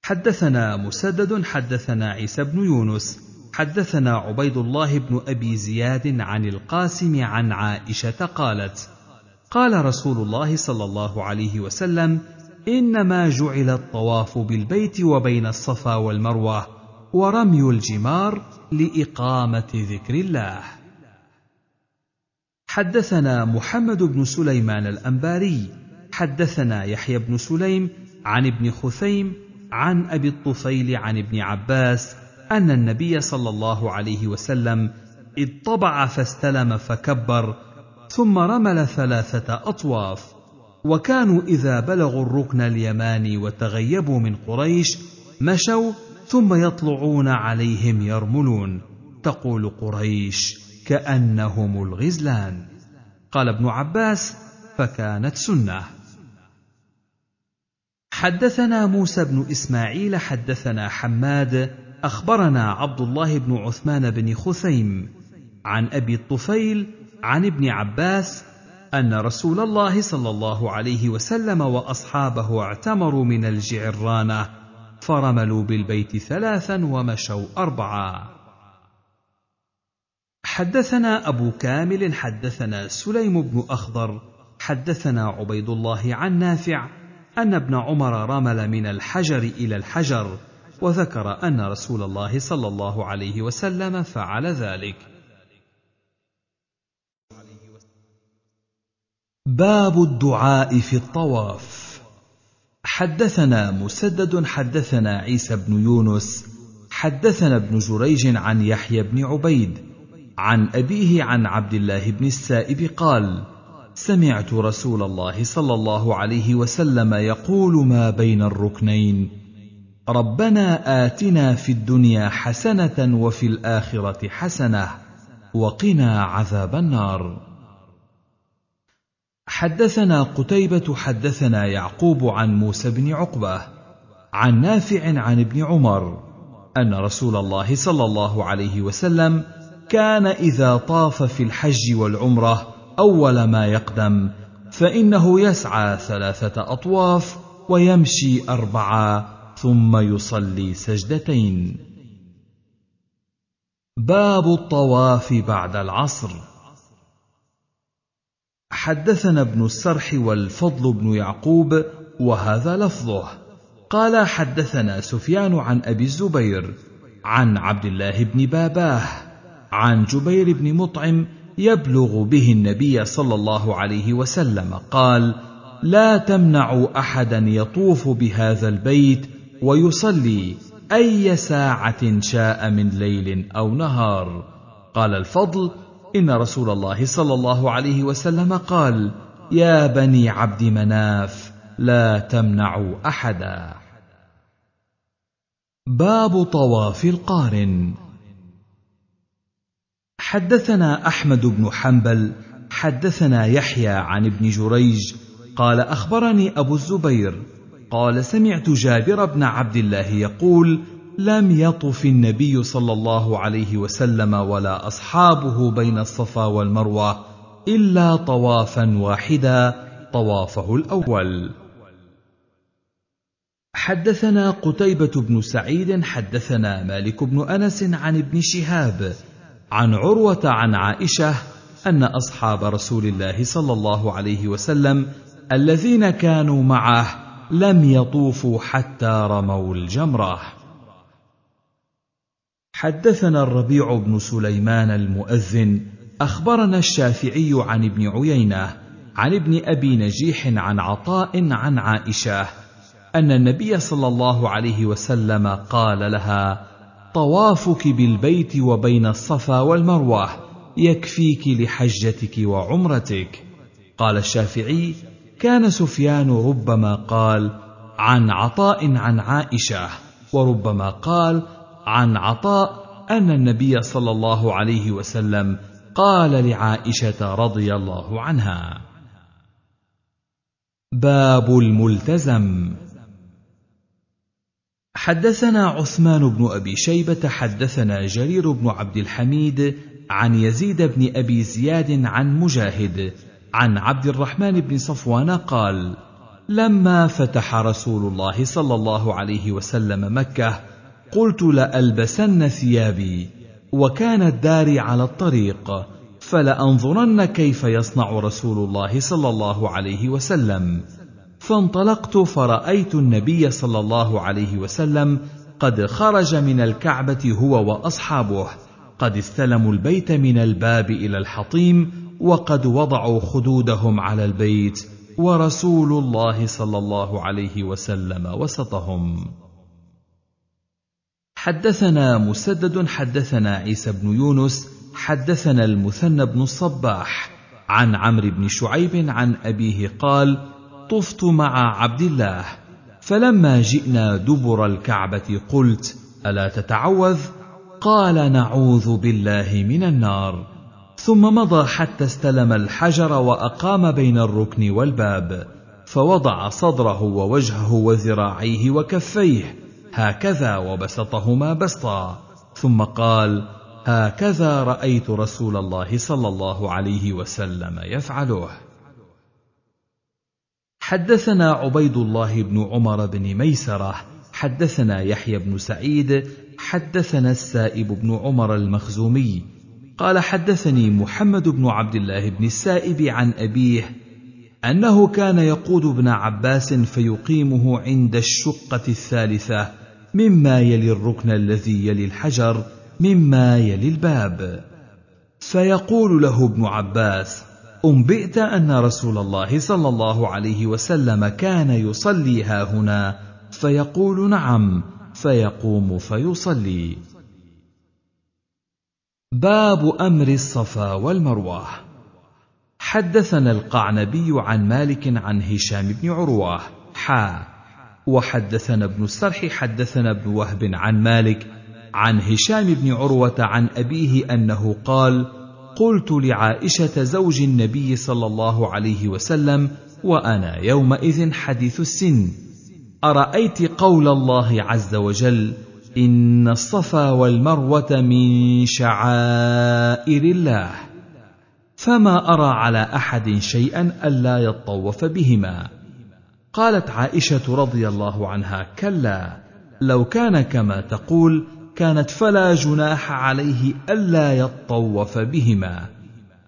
[SPEAKER 1] حدثنا مسدد حدثنا عيسى بن يونس حدثنا عبيد الله بن ابي زياد عن القاسم عن عائشه قالت قال رسول الله صلى الله عليه وسلم انما جعل الطواف بالبيت وبين الصفا والمروه ورمي الجمار لاقامه ذكر الله حدثنا محمد بن سليمان الانباري حدثنا يحيى بن سليم عن ابن خثيم عن ابي الطفيل عن ابن عباس ان النبي صلى الله عليه وسلم اطبع فاستلم فكبر ثم رمل ثلاثه اطواف وكانوا اذا بلغوا الركن اليماني وتغيبوا من قريش مشوا ثم يطلعون عليهم يرملون تقول قريش كانهم الغزلان قال ابن عباس فكانت سنه حدثنا موسى بن اسماعيل حدثنا حماد اخبرنا عبد الله بن عثمان بن خثيم عن ابي الطفيل عن ابن عباس ان رسول الله صلى الله عليه وسلم واصحابه اعتمروا من الجعرانه فرملوا بالبيت ثلاثا ومشوا اربعا حدثنا ابو كامل حدثنا سليم بن اخضر حدثنا عبيد الله عن نافع ان ابن عمر رمل من الحجر الى الحجر وذكر أن رسول الله صلى الله عليه وسلم فعل ذلك. باب الدعاء في الطواف حدثنا مسدد حدثنا عيسى بن يونس حدثنا ابن جريج عن يحيى بن عبيد عن أبيه عن عبد الله بن السائب قال: سمعت رسول الله صلى الله عليه وسلم يقول ما بين الركنين ربنا آتنا في الدنيا حسنة وفي الآخرة حسنة وقنا عذاب النار. حدثنا قتيبة حدثنا يعقوب عن موسى بن عقبة عن نافع عن ابن عمر أن رسول الله صلى الله عليه وسلم كان إذا طاف في الحج والعمرة أول ما يقدم فإنه يسعى ثلاثة أطواف ويمشي أربعة ثم يصلي سجدتين باب الطواف بعد العصر حدثنا ابن السرح والفضل بن يعقوب وهذا لفظه قال حدثنا سفيان عن ابي الزبير عن عبد الله بن باباه عن جبير بن مطعم يبلغ به النبي صلى الله عليه وسلم قال لا تمنعوا احدا يطوف بهذا البيت ويصلي اي ساعه شاء من ليل او نهار قال الفضل ان رسول الله صلى الله عليه وسلم قال يا بني عبد مناف لا تمنعوا احدا باب طواف القارن حدثنا احمد بن حنبل حدثنا يحيى عن ابن جريج قال اخبرني ابو الزبير قال سمعت جابر بن عبد الله يقول لم يطف النبي صلى الله عليه وسلم ولا اصحابه بين الصفا والمروه الا طوافا واحدا طوافه الاول حدثنا قتيبة بن سعيد حدثنا مالك بن أنس عن ابن شهاب عن عروة عن عائشة أن أصحاب رسول الله صلى الله عليه وسلم الذين كانوا معه لم يطوفوا حتى رموا الجمره حدثنا الربيع بن سليمان المؤذن اخبرنا الشافعي عن ابن عيينه عن ابن ابي نجيح عن عطاء عن عائشه ان النبي صلى الله عليه وسلم قال لها طوافك بالبيت وبين الصفا والمروه يكفيك لحجتك وعمرتك قال الشافعي كان سفيان ربما قال عن عطاء عن عائشه وربما قال عن عطاء ان النبي صلى الله عليه وسلم قال لعائشه رضي الله عنها باب الملتزم حدثنا عثمان بن ابي شيبه حدثنا جرير بن عبد الحميد عن يزيد بن ابي زياد عن مجاهد عن عبد الرحمن بن صفوان قال لما فتح رسول الله صلى الله عليه وسلم مكه قلت لالبسن ثيابي وكان الدار على الطريق فلانظرن كيف يصنع رسول الله صلى الله عليه وسلم فانطلقت فرايت النبي صلى الله عليه وسلم قد خرج من الكعبه هو واصحابه قد استلموا البيت من الباب الى الحطيم وقد وضعوا خدودهم على البيت ورسول الله صلى الله عليه وسلم وسطهم حدثنا مسدد حدثنا عيسى بن يونس حدثنا المثنى بن الصباح عن عمرو بن شعيب عن ابيه قال طفت مع عبد الله فلما جئنا دبر الكعبه قلت الا تتعوذ قال نعوذ بالله من النار ثم مضى حتى استلم الحجر واقام بين الركن والباب فوضع صدره ووجهه وذراعيه وكفيه هكذا وبسطهما بسطا ثم قال هكذا رايت رسول الله صلى الله عليه وسلم يفعله حدثنا عبيد الله بن عمر بن ميسره حدثنا يحيى بن سعيد حدثنا السائب بن عمر المخزومي قال حدثني محمد بن عبد الله بن السائب عن أبيه أنه كان يقود ابن عباس فيقيمه عند الشقة الثالثة مما يلي الركن الذي يلي الحجر مما يلي الباب فيقول له ابن عباس انبئت ان رسول الله صلى الله عليه وسلم كان يصلي ها هنا فيقول نعم فيقوم فيصلي باب امر الصفا والمروه حدثنا القعنبي عن مالك عن هشام بن عروه حا وحدثنا ابن السرح حدثنا ابن وهب عن مالك عن هشام بن عروه عن ابيه انه قال قلت لعائشه زوج النبي صلى الله عليه وسلم وانا يومئذ حديث السن ارايت قول الله عز وجل ان الصفا والمروه من شعائر الله فما ارى على احد شيئا الا يطوف بهما قالت عائشه رضي الله عنها كلا لو كان كما تقول كانت فلا جناح عليه الا يطوف بهما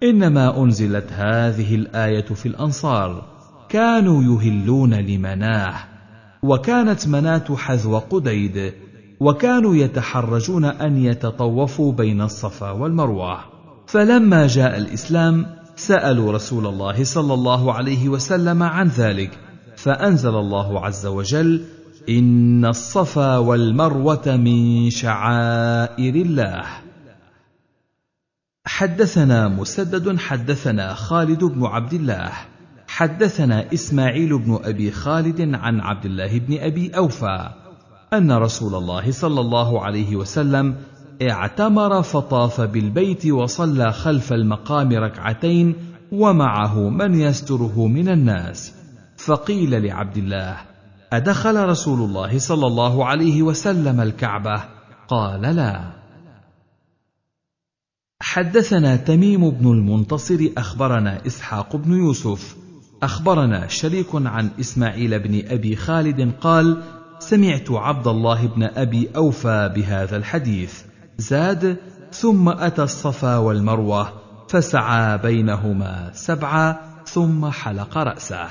[SPEAKER 1] انما انزلت هذه الايه في الانصار كانوا يهلون لمناه وكانت مناه حذو قديد وكانوا يتحرجون ان يتطوفوا بين الصفا والمروه فلما جاء الاسلام سالوا رسول الله صلى الله عليه وسلم عن ذلك فانزل الله عز وجل ان الصفا والمروه من شعائر الله حدثنا مسدد حدثنا خالد بن عبد الله حدثنا اسماعيل بن ابي خالد عن عبد الله بن ابي اوفى ان رسول الله صلى الله عليه وسلم اعتمر فطاف بالبيت وصلى خلف المقام ركعتين ومعه من يستره من الناس فقيل لعبد الله ادخل رسول الله صلى الله عليه وسلم الكعبه قال لا حدثنا تميم بن المنتصر اخبرنا اسحاق بن يوسف اخبرنا شريك عن اسماعيل بن ابي خالد قال سمعت عبد الله بن ابي اوفى بهذا الحديث زاد ثم اتى الصفا والمروه فسعى بينهما سبعا ثم حلق راسه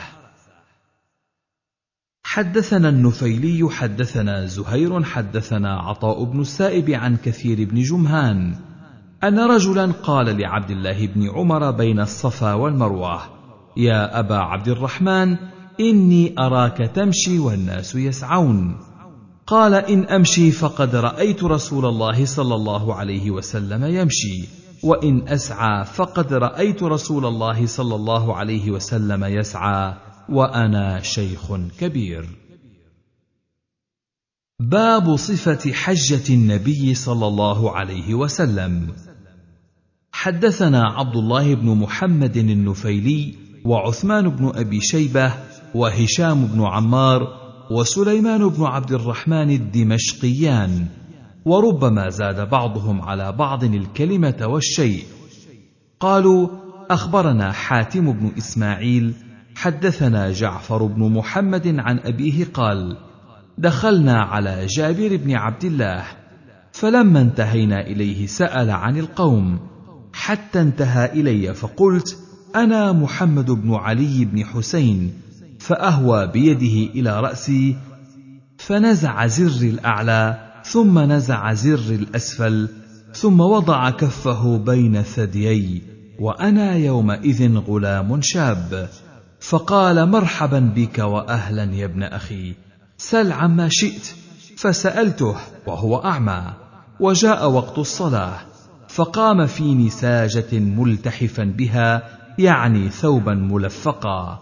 [SPEAKER 1] حدثنا النفيلي حدثنا زهير حدثنا عطاء بن السائب عن كثير بن جمهان ان رجلا قال لعبد الله بن عمر بين الصفا والمروه يا ابا عبد الرحمن إني أراك تمشي والناس يسعون قال إن أمشي فقد رأيت رسول الله صلى الله عليه وسلم يمشي وإن أسعى فقد رأيت رسول الله صلى الله عليه وسلم يسعى وأنا شيخ كبير باب صفة حجة النبي صلى الله عليه وسلم حدثنا عبد الله بن محمد النفيلي وعثمان بن ابي شيبه وهشام بن عمار وسليمان بن عبد الرحمن الدمشقيان وربما زاد بعضهم على بعض الكلمه والشيء قالوا اخبرنا حاتم بن اسماعيل حدثنا جعفر بن محمد عن ابيه قال دخلنا على جابر بن عبد الله فلما انتهينا اليه سال عن القوم حتى انتهى الي فقلت انا محمد بن علي بن حسين فأهوى بيده إلى رأسي فنزع زر الأعلى ثم نزع زر الأسفل ثم وضع كفه بين ثديي وأنا يومئذ غلام شاب فقال مرحبا بك وأهلا يا ابن أخي سل عما شئت فسألته وهو أعمى وجاء وقت الصلاة فقام في نساجة ملتحفا بها يعني ثوبا ملفقا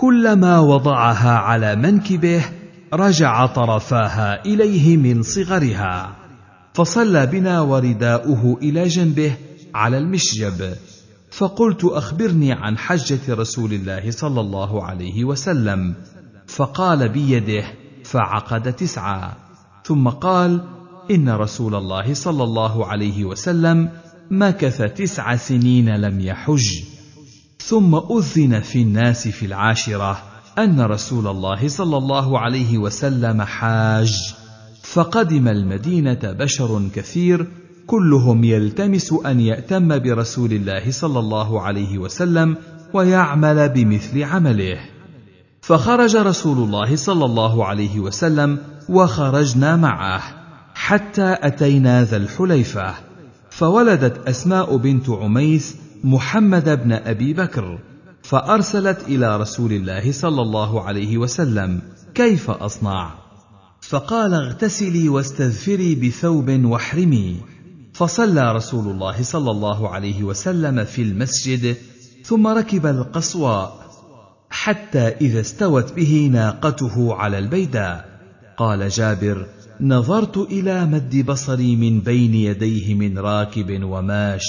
[SPEAKER 1] كلما وضعها على منكبه رجع طرفاها اليه من صغرها فصلى بنا ورداؤه الى جنبه على المشجب فقلت اخبرني عن حجه رسول الله صلى الله عليه وسلم فقال بيده فعقد تسعه ثم قال ان رسول الله صلى الله عليه وسلم مكث تسع سنين لم يحج ثم أذن في الناس في العاشرة أن رسول الله صلى الله عليه وسلم حاج، فقدم المدينة بشر كثير كلهم يلتمس أن يأتم برسول الله صلى الله عليه وسلم ويعمل بمثل عمله. فخرج رسول الله صلى الله عليه وسلم وخرجنا معه حتى أتينا ذا الحليفة، فولدت أسماء بنت عميس محمد بن ابي بكر فارسلت الى رسول الله صلى الله عليه وسلم كيف اصنع فقال اغتسلي واستذفري بثوب واحرمي فصلى رسول الله صلى الله عليه وسلم في المسجد ثم ركب القصواء حتى اذا استوت به ناقته على البيداء قال جابر نظرت الى مد بصري من بين يديه من راكب وماش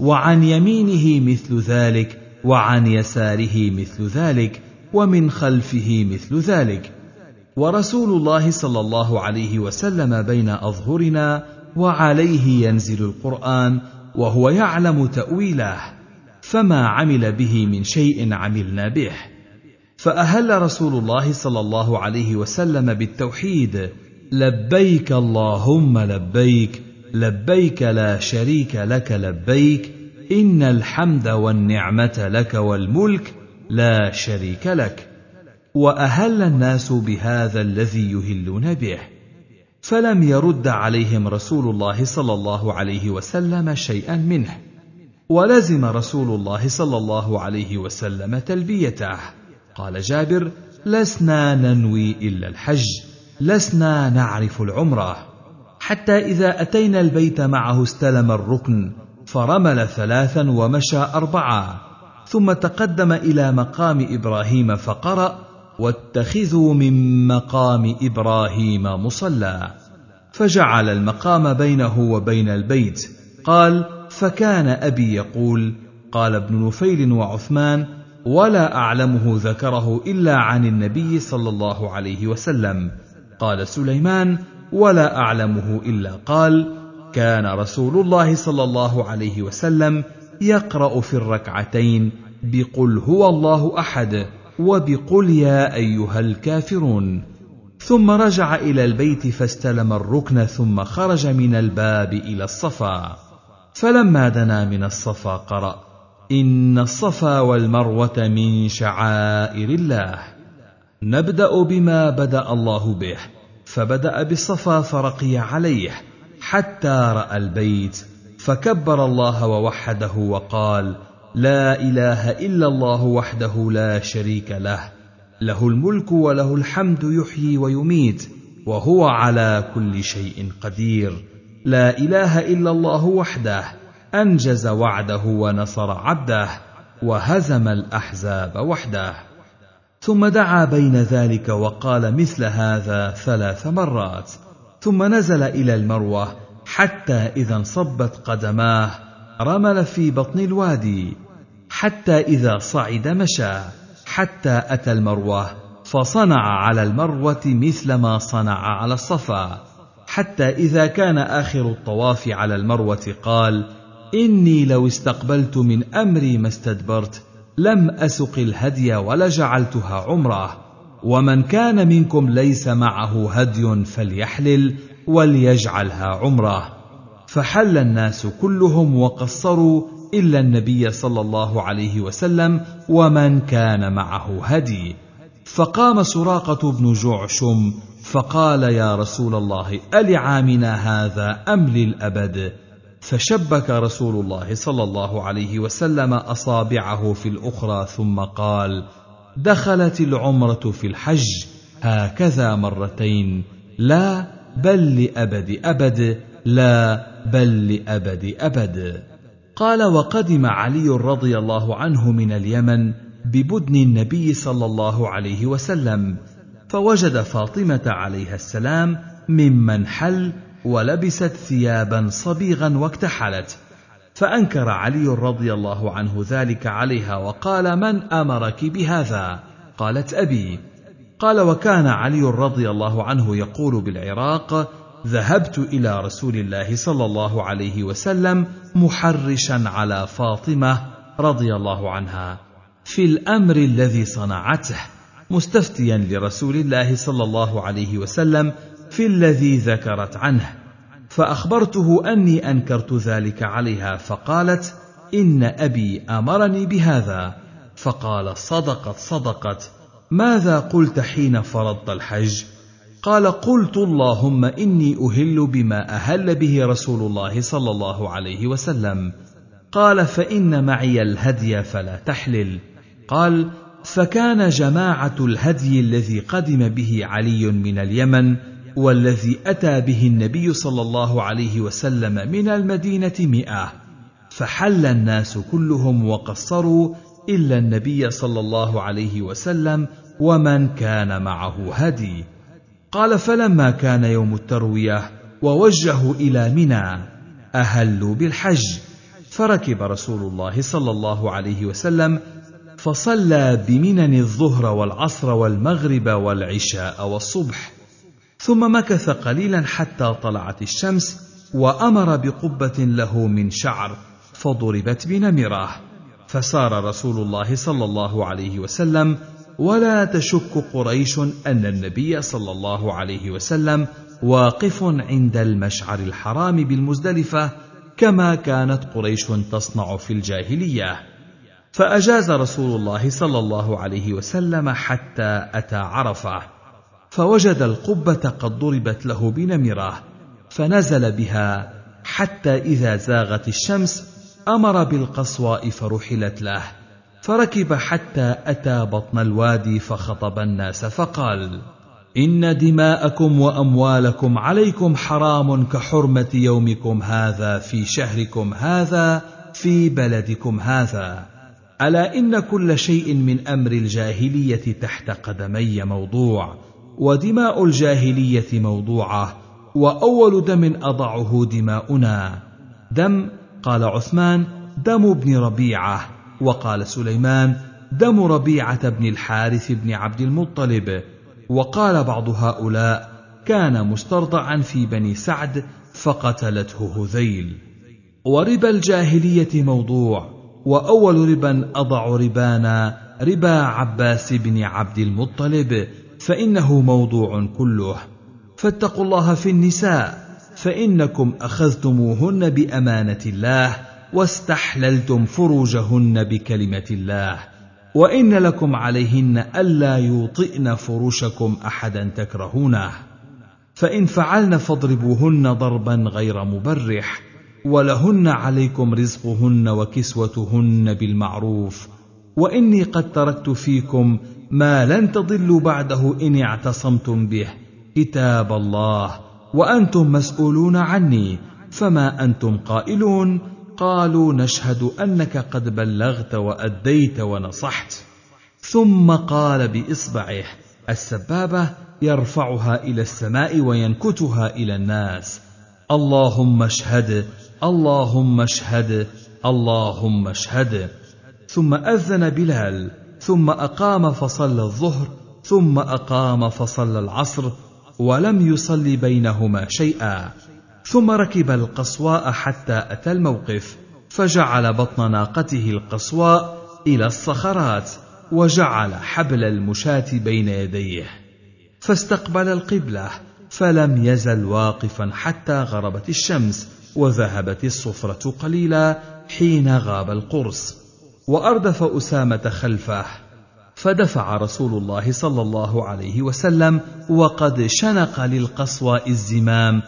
[SPEAKER 1] وعن يمينه مثل ذلك وعن يساره مثل ذلك ومن خلفه مثل ذلك ورسول الله صلى الله عليه وسلم بين اظهرنا وعليه ينزل القران وهو يعلم تاويله فما عمل به من شيء عملنا به فاهل رسول الله صلى الله عليه وسلم بالتوحيد لبيك اللهم لبيك لبيك لا شريك لك لبيك ان الحمد والنعمه لك والملك لا شريك لك واهل الناس بهذا الذي يهلون به فلم يرد عليهم رسول الله صلى الله عليه وسلم شيئا منه ولزم رسول الله صلى الله عليه وسلم تلبيته قال جابر لسنا ننوي الا الحج لسنا نعرف العمره حتى إذا أتينا البيت معه استلم الركن فرمل ثلاثا ومشى أربعة ثم تقدم إلى مقام إبراهيم فقرأ واتخذوا من مقام إبراهيم مصلى فجعل المقام بينه وبين البيت قال فكان أبي يقول قال ابن نفيل وعثمان ولا أعلمه ذكره إلا عن النبي صلى الله عليه وسلم قال سليمان ولا اعلمه الا قال كان رسول الله صلى الله عليه وسلم يقرا في الركعتين بقل هو الله احد وبقل يا ايها الكافرون ثم رجع الى البيت فاستلم الركن ثم خرج من الباب الى الصفا فلما دنا من الصفا قرا ان الصفا والمروه من شعائر الله نبدا بما بدا الله به فبدا بالصفا فرقي عليه حتى راى البيت فكبر الله ووحده وقال لا اله الا الله وحده لا شريك له له الملك وله الحمد يحيي ويميت وهو على كل شيء قدير لا اله الا الله وحده انجز وعده ونصر عبده وهزم الاحزاب وحده ثم دعا بين ذلك وقال مثل هذا ثلاث مرات ثم نزل الى المروه حتى اذا انصبت قدماه رمل في بطن الوادي حتى اذا صعد مشى حتى اتى المروه فصنع على المروه مثل ما صنع على الصفا حتى اذا كان اخر الطواف على المروه قال اني لو استقبلت من امري ما استدبرت لم اسق الهدي ولا جعلتها عمره ومن كان منكم ليس معه هدي فليحلل وليجعلها عمره فحل الناس كلهم وقصروا الا النبي صلى الله عليه وسلم ومن كان معه هدي فقام سراقه بن جعشم فقال يا رسول الله العامنا هذا ام للابد فشبك رسول الله صلى الله عليه وسلم اصابعه في الاخرى ثم قال دخلت العمره في الحج هكذا مرتين لا بل لابد ابد لا بل لابد ابد قال وقدم علي رضي الله عنه من اليمن ببدن النبي صلى الله عليه وسلم فوجد فاطمه عليها السلام ممن حل ولبست ثيابا صبيغا واكتحلت فانكر علي رضي الله عنه ذلك عليها وقال من امرك بهذا قالت ابي قال وكان علي رضي الله عنه يقول بالعراق ذهبت الى رسول الله صلى الله عليه وسلم محرشا على فاطمه رضي الله عنها في الامر الذي صنعته مستفتيا لرسول الله صلى الله عليه وسلم في الذي ذكرت عنه فاخبرته اني انكرت ذلك عليها فقالت ان ابي امرني بهذا فقال صدقت صدقت ماذا قلت حين فرضت الحج قال قلت اللهم اني اهل بما اهل به رسول الله صلى الله عليه وسلم قال فان معي الهدي فلا تحلل قال فكان جماعه الهدي الذي قدم به علي من اليمن والذي أتى به النبي صلى الله عليه وسلم من المدينة مئة فحل الناس كلهم وقصروا إلا النبي صلى الله عليه وسلم ومن كان معه هدي قال فلما كان يوم التروية ووجهوا إلى منى أهلوا بالحج فركب رسول الله صلى الله عليه وسلم فصلى بمنن الظهر والعصر والمغرب والعشاء والصبح ثم مكث قليلا حتى طلعت الشمس وامر بقبه له من شعر فضربت بنمره فسار رسول الله صلى الله عليه وسلم ولا تشك قريش ان النبي صلى الله عليه وسلم واقف عند المشعر الحرام بالمزدلفه كما كانت قريش تصنع في الجاهليه فاجاز رسول الله صلى الله عليه وسلم حتى اتى عرفه فوجد القبة قد ضربت له بنمرة فنزل بها حتى إذا زاغت الشمس أمر بالقصواء فرحلت له فركب حتى أتى بطن الوادي فخطب الناس فقال إن دماءكم وأموالكم عليكم حرام كحرمة يومكم هذا في شهركم هذا في بلدكم هذا ألا إن كل شيء من أمر الجاهلية تحت قدمي موضوع ودماء الجاهليه موضوعه واول دم اضعه دماؤنا دم قال عثمان دم ابن ربيعه وقال سليمان دم ربيعه بن الحارث بن عبد المطلب وقال بعض هؤلاء كان مسترضعا في بني سعد فقتلته هذيل وربا الجاهليه موضوع واول ربا اضع ربانا ربا عباس بن عبد المطلب فانه موضوع كله فاتقوا الله في النساء فانكم اخذتموهن بامانه الله واستحللتم فروجهن بكلمه الله وان لكم عليهن الا يوطئن فروشكم احدا تكرهونه فان فعلن فاضربوهن ضربا غير مبرح ولهن عليكم رزقهن وكسوتهن بالمعروف واني قد تركت فيكم ما لن تضلوا بعده ان اعتصمتم به كتاب الله وانتم مسؤولون عني فما انتم قائلون قالوا نشهد انك قد بلغت واديت ونصحت ثم قال باصبعه السبابه يرفعها الى السماء وينكتها الى الناس اللهم اشهد اللهم اشهد اللهم اشهد ثم اذن بلال ثم اقام فصلى الظهر ثم اقام فصلى العصر ولم يصلي بينهما شيئا ثم ركب القصواء حتى اتى الموقف فجعل بطن ناقته القصواء الى الصخرات وجعل حبل المشاة بين يديه فاستقبل القبله فلم يزل واقفا حتى غربت الشمس وذهبت الصفره قليلا حين غاب القرص واردف اسامه خلفه فدفع رسول الله صلى الله عليه وسلم وقد شنق للقصوى الزمام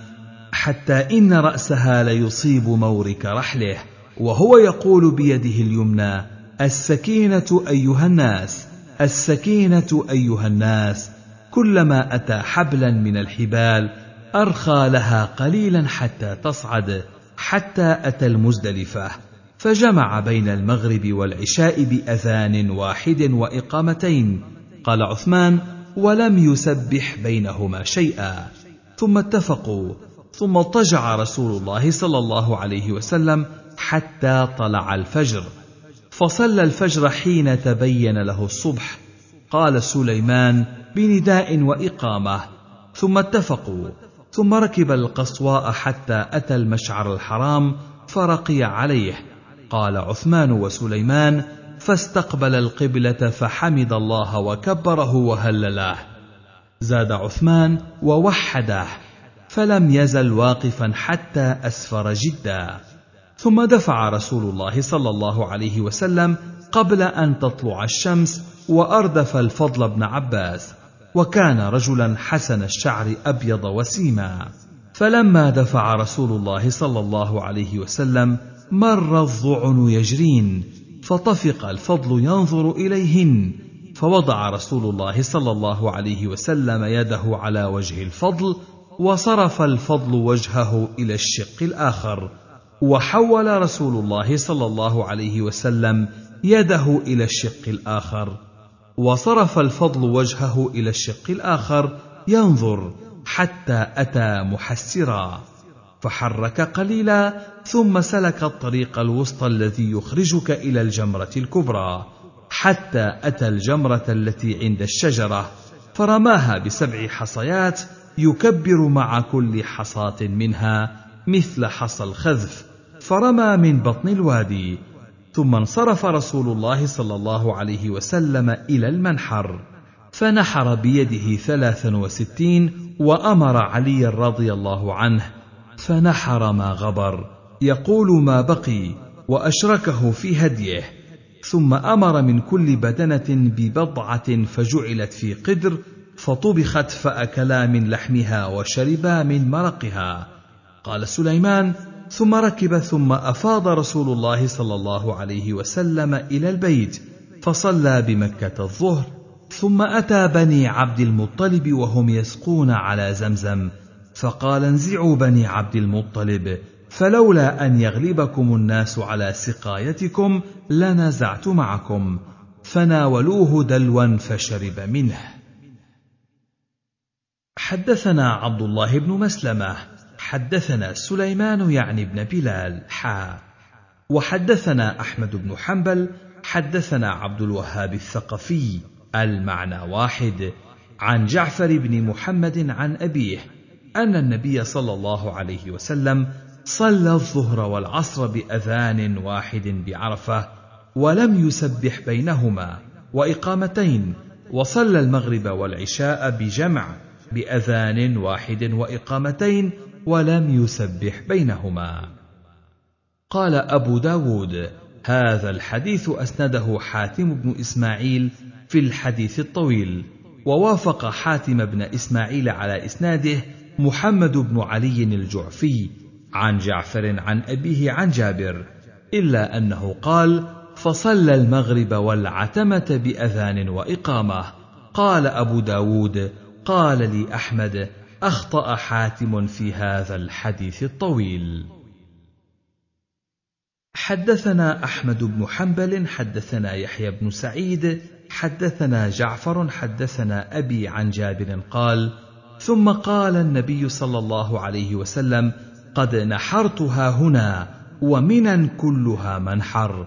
[SPEAKER 1] حتى ان راسها ليصيب مورك رحله وهو يقول بيده اليمنى السكينه ايها الناس السكينه ايها الناس كلما اتى حبلا من الحبال ارخى لها قليلا حتى تصعد حتى اتى المزدلفه فجمع بين المغرب والعشاء باذان واحد واقامتين قال عثمان ولم يسبح بينهما شيئا ثم اتفقوا ثم اضطجع رسول الله صلى الله عليه وسلم حتى طلع الفجر فصلى الفجر حين تبين له الصبح قال سليمان بنداء واقامه ثم اتفقوا ثم ركب القصواء حتى اتى المشعر الحرام فرقي عليه قال عثمان وسليمان فاستقبل القبلة فحمد الله وكبره وهلله. زاد عثمان ووحده، فلم يزل واقفا حتى أسفر جدا. ثم دفع رسول الله صلى الله عليه وسلم قبل أن تطلع الشمس وأردف الفضل بن عباس، وكان رجلا حسن الشعر أبيض وسيما. فلما دفع رسول الله صلى الله عليه وسلم مر الظعن يجرين فطفق الفضل ينظر اليهن فوضع رسول الله صلى الله عليه وسلم يده على وجه الفضل وصرف الفضل وجهه الى الشق الاخر وحول رسول الله صلى الله عليه وسلم يده الى الشق الاخر وصرف الفضل وجهه الى الشق الاخر ينظر حتى اتى محسرا فحرك قليلا ثم سلك الطريق الوسطى الذي يخرجك الى الجمره الكبرى حتى اتى الجمره التي عند الشجره فرماها بسبع حصيات يكبر مع كل حصاه منها مثل حصى الخذف فرمى من بطن الوادي ثم انصرف رسول الله صلى الله عليه وسلم الى المنحر فنحر بيده ثلاثا وستين وامر علي رضي الله عنه فنحر ما غبر يقول ما بقي واشركه في هديه ثم امر من كل بدنه ببضعه فجعلت في قدر فطبخت فاكلا من لحمها وشربا من مرقها قال سليمان ثم ركب ثم افاض رسول الله صلى الله عليه وسلم الى البيت فصلى بمكه الظهر ثم اتى بني عبد المطلب وهم يسقون على زمزم فقال انزعوا بني عبد المطلب فلولا ان يغلبكم الناس على سقايتكم لنزعت معكم فناولوه دلوا فشرب منه حدثنا عبد الله بن مسلمه حدثنا سليمان يعني بن بلال حا وحدثنا احمد بن حنبل حدثنا عبد الوهاب الثقفي المعنى واحد عن جعفر بن محمد عن ابيه أن النبي صلى الله عليه وسلم صلى الظهر والعصر بأذان واحد بعرفة ولم يسبح بينهما وإقامتين وصلى المغرب والعشاء بجمع بأذان واحد وإقامتين ولم يسبح بينهما قال أبو داود هذا الحديث أسنده حاتم بن إسماعيل في الحديث الطويل ووافق حاتم بن إسماعيل على إسناده محمد بن علي الجعفي عن جعفر عن أبيه عن جابر إلا أنه قال فصلى المغرب والعتمة بأذان وإقامة قال أبو داود قال لي أحمد أخطأ حاتم في هذا الحديث الطويل حدثنا أحمد بن حنبل حدثنا يحيى بن سعيد حدثنا جعفر حدثنا أبي عن جابر قال ثم قال النبي صلى الله عليه وسلم قد نحرتها هنا ومنا كلها منحر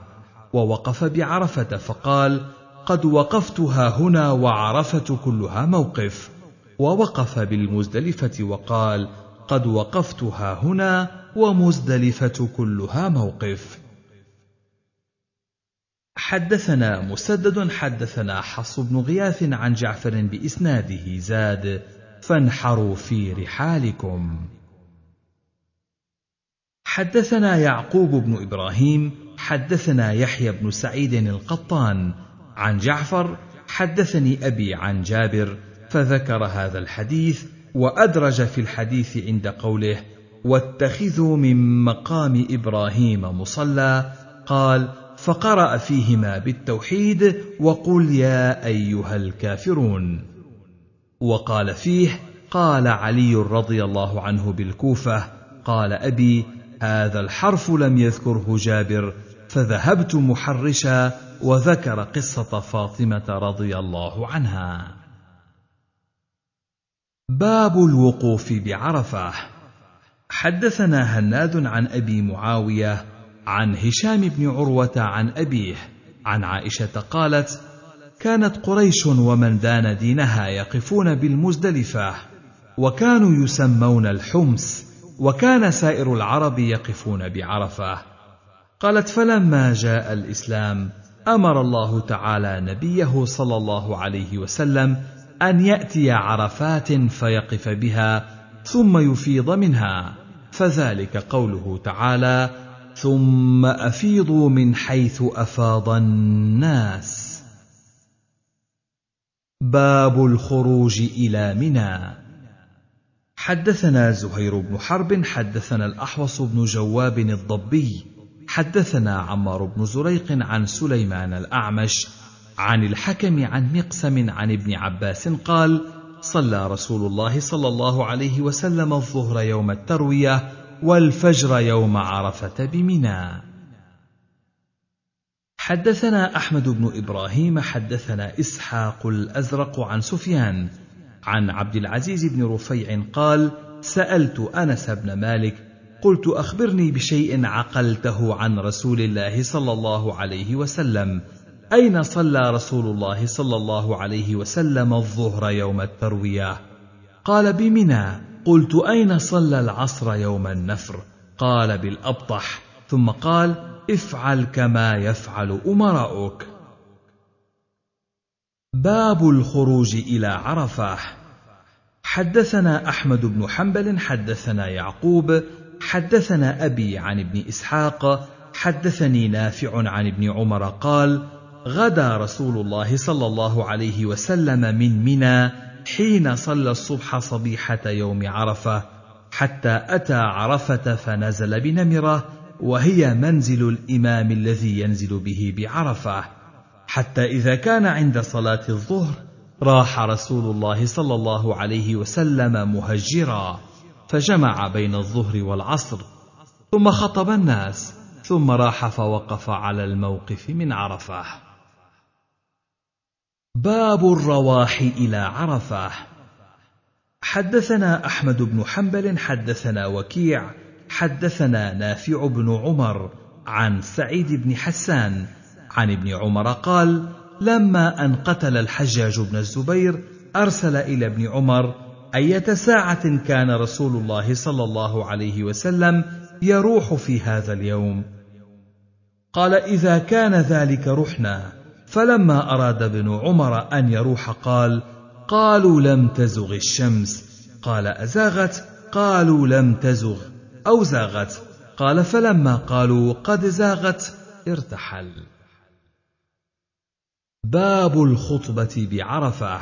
[SPEAKER 1] ووقف بعرفه فقال قد وقفتها هنا وعرفه كلها موقف ووقف بالمزدلفه وقال قد وقفتها هنا ومزدلفه كلها موقف حدثنا مسدد حدثنا حص بن غياث عن جعفر باسناده زاد فانحروا في رحالكم حدثنا يعقوب بن ابراهيم حدثنا يحيى بن سعيد القطان عن جعفر حدثني ابي عن جابر فذكر هذا الحديث وادرج في الحديث عند قوله واتخذوا من مقام ابراهيم مصلى قال فقرا فيهما بالتوحيد وقل يا ايها الكافرون وقال فيه قال علي رضي الله عنه بالكوفه قال ابي هذا الحرف لم يذكره جابر فذهبت محرشا وذكر قصه فاطمه رضي الله عنها باب الوقوف بعرفه حدثنا هناد عن ابي معاويه عن هشام بن عروه عن ابيه عن عائشه قالت كانت قريش ومن دان دينها يقفون بالمزدلفه وكانوا يسمون الحمس وكان سائر العرب يقفون بعرفه قالت فلما جاء الاسلام امر الله تعالى نبيه صلى الله عليه وسلم ان ياتي عرفات فيقف بها ثم يفيض منها فذلك قوله تعالى ثم افيضوا من حيث افاض الناس باب الخروج الى منى حدثنا زهير بن حرب حدثنا الاحوص بن جواب الضبي حدثنا عمار بن زريق عن سليمان الاعمش عن الحكم عن مقسم عن ابن عباس قال صلى رسول الله صلى الله عليه وسلم الظهر يوم الترويه والفجر يوم عرفه بمنى حدثنا أحمد بن إبراهيم حدثنا إسحاق الأزرق عن سفيان عن عبد العزيز بن رفيع قال: سألت أنس بن مالك قلت أخبرني بشيء عقلته عن رسول الله صلى الله عليه وسلم أين صلى رسول الله صلى الله عليه وسلم الظهر يوم التروية؟ قال بمنى قلت أين صلى العصر يوم النفر؟ قال بالأبطح ثم قال افعل كما يفعل امراؤك باب الخروج الى عرفه حدثنا احمد بن حنبل حدثنا يعقوب حدثنا ابي عن ابن اسحاق حدثني نافع عن ابن عمر قال غدا رسول الله صلى الله عليه وسلم من منى حين صلى الصبح صبيحه يوم عرفه حتى اتى عرفه فنزل بنمره وهي منزل الامام الذي ينزل به بعرفه حتى اذا كان عند صلاه الظهر راح رسول الله صلى الله عليه وسلم مهجرا فجمع بين الظهر والعصر ثم خطب الناس ثم راح فوقف على الموقف من عرفه باب الرواح الى عرفه حدثنا احمد بن حنبل حدثنا وكيع حدثنا نافع بن عمر عن سعيد بن حسان عن ابن عمر قال لما ان قتل الحجاج بن الزبير ارسل الى ابن عمر ايه ساعه كان رسول الله صلى الله عليه وسلم يروح في هذا اليوم قال اذا كان ذلك رحنا فلما اراد ابن عمر ان يروح قال قالوا لم تزغ الشمس قال ازاغت قالوا لم تزغ أو زاغت قال فلما قالوا قد زاغت ارتحل باب الخطبة بعرفة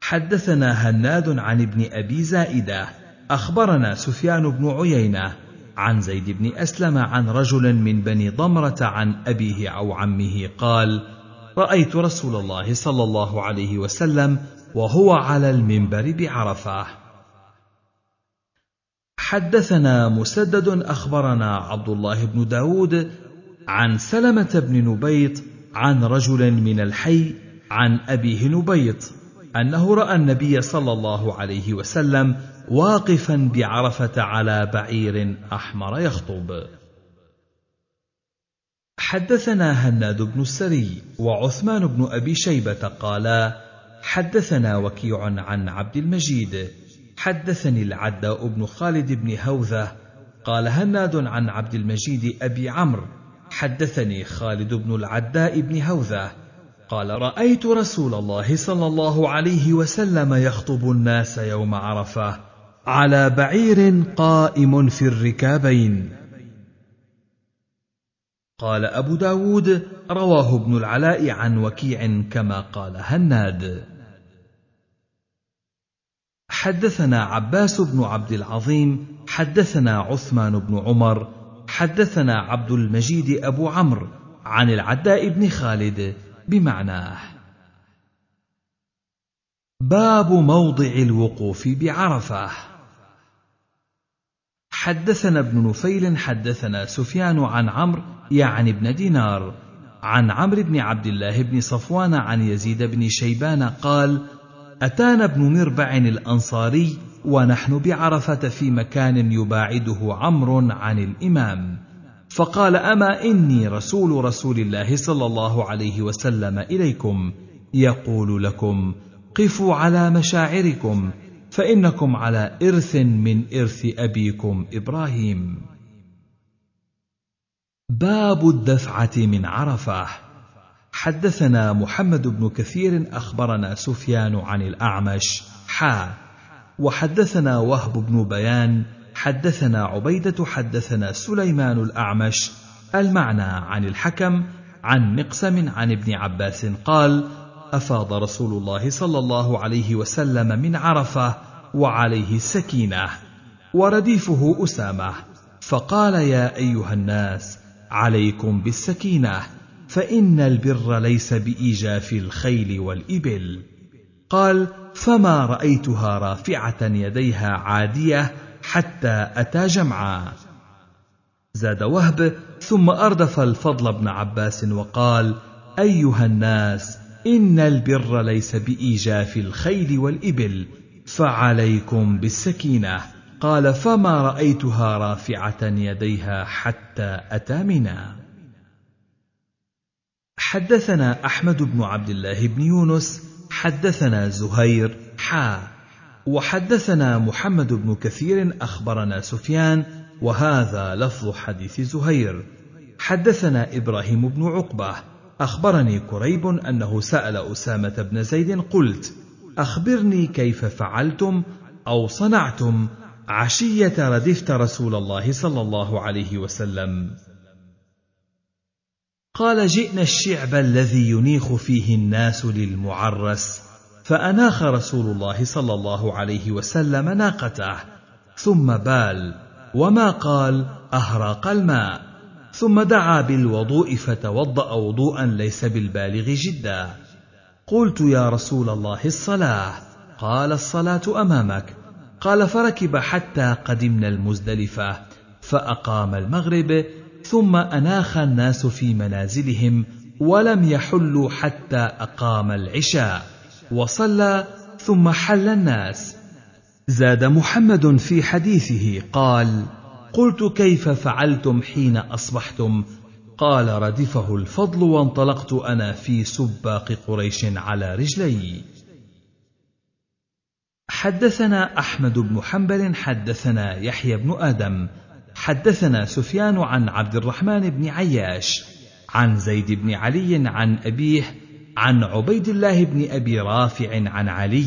[SPEAKER 1] حدثنا هناد عن ابن أبي زائدة أخبرنا سفيان بن عيينة عن زيد بن أسلم عن رجل من بني ضمرة عن أبيه أو عمه قال رأيت رسول الله صلى الله عليه وسلم وهو على المنبر بعرفة حدثنا مسدد أخبرنا عبد الله بن داود عن سلمة بن نبيط عن رجل من الحي عن أبيه نبيط أنه رأى النبي صلى الله عليه وسلم واقفا بعرفة على بعير أحمر يخطب حدثنا هناد بن السري وعثمان بن أبي شيبة قالا حدثنا وكيع عن عبد المجيد حدثني العداء بن خالد بن هوذة قال هناد عن عبد المجيد أبي عمرو حدثني خالد بن العداء بن هوذة قال رأيت رسول الله صلى الله عليه وسلم يخطب الناس يوم عرفة على بعير قائم في الركابين قال أبو داود رواه ابن العلاء عن وكيع كما قال هناد حدثنا عباس بن عبد العظيم حدثنا عثمان بن عمر حدثنا عبد المجيد ابو عمرو عن العداء بن خالد بمعناه باب موضع الوقوف بعرفه حدثنا ابن نفيل حدثنا سفيان عن عمرو يعني ابن دينار عن عمرو بن عبد الله بن صفوان عن يزيد بن شيبان قال أتانا ابن مربع الأنصاري ونحن بعرفة في مكان يباعده عمر عن الإمام فقال أما إني رسول رسول الله صلى الله عليه وسلم إليكم يقول لكم قفوا على مشاعركم فإنكم على إرث من إرث أبيكم إبراهيم باب الدفعة من عرفه حدثنا محمد بن كثير أخبرنا سفيان عن الأعمش حا وحدثنا وهب بن بيان حدثنا عبيدة حدثنا سليمان الأعمش المعنى عن الحكم عن مقسم عن ابن عباس قال أفاض رسول الله صلى الله عليه وسلم من عرفة وعليه السكينه ورديفه أسامة فقال يا أيها الناس عليكم بالسكينة فان البر ليس بايجاف الخيل والابل قال فما رايتها رافعه يديها عاديه حتى اتى جمعا زاد وهب ثم اردف الفضل بن عباس وقال ايها الناس ان البر ليس بايجاف الخيل والابل فعليكم بالسكينه قال فما رايتها رافعه يديها حتى اتى منى حدثنا أحمد بن عبد الله بن يونس حدثنا زهير حا وحدثنا محمد بن كثير أخبرنا سفيان وهذا لفظ حديث زهير حدثنا إبراهيم بن عقبة أخبرني كريب أنه سأل أسامة بن زيد قلت أخبرني كيف فعلتم أو صنعتم عشية ردفت رسول الله صلى الله عليه وسلم قال جئنا الشعب الذي ينيخ فيه الناس للمعرس فأناخ رسول الله صلى الله عليه وسلم ناقته ثم بال وما قال أهراق الماء ثم دعا بالوضوء فتوضأ وضوءا ليس بالبالغ جدا قلت يا رسول الله الصلاة قال الصلاة أمامك قال فركب حتى قدمنا المزدلفة فأقام المغرب ثم أناخ الناس في منازلهم ولم يحلوا حتى أقام العشاء وصلى ثم حل الناس زاد محمد في حديثه قال قلت كيف فعلتم حين أصبحتم قال ردفه الفضل وانطلقت أنا في سباق قريش على رجلي حدثنا أحمد بن حنبل حدثنا يحيى بن آدم حدثنا سفيان عن عبد الرحمن بن عياش عن زيد بن علي عن أبيه عن عبيد الله بن أبي رافع عن علي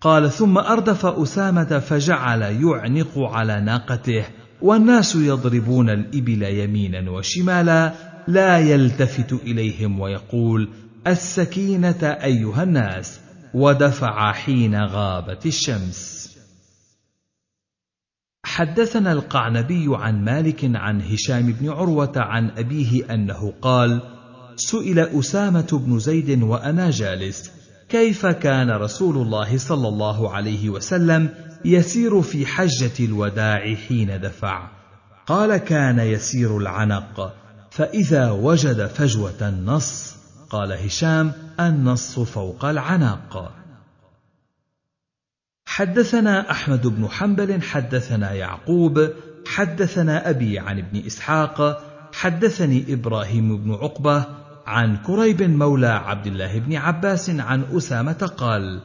[SPEAKER 1] قال ثم أردف أسامة فجعل يعنق على ناقته والناس يضربون الإبل يمينا وشمالا لا يلتفت إليهم ويقول السكينة أيها الناس ودفع حين غابت الشمس حدثنا القعنبي عن مالك عن هشام بن عروة عن أبيه أنه قال: سئل أسامة بن زيد وأنا جالس: كيف كان رسول الله صلى الله عليه وسلم يسير في حجة الوداع حين دفع؟ قال: كان يسير العنق، فإذا وجد فجوة النص، قال هشام: النص فوق العنق. حدثنا أحمد بن حنبل حدثنا يعقوب حدثنا أبي عن ابن إسحاق حدثني إبراهيم بن عقبة عن كريب مولى عبد الله بن عباس عن أسامة قال: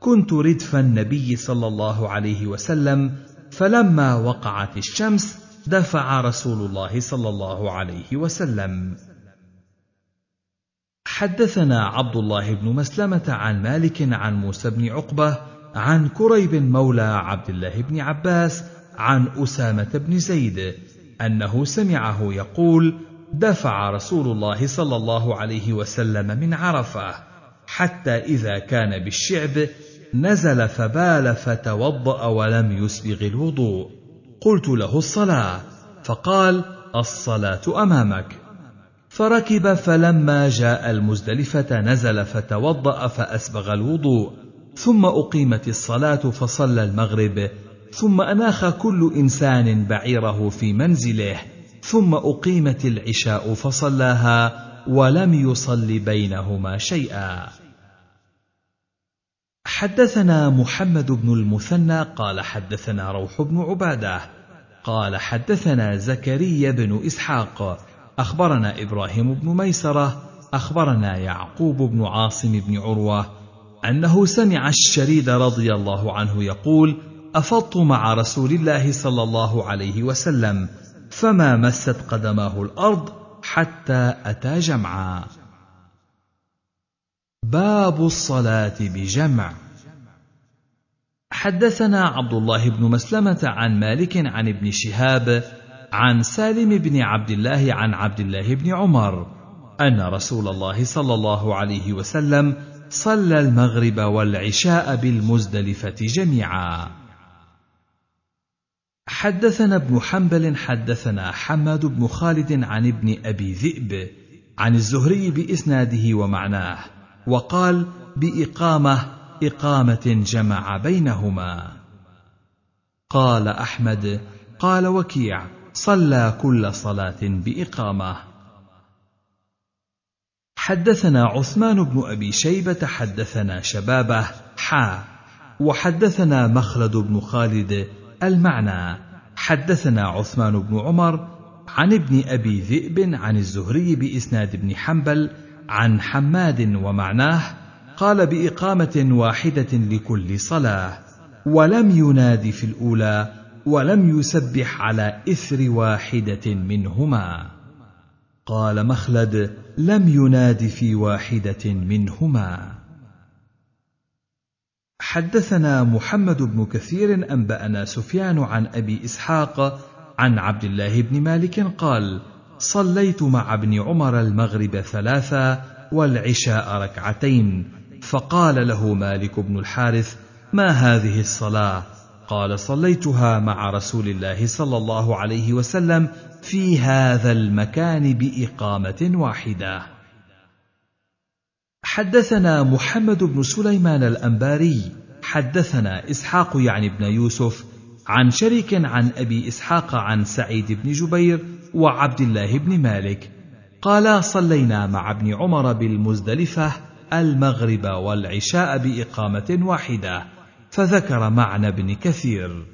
[SPEAKER 1] كنت ردف النبي صلى الله عليه وسلم فلما وقعت الشمس دفع رسول الله صلى الله عليه وسلم. حدثنا عبد الله بن مسلمة عن مالك عن موسى بن عقبة عن كريب مولى عبد الله بن عباس عن أسامة بن زيد أنه سمعه يقول: دفع رسول الله صلى الله عليه وسلم من عرفة حتى إذا كان بالشعب نزل فبال فتوضأ ولم يسبغ الوضوء. قلت له الصلاة، فقال: الصلاة أمامك. فركب فلما جاء المزدلفة نزل فتوضأ فأسبغ الوضوء. ثم أقيمت الصلاة فصلى المغرب ثم أناخ كل إنسان بعيره في منزله ثم أقيمت العشاء فصلاها ولم يصل بينهما شيئا حدثنا محمد بن المثنى قال حدثنا روح بن عباده قال حدثنا زكريا بن اسحاق اخبرنا ابراهيم بن ميسره اخبرنا يعقوب بن عاصم بن عروه أنه سمع الشريد رضي الله عنه يقول: أفضت مع رسول الله صلى الله عليه وسلم، فما مست قدماه الأرض حتى أتى جمعا. باب الصلاة بجمع حدثنا عبد الله بن مسلمة عن مالك عن ابن شهاب عن سالم بن عبد الله عن عبد الله بن عمر أن رسول الله صلى الله عليه وسلم صلى المغرب والعشاء بالمزدلفة جميعا. حدثنا ابن حنبل حدثنا حماد بن خالد عن ابن أبي ذئب عن الزهري بإسناده ومعناه، وقال: بإقامة إقامة جمع بينهما. قال أحمد: قال وكيع: صلى كل صلاة بإقامة. حدثنا عثمان بن أبي شيبة حدثنا شبابه حا وحدثنا مخلد بن خالد المعنى حدثنا عثمان بن عمر عن ابن أبي ذئب عن الزهري بإسناد ابن حنبل عن حماد ومعناه قال بإقامة واحدة لكل صلاة ولم ينادي في الأولى ولم يسبح على إثر واحدة منهما قال مخلد لم يناد في واحده منهما حدثنا محمد بن كثير انبانا سفيان عن ابي اسحاق عن عبد الله بن مالك قال صليت مع ابن عمر المغرب ثلاثا والعشاء ركعتين فقال له مالك بن الحارث ما هذه الصلاه قال صليتها مع رسول الله صلى الله عليه وسلم في هذا المكان باقامه واحده حدثنا محمد بن سليمان الانباري حدثنا اسحاق يعني بن يوسف عن شريك عن ابي اسحاق عن سعيد بن جبير وعبد الله بن مالك قال صلينا مع ابن عمر بالمزدلفه المغرب والعشاء باقامه واحده فذكر معنى ابن كثير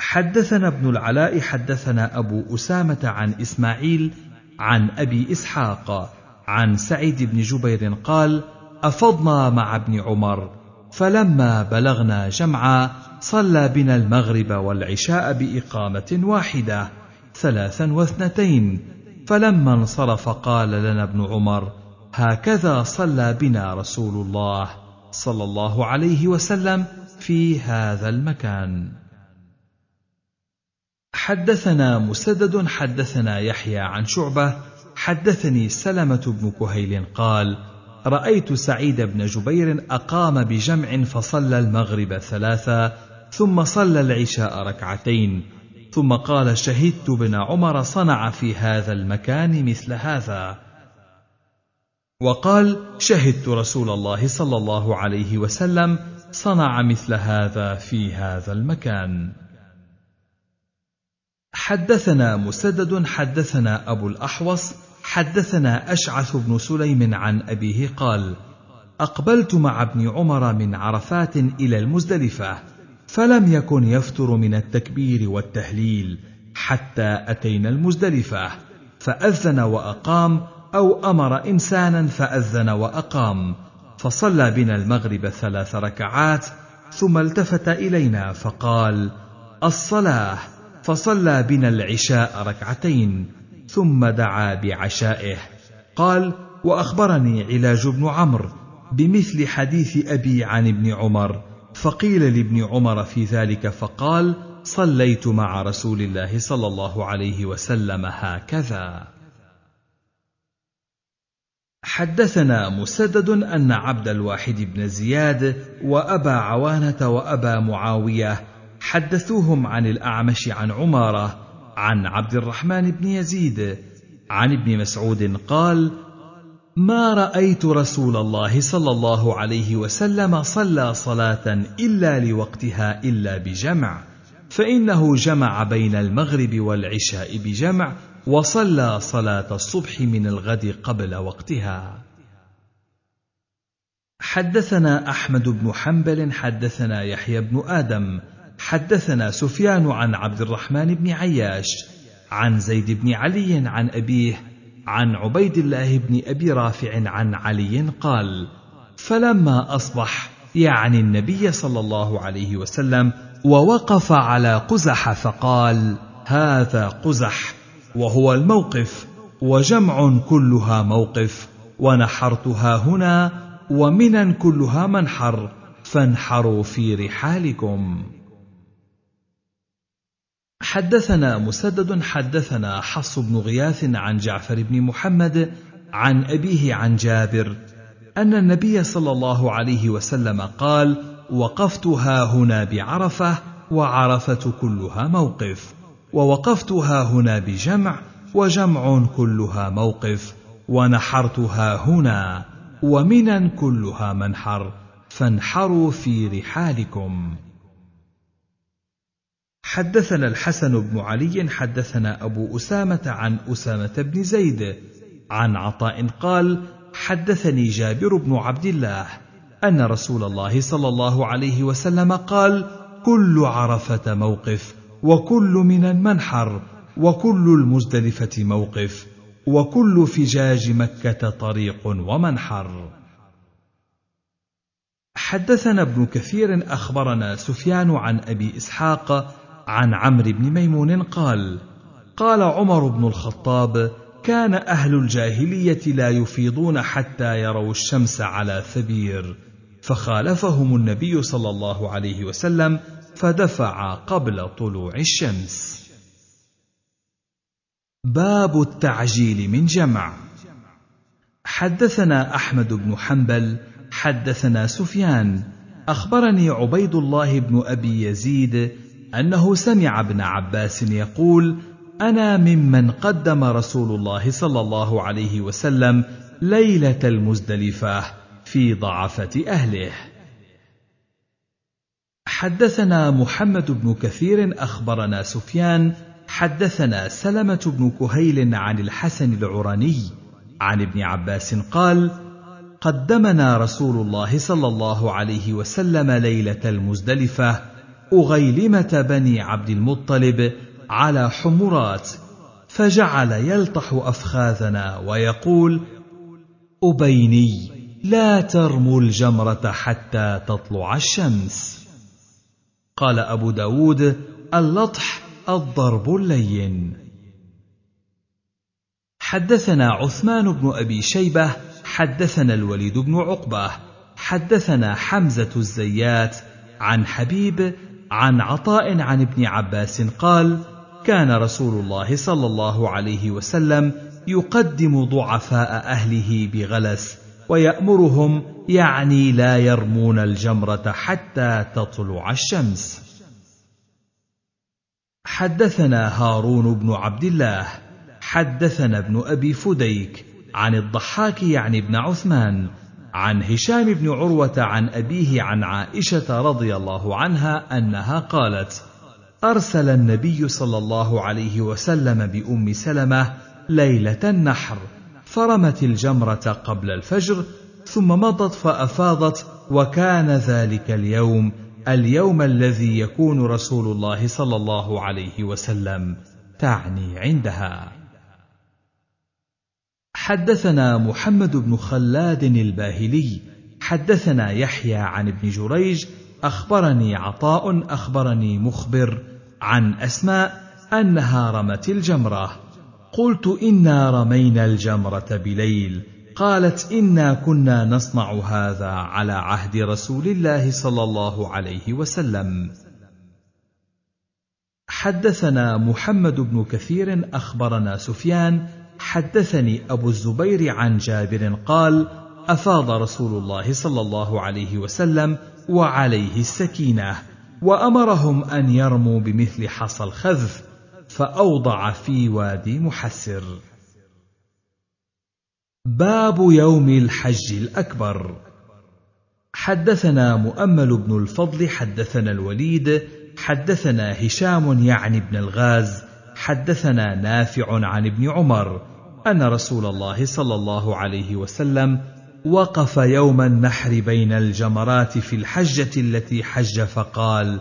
[SPEAKER 1] حدثنا ابن العلاء حدثنا ابو اسامه عن اسماعيل عن ابي اسحاق عن سعيد بن جبير قال افضنا مع ابن عمر فلما بلغنا جمعا صلى بنا المغرب والعشاء باقامه واحده ثلاثا واثنتين فلما انصرف قال لنا ابن عمر هكذا صلى بنا رسول الله صلى الله عليه وسلم في هذا المكان حدثنا مسدد حدثنا يحيى عن شعبه حدثني سلمه بن كهيل قال رايت سعيد بن جبير اقام بجمع فصلى المغرب ثلاثا ثم صلى العشاء ركعتين ثم قال شهدت بن عمر صنع في هذا المكان مثل هذا وقال شهدت رسول الله صلى الله عليه وسلم صنع مثل هذا في هذا المكان حدثنا مسدد حدثنا ابو الاحوص حدثنا اشعث بن سليم عن ابيه قال اقبلت مع ابن عمر من عرفات الى المزدلفه فلم يكن يفتر من التكبير والتهليل حتى اتينا المزدلفه فاذن واقام او امر انسانا فاذن واقام فصلى بنا المغرب ثلاث ركعات ثم التفت الينا فقال الصلاه فصلى بنا العشاء ركعتين ثم دعا بعشائه قال واخبرني علاج بن عمرو بمثل حديث ابي عن ابن عمر فقيل لابن عمر في ذلك فقال صليت مع رسول الله صلى الله عليه وسلم هكذا حدثنا مسدد أن عبد الواحد بن زياد وأبا عوانة وأبا معاوية حدثوهم عن الأعمش عن عمارة عن عبد الرحمن بن يزيد عن ابن مسعود قال: ما رأيت رسول الله صلى الله عليه وسلم صلى صلاة إلا لوقتها إلا بجمع، فإنه جمع بين المغرب والعشاء بجمع وصلى صلاة الصبح من الغد قبل وقتها. حدثنا أحمد بن حنبل حدثنا يحيى بن آدم حدثنا سفيان عن عبد الرحمن بن عياش عن زيد بن علي عن أبيه عن عبيد الله بن أبي رافع عن علي قال: فلما أصبح يعني النبي صلى الله عليه وسلم ووقف على قزح فقال: هذا قزح وهو الموقف وجمع كلها موقف ونحرتها هنا ومنا كلها منحر فانحروا في رحالكم حدثنا مسدد حدثنا حص بن غياث عن جعفر بن محمد عن ابيه عن جابر ان النبي صلى الله عليه وسلم قال وقفت ها هنا بعرفه وعرفه كلها موقف ووقفتها هنا بجمع وجمع كلها موقف ونحرتها هنا ومنا كلها منحر فانحروا في رحالكم حدثنا الحسن بن علي حدثنا ابو اسامه عن اسامه بن زيد عن عطاء قال حدثني جابر بن عبد الله ان رسول الله صلى الله عليه وسلم قال كل عرفه موقف وكل من المنحر وكل المزدلفة موقف وكل فجاج مكة طريق ومنحر حدثنا ابن كثير أخبرنا سفيان عن أبي إسحاق عن عمرو بن ميمون قال قال عمر بن الخطاب كان أهل الجاهلية لا يفيضون حتى يروا الشمس على ثبير فخالفهم النبي صلى الله عليه وسلم فدفع قبل طلوع الشمس باب التعجيل من جمع حدثنا احمد بن حنبل حدثنا سفيان اخبرني عبيد الله بن ابي يزيد انه سمع ابن عباس يقول انا ممن قدم رسول الله صلى الله عليه وسلم ليله المزدلفه في ضعفه اهله حدثنا محمد بن كثير اخبرنا سفيان حدثنا سلمه بن كهيل عن الحسن العراني عن ابن عباس قال قدمنا رسول الله صلى الله عليه وسلم ليله المزدلفه اغيلمه بني عبد المطلب على حمرات فجعل يلطح افخاذنا ويقول ابيني لا ترموا الجمره حتى تطلع الشمس قال أبو داود اللطح الضرب اللين حدثنا عثمان بن أبي شيبة حدثنا الوليد بن عقبة حدثنا حمزة الزيات عن حبيب عن عطاء عن ابن عباس قال كان رسول الله صلى الله عليه وسلم يقدم ضعفاء أهله بغلس ويأمرهم يعني لا يرمون الجمرة حتى تطلع الشمس. حدثنا هارون بن عبد الله، حدثنا ابن أبي فديك، عن الضحاك يعني ابن عثمان، عن هشام بن عروة عن أبيه عن عائشة رضي الله عنها أنها قالت: أرسل النبي صلى الله عليه وسلم بأم سلمة ليلة النحر. فرمت الجمرة قبل الفجر ثم مضت فأفاضت وكان ذلك اليوم اليوم الذي يكون رسول الله صلى الله عليه وسلم تعني عندها حدثنا محمد بن خلاد الباهلي حدثنا يحيى عن ابن جريج اخبرني عطاء اخبرني مخبر عن اسماء انها رمت الجمره قلت انا رمينا الجمره بليل قالت انا كنا نصنع هذا على عهد رسول الله صلى الله عليه وسلم حدثنا محمد بن كثير اخبرنا سفيان حدثني ابو الزبير عن جابر قال افاض رسول الله صلى الله عليه وسلم وعليه السكينه وامرهم ان يرموا بمثل حصى الخذف فأوضع في وادي محسر باب يوم الحج الأكبر حدثنا مؤمل بن الفضل حدثنا الوليد حدثنا هشام يعني ابن الغاز حدثنا نافع عن ابن عمر أن رسول الله صلى الله عليه وسلم وقف يوم النحر بين الجمرات في الحجة التي حج فقال: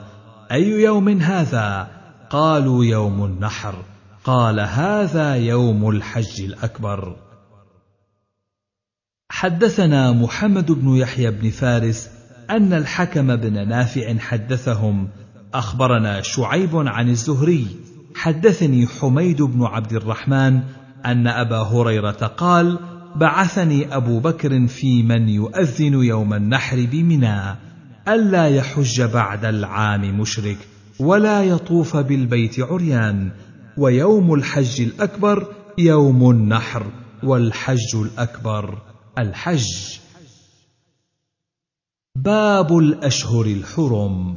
[SPEAKER 1] أي يوم هذا؟ قالوا يوم النحر قال هذا يوم الحج الاكبر حدثنا محمد بن يحيى بن فارس ان الحكم بن نافع حدثهم اخبرنا شعيب عن الزهري حدثني حميد بن عبد الرحمن ان ابا هريره قال بعثني ابو بكر في من يؤذن يوم النحر بمنى الا يحج بعد العام مشرك ولا يطوف بالبيت عريان ويوم الحج الاكبر يوم النحر والحج الاكبر الحج باب الاشهر الحرم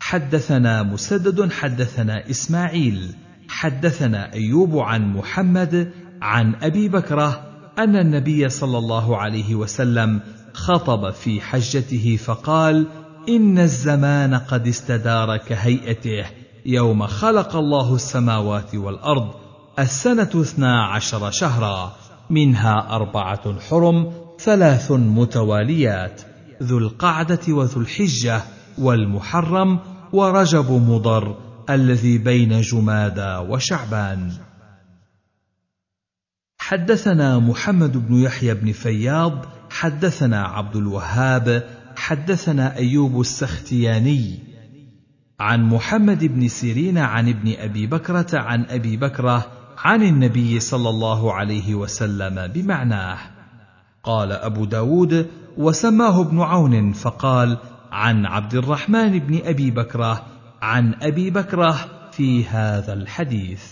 [SPEAKER 1] حدثنا مسدد حدثنا اسماعيل حدثنا ايوب عن محمد عن ابي بكره ان النبي صلى الله عليه وسلم خطب في حجته فقال إن الزمان قد استدار كهيئته يوم خلق الله السماوات والأرض السنة اثنا عشر شهرا منها أربعة حرم ثلاث متواليات ذو القعدة وذو الحجة والمحرم ورجب مضر الذي بين جمادى وشعبان حدثنا محمد بن يحيى بن فياض حدثنا عبد الوهاب حدثنا ايوب السختياني عن محمد بن سيرين عن ابن ابي بكره عن ابي بكره عن النبي صلى الله عليه وسلم بمعناه قال ابو داود وسماه ابن عون فقال عن عبد الرحمن بن ابي بكره عن ابي بكره في هذا الحديث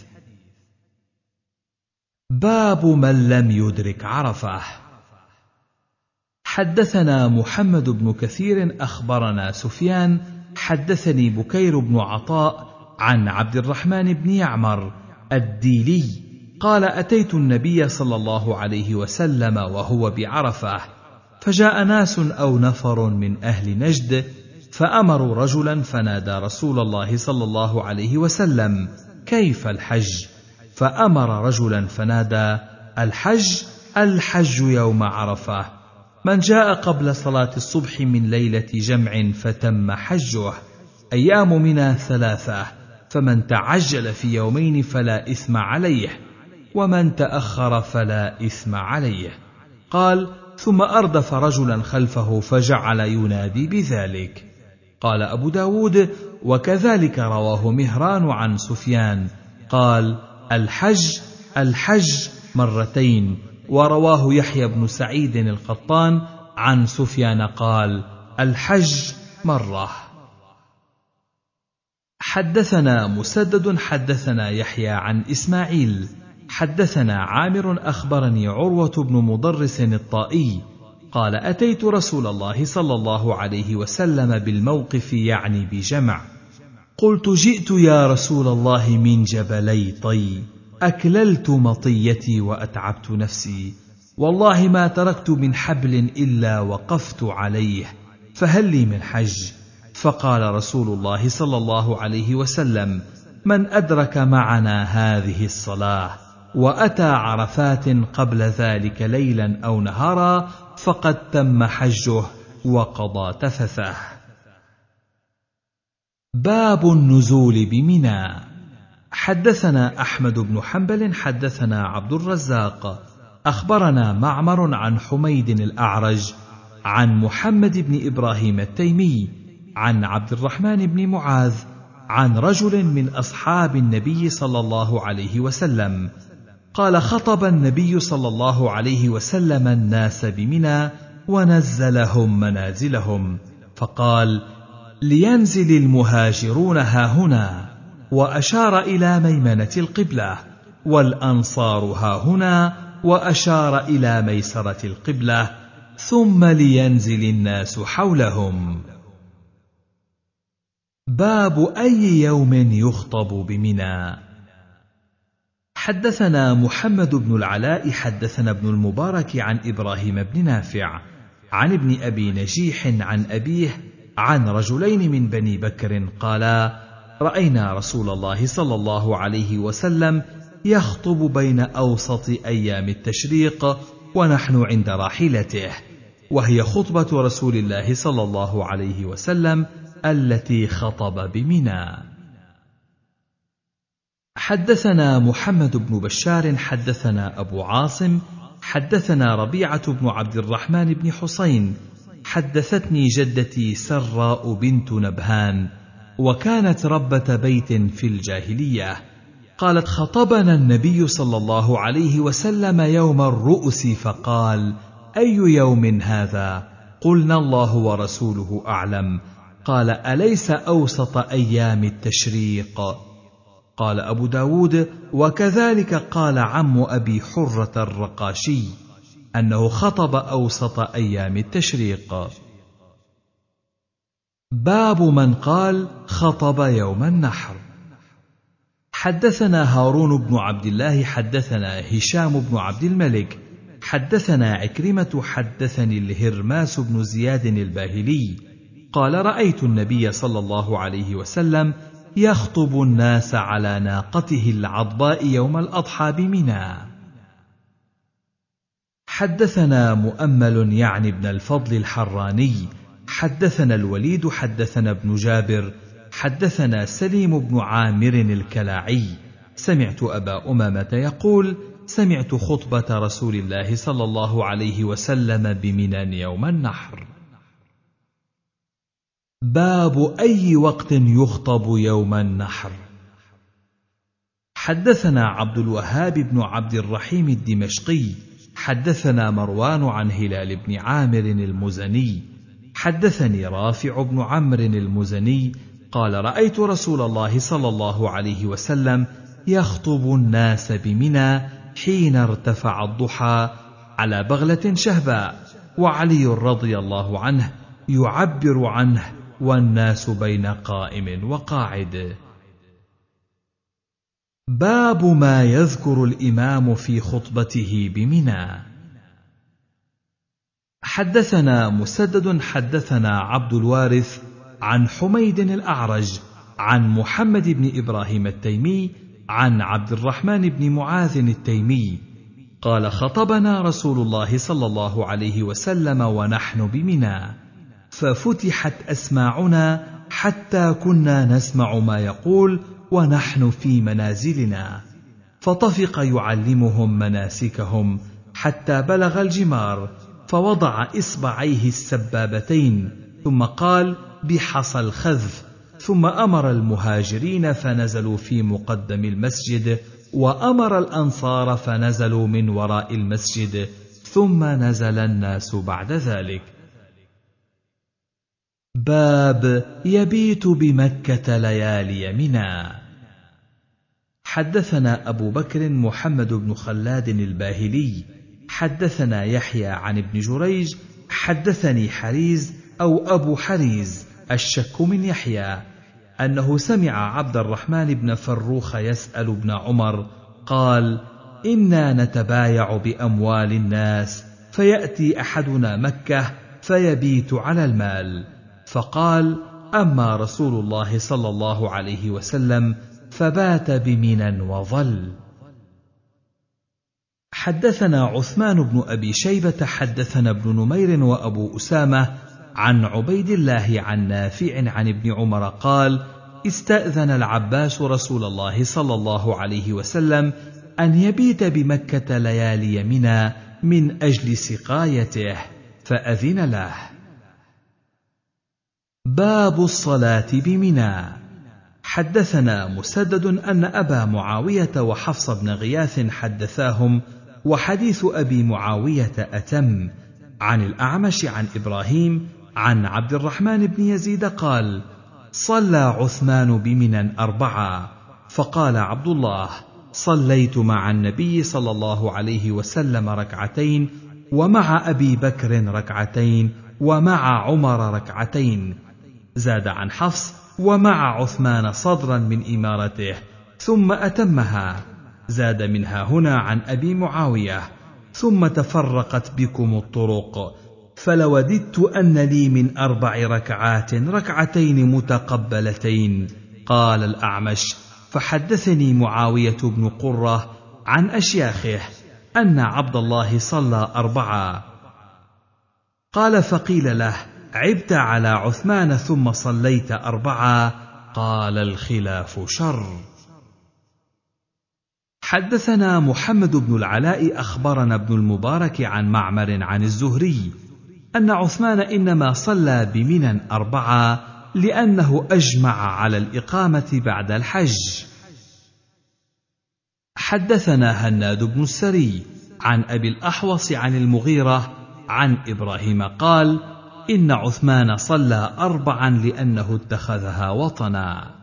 [SPEAKER 1] باب من لم يدرك عرفه حدثنا محمد بن كثير اخبرنا سفيان حدثني بكير بن عطاء عن عبد الرحمن بن يعمر الديلي قال اتيت النبي صلى الله عليه وسلم وهو بعرفه فجاء ناس او نفر من اهل نجد فامروا رجلا فنادى رسول الله صلى الله عليه وسلم كيف الحج فامر رجلا فنادى الحج الحج يوم عرفه من جاء قبل صلاة الصبح من ليلة جمع فتم حجه أيام منا ثلاثة فمن تعجل في يومين فلا إثم عليه ومن تأخر فلا إثم عليه قال ثم أردف رجلا خلفه فجعل ينادي بذلك قال أبو داود وكذلك رواه مهران عن سفيان قال الحج الحج مرتين ورواه يحيى بن سعيد القطان عن سفيان قال الحج مره حدثنا مسدد حدثنا يحيى عن اسماعيل حدثنا عامر اخبرني عروه بن مضرس الطائي قال اتيت رسول الله صلى الله عليه وسلم بالموقف يعني بجمع قلت جئت يا رسول الله من جبلي طي اكللت مطيتي واتعبت نفسي والله ما تركت من حبل الا وقفت عليه فهل لي من حج فقال رسول الله صلى الله عليه وسلم من ادرك معنا هذه الصلاه واتى عرفات قبل ذلك ليلا او نهارا فقد تم حجه وقضى تفثه باب النزول بمنى حدثنا احمد بن حنبل حدثنا عبد الرزاق اخبرنا معمر عن حميد الاعرج عن محمد بن ابراهيم التيمي عن عبد الرحمن بن معاذ عن رجل من اصحاب النبي صلى الله عليه وسلم قال خطب النبي صلى الله عليه وسلم الناس بمنى ونزلهم منازلهم فقال لينزل المهاجرون ها هنا واشار الى ميمنه القبله والانصار ها هنا واشار الى ميسره القبله ثم لينزل الناس حولهم باب اي يوم يخطب بمنى حدثنا محمد بن العلاء حدثنا ابن المبارك عن ابراهيم بن نافع عن ابن ابي نجيح عن ابيه عن رجلين من بني بكر قالا راينا رسول الله صلى الله عليه وسلم يخطب بين اوسط ايام التشريق ونحن عند راحلته وهي خطبه رسول الله صلى الله عليه وسلم التي خطب بمنى حدثنا محمد بن بشار حدثنا ابو عاصم حدثنا ربيعه بن عبد الرحمن بن حسين حدثتني جدتي سراء بنت نبهان وكانت ربة بيت في الجاهلية قالت خطبنا النبي صلى الله عليه وسلم يوم الرؤس فقال أي يوم هذا؟ قلنا الله ورسوله أعلم قال أليس أوسط أيام التشريق؟ قال أبو داود وكذلك قال عم أبي حرة الرقاشي أنه خطب أوسط أيام التشريق باب من قال خطب يوم النحر حدثنا هارون بن عبد الله حدثنا هشام بن عبد الملك حدثنا عكرمه حدثني الهرماس بن زياد الباهلي قال رايت النبي صلى الله عليه وسلم يخطب الناس على ناقته العضباء يوم الاضحى بمنى حدثنا مؤمل يعني ابن الفضل الحراني حدثنا الوليد حدثنا ابن جابر حدثنا سليم بن عامر الكلاعي سمعت ابا امامه يقول سمعت خطبه رسول الله صلى الله عليه وسلم بمنى يوم النحر باب اي وقت يخطب يوم النحر حدثنا عبد الوهاب بن عبد الرحيم الدمشقي حدثنا مروان عن هلال بن عامر المزني حدثني رافع بن عمرو المزني قال رايت رسول الله صلى الله عليه وسلم يخطب الناس بمنى حين ارتفع الضحى على بغله شهباء وعلي رضي الله عنه يعبر عنه والناس بين قائم وقاعد باب ما يذكر الامام في خطبته بمنى حدثنا مسدد حدثنا عبد الوارث عن حميد الاعرج عن محمد بن ابراهيم التيمي عن عبد الرحمن بن معاذ التيمي قال خطبنا رسول الله صلى الله عليه وسلم ونحن بمنى ففتحت اسماعنا حتى كنا نسمع ما يقول ونحن في منازلنا فطفق يعلمهم مناسكهم حتى بلغ الجمار فوضع إصبعيه السبابتين ثم قال بحصى الخذف ثم أمر المهاجرين فنزلوا في مقدم المسجد وأمر الأنصار فنزلوا من وراء المسجد ثم نزل الناس بعد ذلك باب يبيت بمكة ليالي منى حدثنا أبو بكر محمد بن خلاد الباهلي حدثنا يحيى عن ابن جريج حدثني حريز أو أبو حريز الشك من يحيى أنه سمع عبد الرحمن بن فروخ يسأل ابن عمر قال إنا نتبايع بأموال الناس فيأتي أحدنا مكة فيبيت على المال فقال أما رسول الله صلى الله عليه وسلم فبات بمنى وظل حدثنا عثمان بن ابي شيبه حدثنا ابن نمير وابو اسامه عن عبيد الله عن نافع عن ابن عمر قال استاذن العباس رسول الله صلى الله عليه وسلم ان يبيت بمكه ليالي منى من اجل سقايته فاذن له باب الصلاه بمنى حدثنا مسدد ان ابا معاويه وحفص بن غياث حدثاهم وحديث ابي معاويه اتم عن الاعمش عن ابراهيم عن عبد الرحمن بن يزيد قال صلى عثمان بمنى اربعه فقال عبد الله صليت مع النبي صلى الله عليه وسلم ركعتين ومع ابي بكر ركعتين ومع عمر ركعتين زاد عن حفص ومع عثمان صدرا من امارته ثم اتمها زاد منها هنا عن أبي معاوية ثم تفرقت بكم الطرق فلوددت أن لي من أربع ركعات ركعتين متقبلتين قال الأعمش فحدثني معاوية بن قرة عن أشياخه أن عبد الله صلى اربعا قال فقيل له عبت على عثمان ثم صليت اربعا قال الخلاف شر حدثنا محمد بن العلاء اخبرنا ابن المبارك عن معمر عن الزهري ان عثمان انما صلى بمنى اربعه لانه اجمع على الاقامه بعد الحج حدثنا هناد بن السري عن ابي الاحوص عن المغيره عن ابراهيم قال ان عثمان صلى اربعا لانه اتخذها وطنا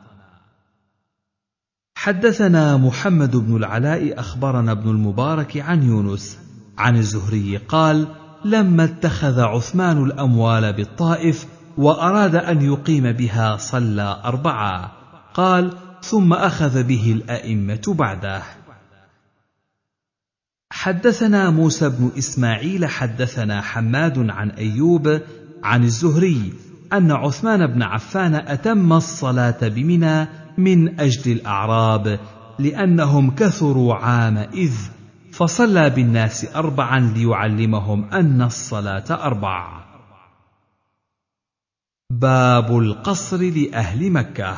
[SPEAKER 1] حدثنا محمد بن العلاء اخبرنا ابن المبارك عن يونس عن الزهري قال لما اتخذ عثمان الاموال بالطائف واراد ان يقيم بها صلى اربعه قال ثم اخذ به الائمه بعده حدثنا موسى بن اسماعيل حدثنا حماد عن ايوب عن الزهري ان عثمان بن عفان اتم الصلاه بمنى من اجل الاعراب لانهم كثروا عام إذ فصلى بالناس اربعا ليعلمهم ان الصلاه اربع باب القصر لاهل مكه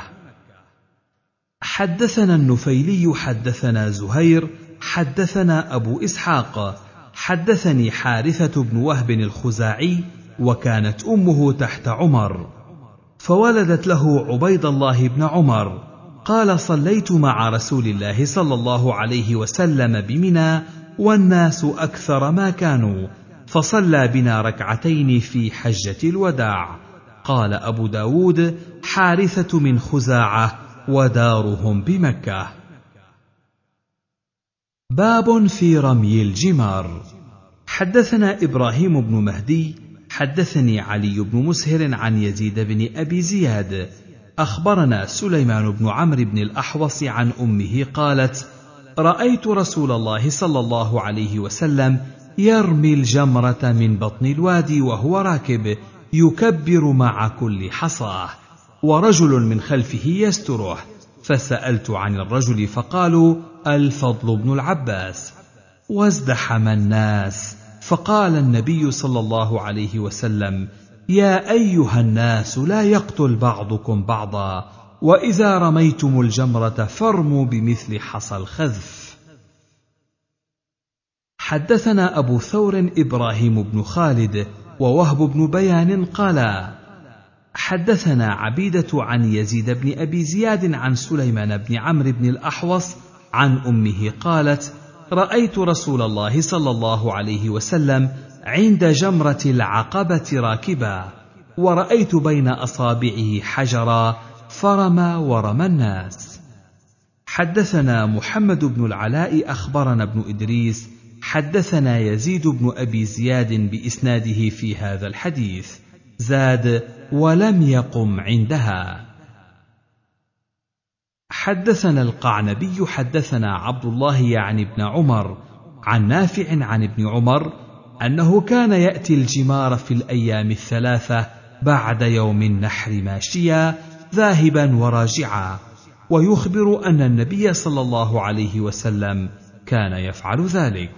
[SPEAKER 1] حدثنا النفيلي حدثنا زهير حدثنا ابو اسحاق حدثني حارثه بن وهب الخزاعي وكانت امه تحت عمر فولدت له عبيد الله بن عمر قال صليت مع رسول الله صلى الله عليه وسلم بمنى والناس اكثر ما كانوا فصلى بنا ركعتين في حجه الوداع قال ابو داود حارثه من خزاعه ودارهم بمكه باب في رمي الجمار حدثنا ابراهيم بن مهدي حدثني علي بن مسهر عن يزيد بن ابي زياد اخبرنا سليمان بن عمرو بن الاحوص عن امه قالت رايت رسول الله صلى الله عليه وسلم يرمي الجمره من بطن الوادي وهو راكب يكبر مع كل حصاه ورجل من خلفه يستره فسالت عن الرجل فقالوا الفضل بن العباس وازدحم الناس فقال النبي صلى الله عليه وسلم يا ايها الناس لا يقتل بعضكم بعضا واذا رميتم الجمره فارموا بمثل حصى الخذف حدثنا ابو ثور ابراهيم بن خالد ووهب بن بيان قالا حدثنا عبيده عن يزيد بن ابي زياد عن سليمان بن عمرو بن الاحوص عن امه قالت رايت رسول الله صلى الله عليه وسلم عند جمره العقبه راكبا ورايت بين اصابعه حجرا فرمى ورمى الناس حدثنا محمد بن العلاء اخبرنا ابن ادريس حدثنا يزيد بن ابي زياد باسناده في هذا الحديث زاد ولم يقم عندها حدثنا القعنبي حدثنا عبد الله يعني ابن عمر عن نافع عن ابن عمر انه كان ياتي الجمار في الايام الثلاثه بعد يوم النحر ماشيا ذاهبا وراجعا ويخبر ان النبي صلى الله عليه وسلم كان يفعل ذلك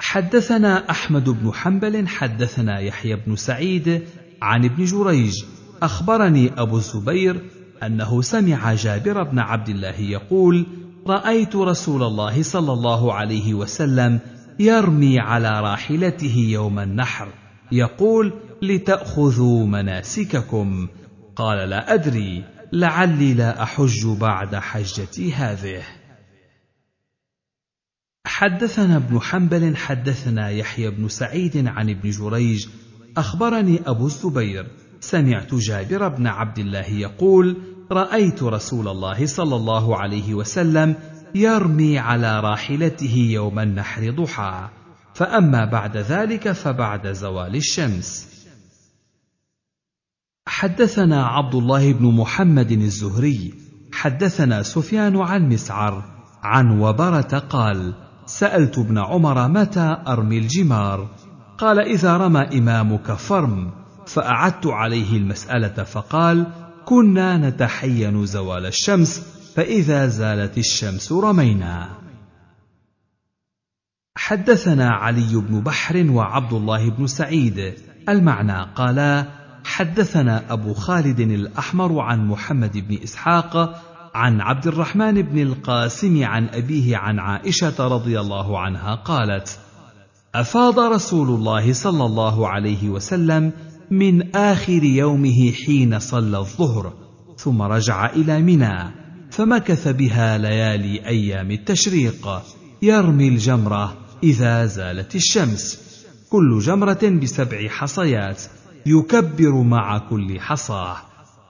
[SPEAKER 1] حدثنا احمد بن حنبل حدثنا يحيى بن سعيد عن ابن جريج اخبرني ابو الزبير أنه سمع جابر بن عبد الله يقول: رأيت رسول الله صلى الله عليه وسلم يرمي على راحلته يوم النحر، يقول: لتأخذوا مناسككم. قال: لا أدري، لعلي لا أحج بعد حجتي هذه. حدثنا ابن حنبل حدثنا يحيى بن سعيد عن ابن جريج أخبرني أبو الزبير سمعت جابر بن عبد الله يقول رايت رسول الله صلى الله عليه وسلم يرمي على راحلته يوم النحر ضحى فاما بعد ذلك فبعد زوال الشمس حدثنا عبد الله بن محمد الزهري حدثنا سفيان عن مسعر عن وبره قال سالت ابن عمر متى ارمي الجمار قال اذا رمى امامك فرم فاعدت عليه المساله فقال كنا نتحين زوال الشمس فاذا زالت الشمس رمينا حدثنا علي بن بحر وعبد الله بن سعيد المعنى قالا حدثنا ابو خالد الاحمر عن محمد بن اسحاق عن عبد الرحمن بن القاسم عن ابيه عن عائشه رضي الله عنها قالت افاض رسول الله صلى الله عليه وسلم من اخر يومه حين صلى الظهر ثم رجع الى منى فمكث بها ليالي ايام التشريق يرمي الجمره اذا زالت الشمس كل جمره بسبع حصيات يكبر مع كل حصاه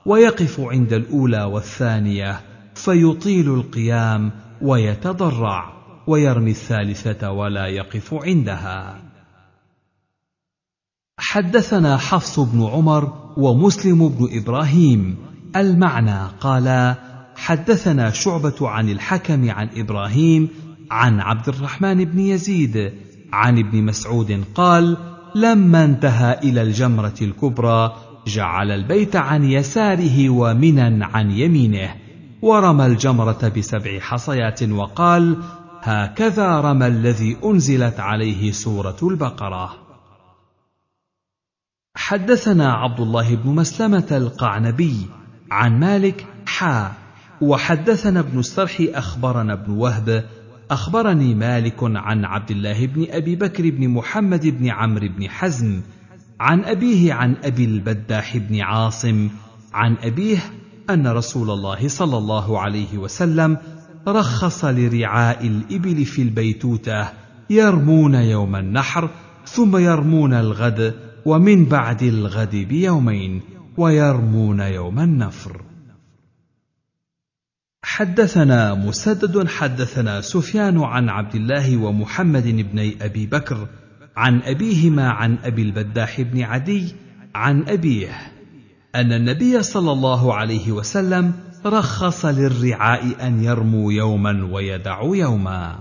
[SPEAKER 1] ويقف عند الاولى والثانيه فيطيل القيام ويتضرع ويرمي الثالثه ولا يقف عندها حدثنا حفص بن عمر ومسلم بن ابراهيم المعنى قالا حدثنا شعبه عن الحكم عن ابراهيم عن عبد الرحمن بن يزيد عن ابن مسعود قال لما انتهى الى الجمره الكبرى جعل البيت عن يساره ومنا عن يمينه ورمى الجمره بسبع حصيات وقال هكذا رمى الذي انزلت عليه سوره البقره حدثنا عبد الله بن مسلمة القعنبي عن مالك حا وحدثنا ابن السرح أخبرنا ابن وهب أخبرني مالك عن عبد الله بن أبي بكر بن محمد بن عمرو بن حزم عن أبيه عن أبي البداح بن عاصم عن أبيه أن رسول الله صلى الله عليه وسلم رخص لرعاء الإبل في البيتوتة يرمون يوم النحر ثم يرمون الغد ومن بعد الغد بيومين ويرمون يوم النفر حدثنا مسدد حدثنا سفيان عن عبد الله ومحمد بن ابي بكر عن ابيهما عن ابي البداح بن عدي عن ابيه ان النبي صلى الله عليه وسلم رخص للرعاء ان يرموا يوما ويدعوا يوما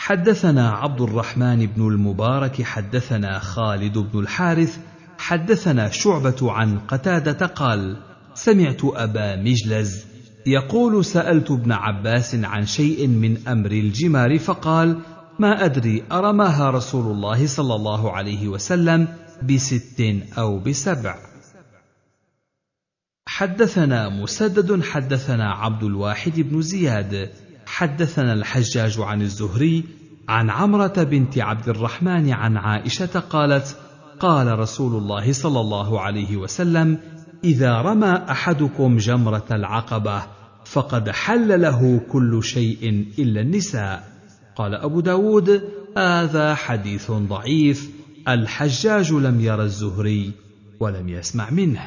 [SPEAKER 1] حدثنا عبد الرحمن بن المبارك حدثنا خالد بن الحارث حدثنا شعبة عن قتادة قال: سمعت أبا مجلز يقول سألت ابن عباس عن شيء من أمر الجمار فقال: ما أدري أرماها رسول الله صلى الله عليه وسلم بست أو بسبع. حدثنا مسدد حدثنا عبد الواحد بن زياد حدثنا الحجاج عن الزهري عن عمرة بنت عبد الرحمن عن عائشة قالت: قال رسول الله صلى الله عليه وسلم: إذا رمى أحدكم جمرة العقبة فقد حل له كل شيء إلا النساء. قال أبو داود: هذا حديث ضعيف، الحجاج لم يرى الزهري ولم يسمع منه.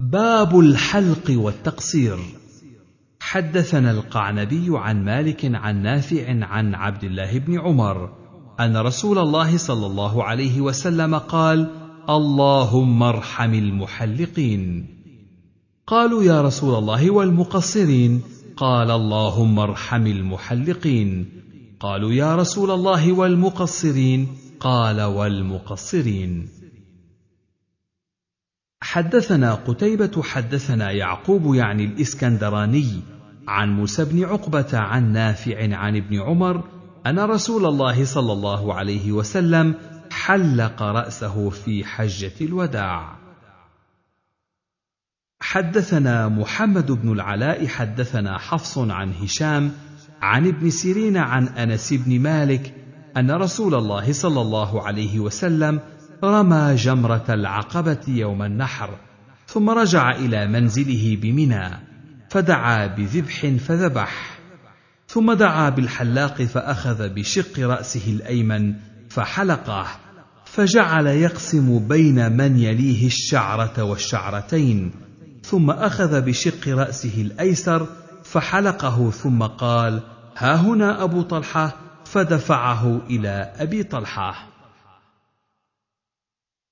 [SPEAKER 1] باب الحلق والتقصير حدثنا القعنبي عن مالك عن نافع عن عبد الله بن عمر ان رسول الله صلى الله عليه وسلم قال اللهم ارحم المحلقين قالوا يا رسول الله والمقصرين قال اللهم ارحم المحلقين قالوا يا رسول الله والمقصرين قال والمقصرين حدثنا قتيبه حدثنا يعقوب يعني الاسكندراني عن موسى بن عقبة عن نافع عن ابن عمر أن رسول الله صلى الله عليه وسلم حلق رأسه في حجة الوداع. حدثنا محمد بن العلاء حدثنا حفص عن هشام عن ابن سيرين عن انس بن مالك ان رسول الله صلى الله عليه وسلم رمى جمره العقبه يوم النحر ثم رجع الى منزله بمنى فدعا بذبح فذبح ثم دعا بالحلاق فاخذ بشق راسه الايمن فحلقه فجعل يقسم بين من يليه الشعره والشعرتين ثم اخذ بشق راسه الايسر فحلقه ثم قال ها هنا ابو طلحه فدفعه الى ابي طلحه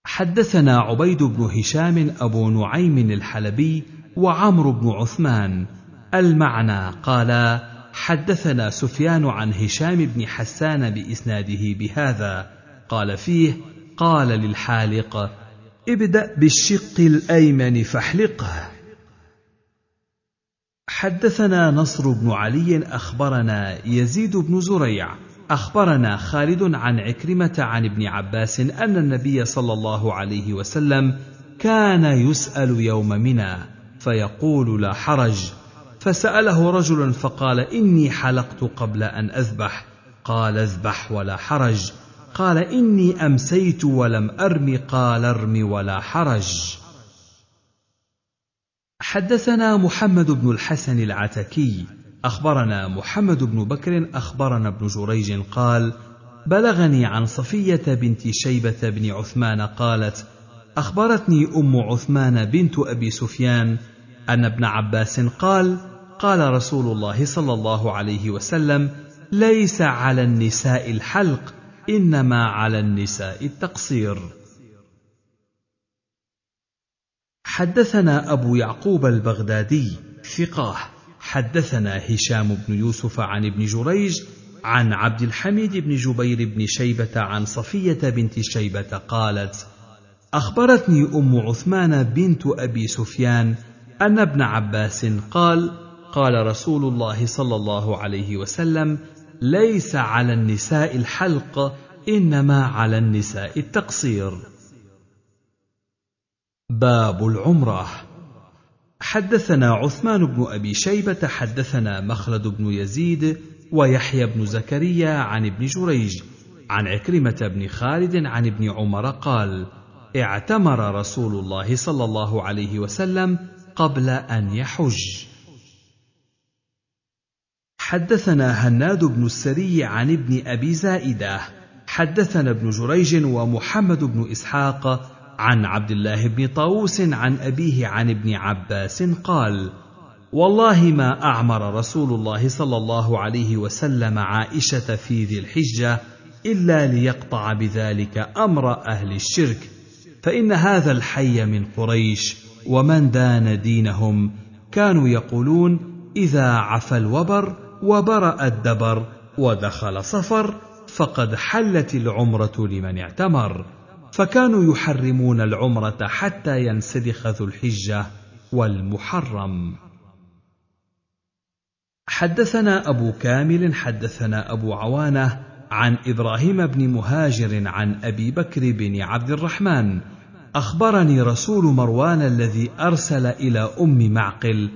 [SPEAKER 1] حدثنا عبيد بن هشام ابو نعيم الحلبي وعمرو بن عثمان المعنى قالا حدثنا سفيان عن هشام بن حسان باسناده بهذا قال فيه قال للحالق ابدا بالشق الايمن فاحلقه حدثنا نصر بن علي اخبرنا يزيد بن زريع اخبرنا خالد عن عكرمه عن ابن عباس ان النبي صلى الله عليه وسلم كان يسال يوم منى فيقول لا حرج فساله رجل فقال اني حلقت قبل ان اذبح قال اذبح ولا حرج قال اني امسيت ولم ارم قال ارم ولا حرج حدثنا محمد بن الحسن العتكي اخبرنا محمد بن بكر اخبرنا ابن جريج قال بلغني عن صفيه بنت شيبه بن عثمان قالت اخبرتني ام عثمان بنت ابي سفيان ان ابن عباس قال قال رسول الله صلى الله عليه وسلم ليس على النساء الحلق انما على النساء التقصير حدثنا ابو يعقوب البغدادي ثقاه حدثنا هشام بن يوسف عن ابن جريج عن عبد الحميد بن جبير بن شيبه عن صفيه بنت شيبه قالت اخبرتني ام عثمان بنت ابي سفيان ان ابن عباس قال قال رسول الله صلى الله عليه وسلم ليس على النساء الحلق انما على النساء التقصير باب العمره حدثنا عثمان بن ابي شيبه حدثنا مخلد بن يزيد ويحيى بن زكريا عن ابن جريج عن عكرمه بن خالد عن ابن عمر قال اعتمر رسول الله صلى الله عليه وسلم قبل ان يحج حدثنا هناد بن السري عن ابن ابي زائده حدثنا ابن جريج ومحمد بن اسحاق عن عبد الله بن طاووس عن ابيه عن ابن عباس قال والله ما اعمر رسول الله صلى الله عليه وسلم عائشه في ذي الحجه الا ليقطع بذلك امر اهل الشرك فان هذا الحي من قريش ومن دان دينهم كانوا يقولون اذا عفى الوبر وبرا الدبر ودخل صفر فقد حلت العمره لمن اعتمر فكانوا يحرمون العمره حتى ينسلخ ذو الحجه والمحرم حدثنا ابو كامل حدثنا ابو عوانه عن ابراهيم بن مهاجر عن ابي بكر بن عبد الرحمن اخبرني رسول مروان الذي ارسل الى ام معقل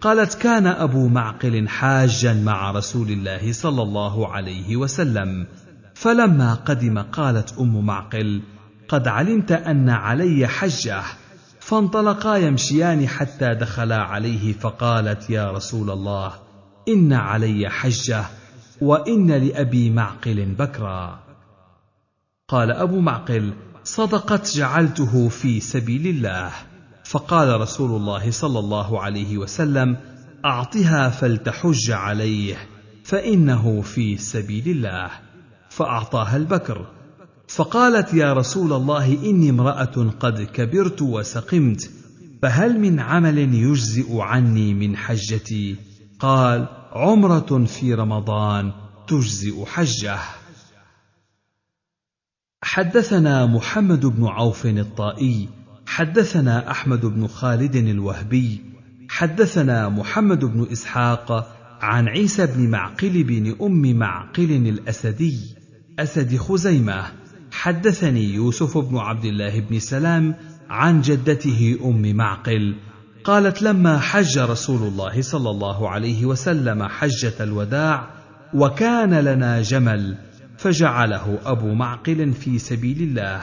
[SPEAKER 1] قالت كان ابو معقل حاجا مع رسول الله صلى الله عليه وسلم فلما قدم قالت ام معقل قد علمت ان علي حجه فانطلقا يمشيان حتى دخلا عليه فقالت يا رسول الله ان علي حجه وان لابي معقل بكرا قال ابو معقل صدقت جعلته في سبيل الله فقال رسول الله صلى الله عليه وسلم اعطها فلتحج عليه فانه في سبيل الله فاعطاها البكر فقالت يا رسول الله اني امراه قد كبرت وسقمت فهل من عمل يجزئ عني من حجتي قال عمره في رمضان تجزئ حجه حدثنا محمد بن عوف الطائي حدثنا احمد بن خالد الوهبي حدثنا محمد بن اسحاق عن عيسى بن معقل بن ام معقل الاسدي اسد خزيمه حدثني يوسف بن عبد الله بن سلام عن جدته ام معقل قالت لما حج رسول الله صلى الله عليه وسلم حجه الوداع وكان لنا جمل فجعله أبو معقل في سبيل الله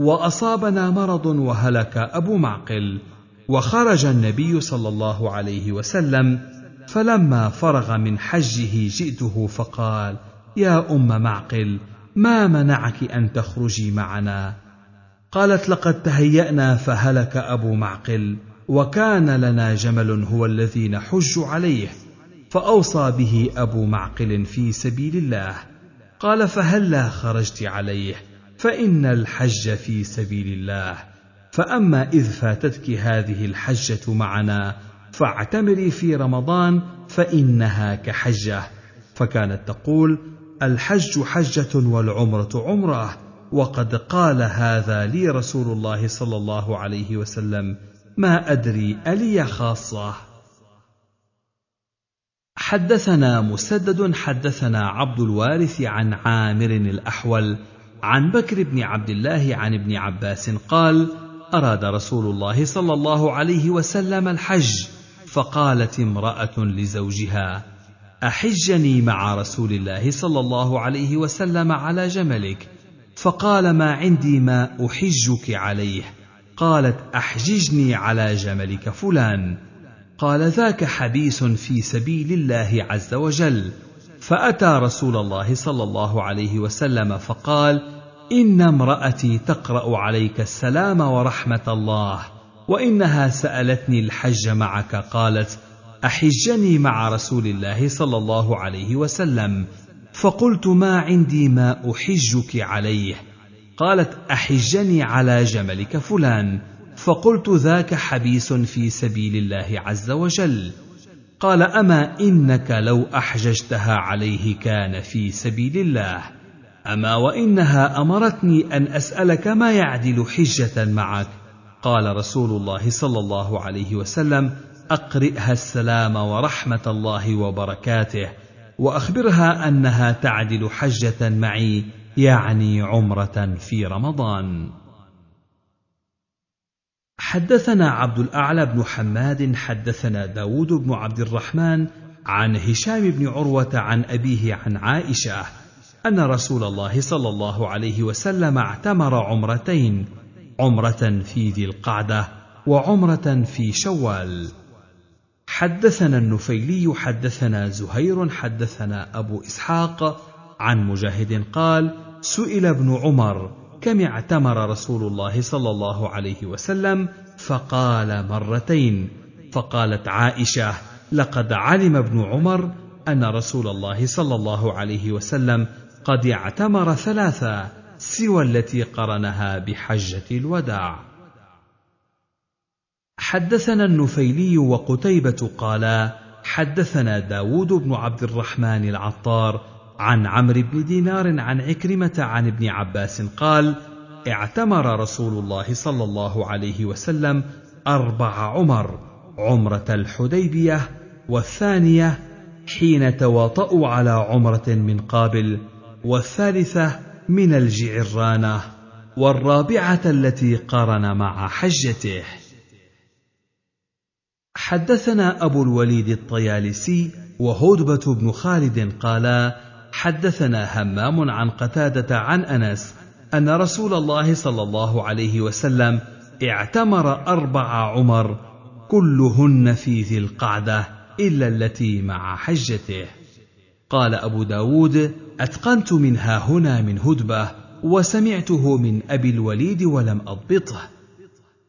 [SPEAKER 1] وأصابنا مرض وهلك أبو معقل وخرج النبي صلى الله عليه وسلم فلما فرغ من حجه جئته فقال يا أم معقل ما منعك أن تخرجي معنا قالت لقد تهيأنا فهلك أبو معقل وكان لنا جمل هو الذي نحج عليه فأوصى به أبو معقل في سبيل الله قال فهلا خرجت عليه فإن الحج في سبيل الله فأما إذ فاتتك هذه الحجة معنا فاعتمري في رمضان فإنها كحجة فكانت تقول الحج حجة والعمرة عمرة وقد قال هذا لي رسول الله صلى الله عليه وسلم ما أدري ألي خاصة حدثنا مسدد حدثنا عبد الوارث عن عامر الاحول عن بكر بن عبد الله عن ابن عباس قال اراد رسول الله صلى الله عليه وسلم الحج فقالت امراه لزوجها احجني مع رسول الله صلى الله عليه وسلم على جملك فقال ما عندي ما احجك عليه قالت احججني على جملك فلان قال ذاك حديث في سبيل الله عز وجل فاتى رسول الله صلى الله عليه وسلم فقال ان امراتي تقرا عليك السلام ورحمه الله وانها سالتني الحج معك قالت احجني مع رسول الله صلى الله عليه وسلم فقلت ما عندي ما احجك عليه قالت احجني على جملك فلان فقلت ذاك حبيس في سبيل الله عز وجل قال اما انك لو احججتها عليه كان في سبيل الله اما وانها امرتني ان اسالك ما يعدل حجه معك قال رسول الله صلى الله عليه وسلم اقرئها السلام ورحمه الله وبركاته واخبرها انها تعدل حجه معي يعني عمره في رمضان حدثنا عبد الأعلى بن حماد حدثنا داود بن عبد الرحمن عن هشام بن عروة عن أبيه عن عائشة أن رسول الله صلى الله عليه وسلم اعتمر عمرتين عمرة في ذي القعدة وعمرة في شوال حدثنا النفيلي حدثنا زهير حدثنا أبو إسحاق عن مجاهد قال سئل ابن عمر كم اعتمر رسول الله صلى الله عليه وسلم فقال مرتين فقالت عائشه لقد علم ابن عمر ان رسول الله صلى الله عليه وسلم قد اعتمر ثلاثا سوى التي قرنها بحجه الوداع حدثنا النفيلي وقتيبه قالا حدثنا داود بن عبد الرحمن العطار عن عمرو بن دينار عن عكرمة عن ابن عباس قال: اعتمر رسول الله صلى الله عليه وسلم أربع عمر، عمرة الحديبية والثانية حين تواطؤوا على عمرة من قابل، والثالثة من الجعرانة، والرابعة التي قرن مع حجته. حدثنا أبو الوليد الطيالسي وهدبة بن خالد قالا: حدثنا همام عن قتادة عن أنس أن رسول الله صلى الله عليه وسلم اعتمر أربع عمر كلهن في ذي القعدة إلا التي مع حجته قال أبو داود أتقنت منها هنا من هدبة وسمعته من أبي الوليد ولم أضبطه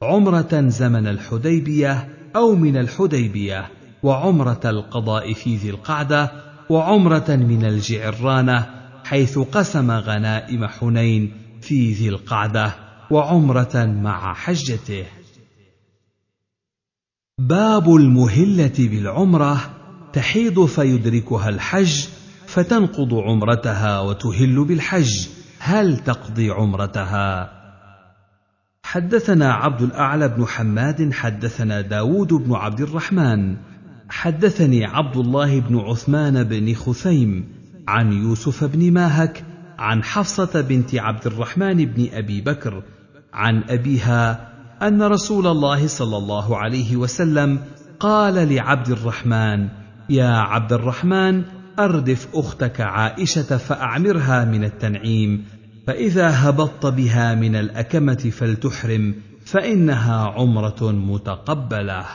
[SPEAKER 1] عمرة زمن الحديبية أو من الحديبية وعمرة القضاء في ذي القعدة وعمرة من الجعرانة حيث قسم غنائم حنين في ذي القعدة وعمرة مع حجته. باب المهلة بالعمرة تحيض فيدركها الحج فتنقض عمرتها وتهل بالحج هل تقضي عمرتها؟ حدثنا عبد الأعلى بن حماد حدثنا داود بن عبد الرحمن حدثني عبد الله بن عثمان بن خثيم عن يوسف بن ماهك عن حفصه بنت عبد الرحمن بن ابي بكر عن ابيها ان رسول الله صلى الله عليه وسلم قال لعبد الرحمن يا عبد الرحمن اردف اختك عائشه فاعمرها من التنعيم فاذا هبطت بها من الاكمه فلتحرم فانها عمره متقبله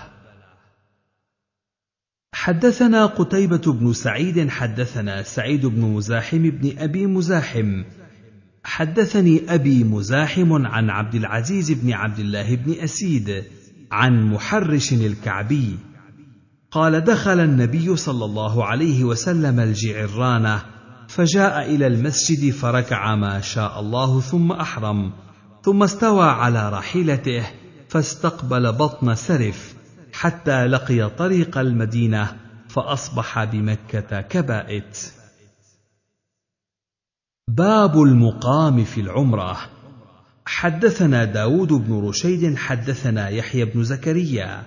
[SPEAKER 1] حدثنا قتيبة بن سعيد حدثنا سعيد بن مزاحم بن أبي مزاحم حدثني أبي مزاحم عن عبد العزيز بن عبد الله بن أسيد عن محرش الكعبي قال دخل النبي صلى الله عليه وسلم الجعرانة فجاء إلى المسجد فركع ما شاء الله ثم أحرم ثم استوى على راحلته فاستقبل بطن سرف حتى لقي طريق المدينة فأصبح بمكة كبائت. باب المقام في العمرة حدثنا داود بن رشيد حدثنا يحيى بن زكريا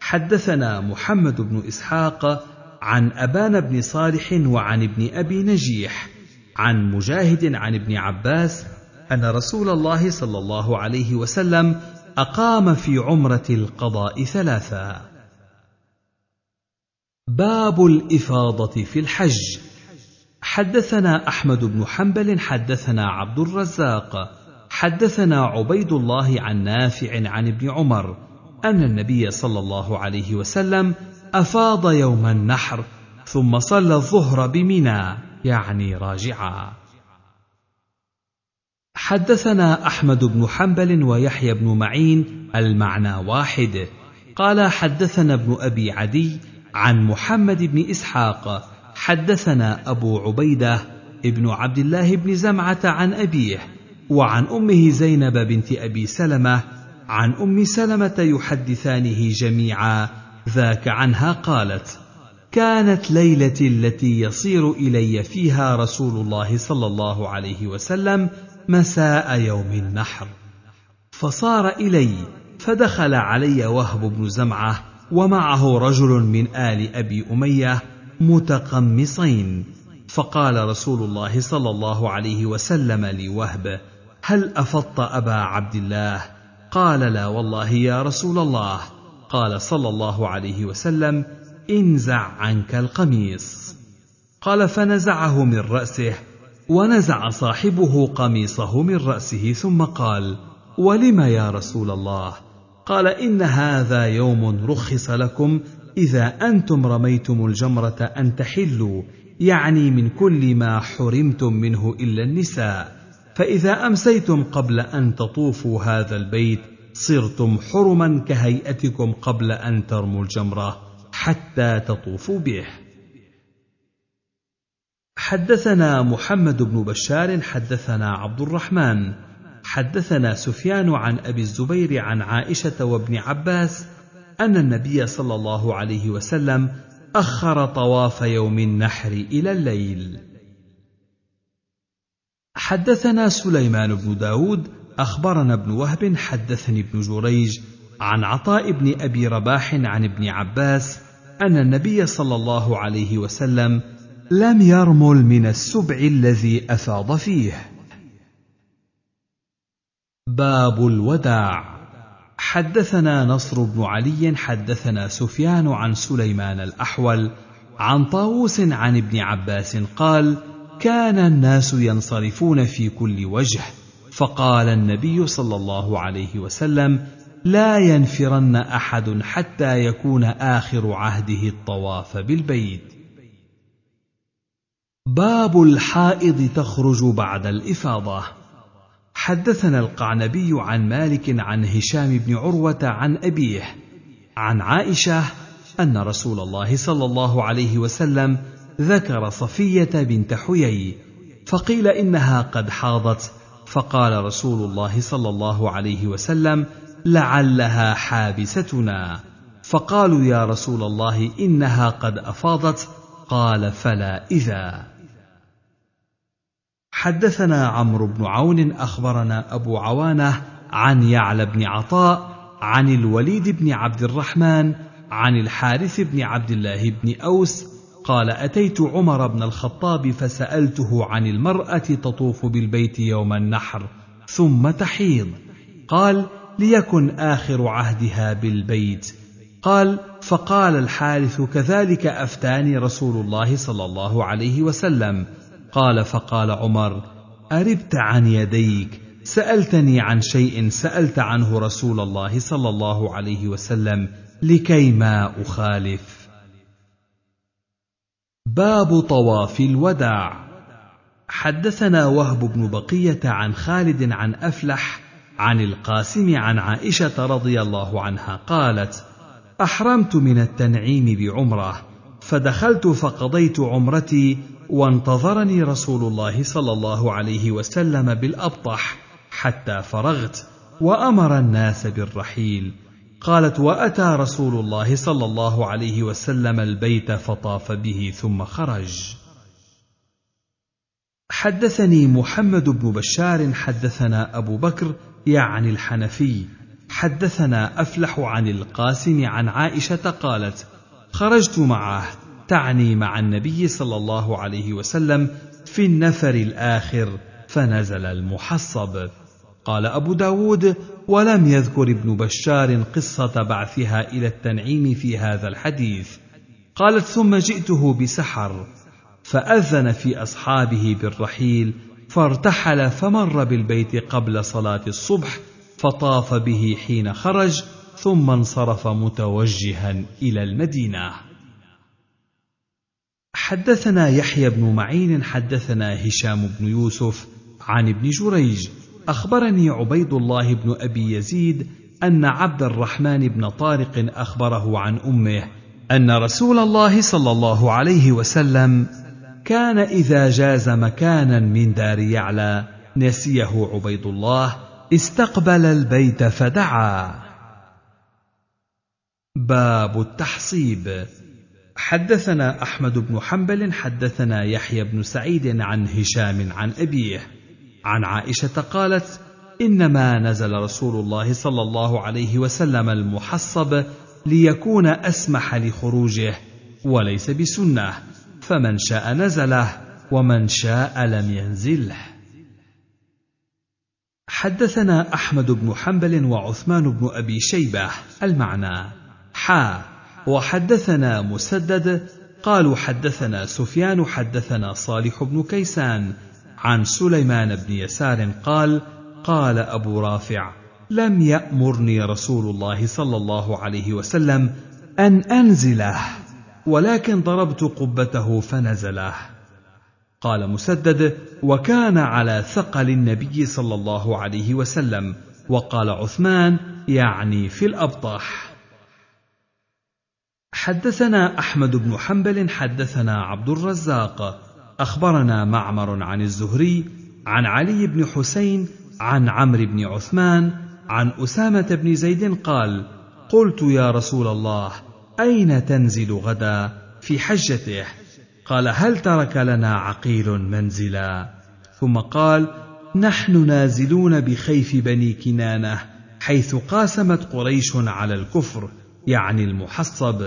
[SPEAKER 1] حدثنا محمد بن إسحاق عن أبان بن صالح وعن ابن أبي نجيح عن مجاهد عن ابن عباس أن رسول الله صلى الله عليه وسلم أقام في عمرة القضاء ثلاثا باب الإفاضة في الحج حدثنا أحمد بن حنبل حدثنا عبد الرزاق حدثنا عبيد الله عن نافع عن ابن عمر أن النبي صلى الله عليه وسلم أفاض يوم النحر ثم صلى الظهر بمنى يعني راجعا حدثنا احمد بن حنبل ويحيى بن معين المعنى واحد قال حدثنا ابن ابي عدي عن محمد بن اسحاق حدثنا ابو عبيده ابن عبد الله بن زمعه عن ابيه وعن امه زينب بنت ابي سلمه عن ام سلمه يحدثانه جميعا ذاك عنها قالت كانت ليلتي التي يصير الي فيها رسول الله صلى الله عليه وسلم مساء يوم النحر فصار الي فدخل علي وهب بن زمعه ومعه رجل من ال ابي اميه متقمصين فقال رسول الله صلى الله عليه وسلم لوهب هل افضت ابا عبد الله قال لا والله يا رسول الله قال صلى الله عليه وسلم انزع عنك القميص قال فنزعه من راسه ونزع صاحبه قميصه من راسه ثم قال ولم يا رسول الله قال ان هذا يوم رخص لكم اذا انتم رميتم الجمره ان تحلوا يعني من كل ما حرمتم منه الا النساء فاذا امسيتم قبل ان تطوفوا هذا البيت صرتم حرما كهيئتكم قبل ان ترموا الجمره حتى تطوفوا به حدثنا محمد بن بشار حدثنا عبد الرحمن حدثنا سفيان عن ابي الزبير عن عائشه وابن عباس ان النبي صلى الله عليه وسلم اخر طواف يوم النحر الى الليل حدثنا سليمان بن داود اخبرنا ابن وهب حدثني ابن جريج عن عطاء بن ابي رباح عن ابن عباس ان النبي صلى الله عليه وسلم لم يرمل من السبع الذي افاض فيه باب الوداع حدثنا نصر بن علي حدثنا سفيان عن سليمان الاحول عن طاووس عن ابن عباس قال كان الناس ينصرفون في كل وجه فقال النبي صلى الله عليه وسلم لا ينفرن احد حتى يكون اخر عهده الطواف بالبيت باب الحائض تخرج بعد الافاضه حدثنا القعنبي عن مالك عن هشام بن عروه عن ابيه عن عائشه ان رسول الله صلى الله عليه وسلم ذكر صفيه بنت حيي فقيل انها قد حاضت فقال رسول الله صلى الله عليه وسلم لعلها حابستنا فقالوا يا رسول الله انها قد افاضت قال فلا اذا حدثنا عمرو بن عون اخبرنا ابو عوانه عن يعلى بن عطاء عن الوليد بن عبد الرحمن عن الحارث بن عبد الله بن اوس قال اتيت عمر بن الخطاب فسالته عن المراه تطوف بالبيت يوم النحر ثم تحيض قال ليكن اخر عهدها بالبيت قال فقال الحارث كذلك افتاني رسول الله صلى الله عليه وسلم قال فقال عمر اربت عن يديك سالتني عن شيء سالت عنه رسول الله صلى الله عليه وسلم لكي ما اخالف باب طواف الوداع حدثنا وهب بن بقيه عن خالد عن افلح عن القاسم عن عائشه رضي الله عنها قالت احرمت من التنعيم بعمره فدخلت فقضيت عمرتي وانتظرني رسول الله صلى الله عليه وسلم بالابطح حتى فرغت وامر الناس بالرحيل قالت واتى رسول الله صلى الله عليه وسلم البيت فطاف به ثم خرج حدثني محمد بن بشار حدثنا ابو بكر يعني الحنفي حدثنا افلح عن القاسم عن عائشه قالت خرجت معه تعني مع النبي صلى الله عليه وسلم في النفر الآخر فنزل المحصب قال أبو داود ولم يذكر ابن بشار قصة بعثها إلى التنعيم في هذا الحديث قالت ثم جئته بسحر فأذن في أصحابه بالرحيل فارتحل فمر بالبيت قبل صلاة الصبح فطاف به حين خرج ثم انصرف متوجها إلى المدينة حدثنا يحيى بن معين حدثنا هشام بن يوسف عن ابن جريج اخبرني عبيد الله بن ابي يزيد ان عبد الرحمن بن طارق اخبره عن امه ان رسول الله صلى الله عليه وسلم كان اذا جاز مكانا من دار يعلى نسيه عبيد الله استقبل البيت فدعا باب التحصيب حدثنا احمد بن حنبل حدثنا يحيى بن سعيد عن هشام عن ابيه عن عائشه قالت انما نزل رسول الله صلى الله عليه وسلم المحصب ليكون اسمح لخروجه وليس بسنه فمن شاء نزله ومن شاء لم ينزله حدثنا احمد بن حنبل وعثمان بن ابي شيبه المعنى حا وحدثنا مسدد قالوا حدثنا سفيان حدثنا صالح بن كيسان عن سليمان بن يسار قال قال ابو رافع لم يامرني رسول الله صلى الله عليه وسلم ان انزله ولكن ضربت قبته فنزله قال مسدد وكان على ثقل النبي صلى الله عليه وسلم وقال عثمان يعني في الابطح حدثنا احمد بن حنبل حدثنا عبد الرزاق اخبرنا معمر عن الزهري عن علي بن حسين عن عمرو بن عثمان عن اسامه بن زيد قال قلت يا رسول الله اين تنزل غدا في حجته قال هل ترك لنا عقيل منزلا ثم قال نحن نازلون بخيف بني كنانه حيث قاسمت قريش على الكفر يعني المحصب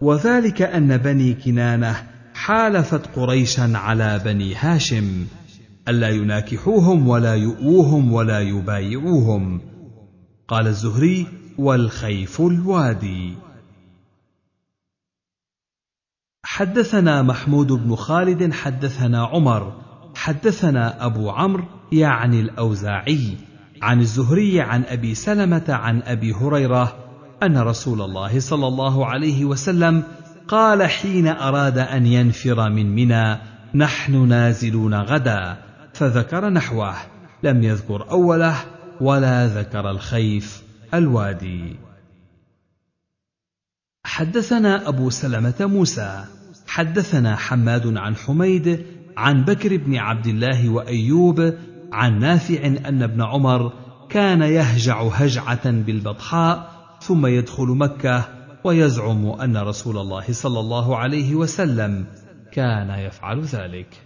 [SPEAKER 1] وذلك ان بني كنانه حالفت قريشا على بني هاشم الا يناكحوهم ولا يؤوهم ولا يبايعوهم قال الزهري والخيف الوادي حدثنا محمود بن خالد حدثنا عمر حدثنا ابو عمرو يعني الاوزاعي عن الزهري عن ابي سلمه عن ابي هريره ان رسول الله صلى الله عليه وسلم قال حين اراد ان ينفر من منى نحن نازلون غدا فذكر نحوه لم يذكر اوله ولا ذكر الخيف الوادي حدثنا ابو سلمه موسى حدثنا حماد عن حميد عن بكر بن عبد الله وايوب عن نافع ان ابن عمر كان يهجع هجعه بالبطحاء ثم يدخل مكة ويزعم أن رسول الله صلى الله عليه وسلم كان يفعل ذلك.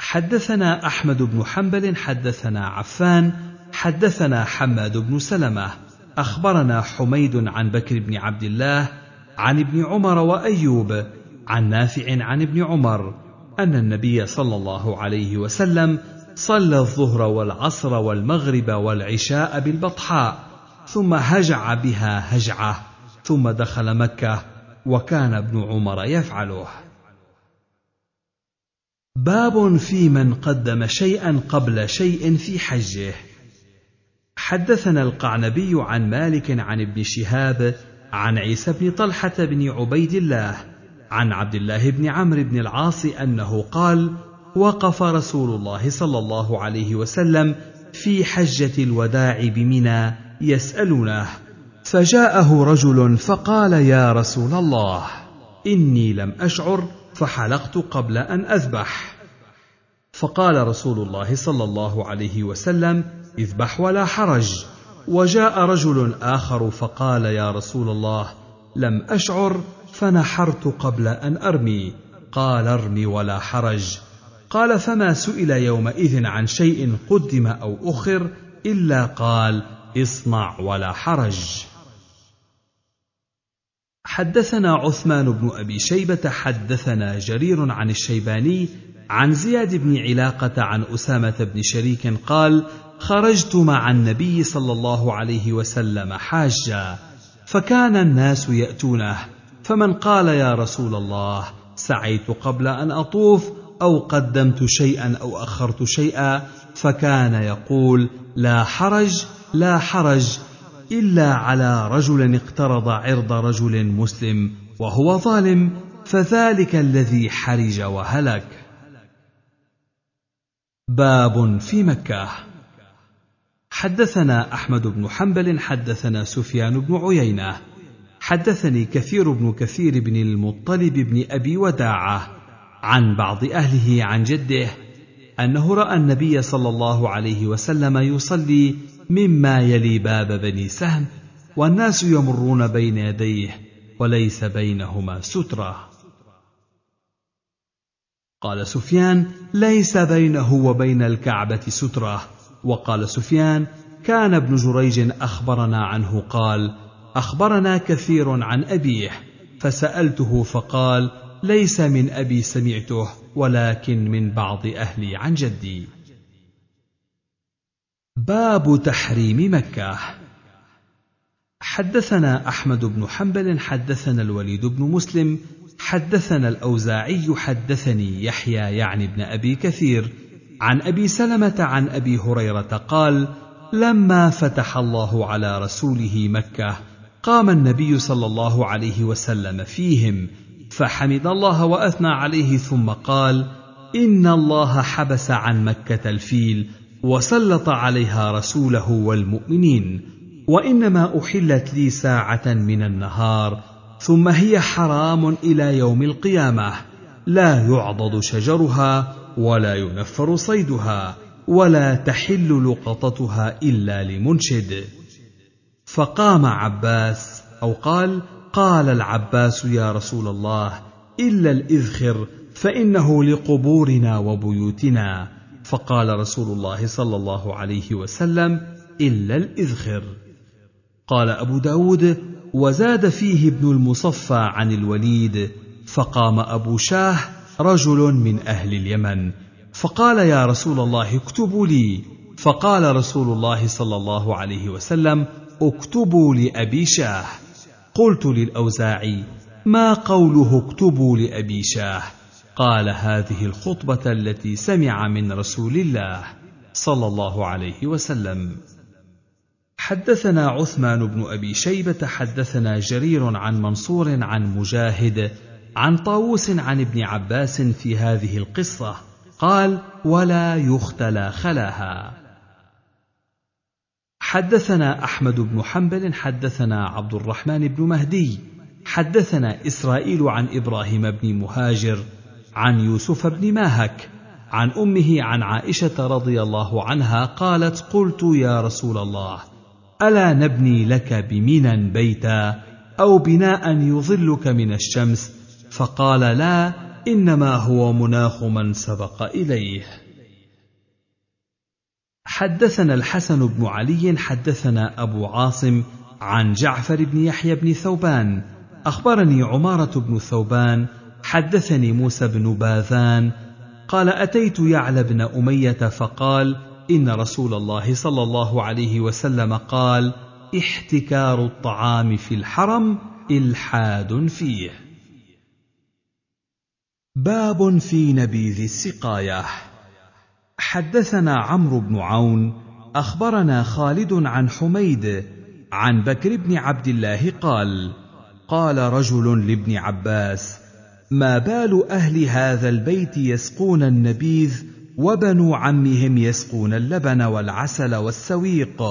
[SPEAKER 1] حدثنا أحمد بن حنبل حدثنا عفان حدثنا حماد بن سلمة أخبرنا حميد عن بكر بن عبد الله عن ابن عمر وأيوب عن نافع عن ابن عمر أن النبي صلى الله عليه وسلم صلى الظهر والعصر والمغرب والعشاء بالبطحاء ثم هجع بها هجعه ثم دخل مكه وكان ابن عمر يفعله باب في من قدم شيئا قبل شيء في حجه حدثنا القعنبي عن مالك عن ابن شهاب عن عيسى بن طلحه بن عبيد الله عن عبد الله بن عمرو بن العاص انه قال وقف رسول الله صلى الله عليه وسلم في حجه الوداع بمنى يسالونه فجاءه رجل فقال يا رسول الله اني لم اشعر فحلقت قبل ان اذبح فقال رسول الله صلى الله عليه وسلم اذبح ولا حرج وجاء رجل اخر فقال يا رسول الله لم اشعر فنحرت قبل ان ارمي قال ارمي ولا حرج قال فما سئل يومئذ عن شيء قدم او اخر الا قال اصنع ولا حرج حدثنا عثمان بن ابي شيبه حدثنا جرير عن الشيباني عن زياد بن علاقه عن اسامه بن شريك قال خرجت مع النبي صلى الله عليه وسلم حاجا فكان الناس ياتونه فمن قال يا رسول الله سعيت قبل ان اطوف او قدمت شيئا او اخرت شيئا فكان يقول لا حرج لا حرج الا على رجل اقترض عرض رجل مسلم وهو ظالم فذلك الذي حرج وهلك باب في مكه حدثنا احمد بن حنبل حدثنا سفيان بن عيينه حدثني كثير بن كثير بن المطلب بن ابي وداعه عن بعض اهله عن جده انه راى النبي صلى الله عليه وسلم يصلي مما يلي باب بني سهم والناس يمرون بين يديه وليس بينهما ستره قال سفيان ليس بينه وبين الكعبه ستره وقال سفيان كان ابن جريج اخبرنا عنه قال اخبرنا كثير عن ابيه فسالته فقال ليس من ابي سمعته ولكن من بعض اهلي عن جدي باب تحريم مكه حدثنا احمد بن حنبل حدثنا الوليد بن مسلم حدثنا الاوزاعي حدثني يحيى يعني بن ابي كثير عن ابي سلمه عن ابي هريره قال لما فتح الله على رسوله مكه قام النبي صلى الله عليه وسلم فيهم فحمد الله واثنى عليه ثم قال ان الله حبس عن مكه الفيل وسلط عليها رسوله والمؤمنين وانما احلت لي ساعه من النهار ثم هي حرام الى يوم القيامه لا يعضد شجرها ولا ينفر صيدها ولا تحل لقطتها الا لمنشد فقام عباس او قال قال العباس يا رسول الله الا الاذخر فانه لقبورنا وبيوتنا فقال رسول الله صلى الله عليه وسلم الا الاذخر قال ابو داود وزاد فيه ابن المصفى عن الوليد فقام ابو شاه رجل من اهل اليمن فقال يا رسول الله اكتبوا لي فقال رسول الله صلى الله عليه وسلم اكتبوا لابي شاه قلت للأوزاعي ما قوله اكتبوا لأبي شاه قال هذه الخطبة التي سمع من رسول الله صلى الله عليه وسلم حدثنا عثمان بن أبي شيبة حدثنا جرير عن منصور عن مجاهد عن طاووس عن ابن عباس في هذه القصة قال ولا يختلى خلاها حدثنا احمد بن حنبل حدثنا عبد الرحمن بن مهدي حدثنا اسرائيل عن ابراهيم بن مهاجر عن يوسف بن ماهك عن امه عن عائشه رضي الله عنها قالت قلت يا رسول الله الا نبني لك بمنى بيتا او بناء يظلك من الشمس فقال لا انما هو مناخ من سبق اليه حدثنا الحسن بن علي حدثنا أبو عاصم عن جعفر بن يحيى بن ثوبان أخبرني عمارة بن ثوبان حدثني موسى بن باذان قال أتيت يعلى بن أمية فقال إن رسول الله صلى الله عليه وسلم قال احتكار الطعام في الحرم إلحاد فيه باب في نبيذ السقايه حدثنا عمرو بن عون اخبرنا خالد عن حميد عن بكر بن عبد الله قال قال رجل لابن عباس ما بال اهل هذا البيت يسقون النبيذ وبنو عمهم يسقون اللبن والعسل والسويق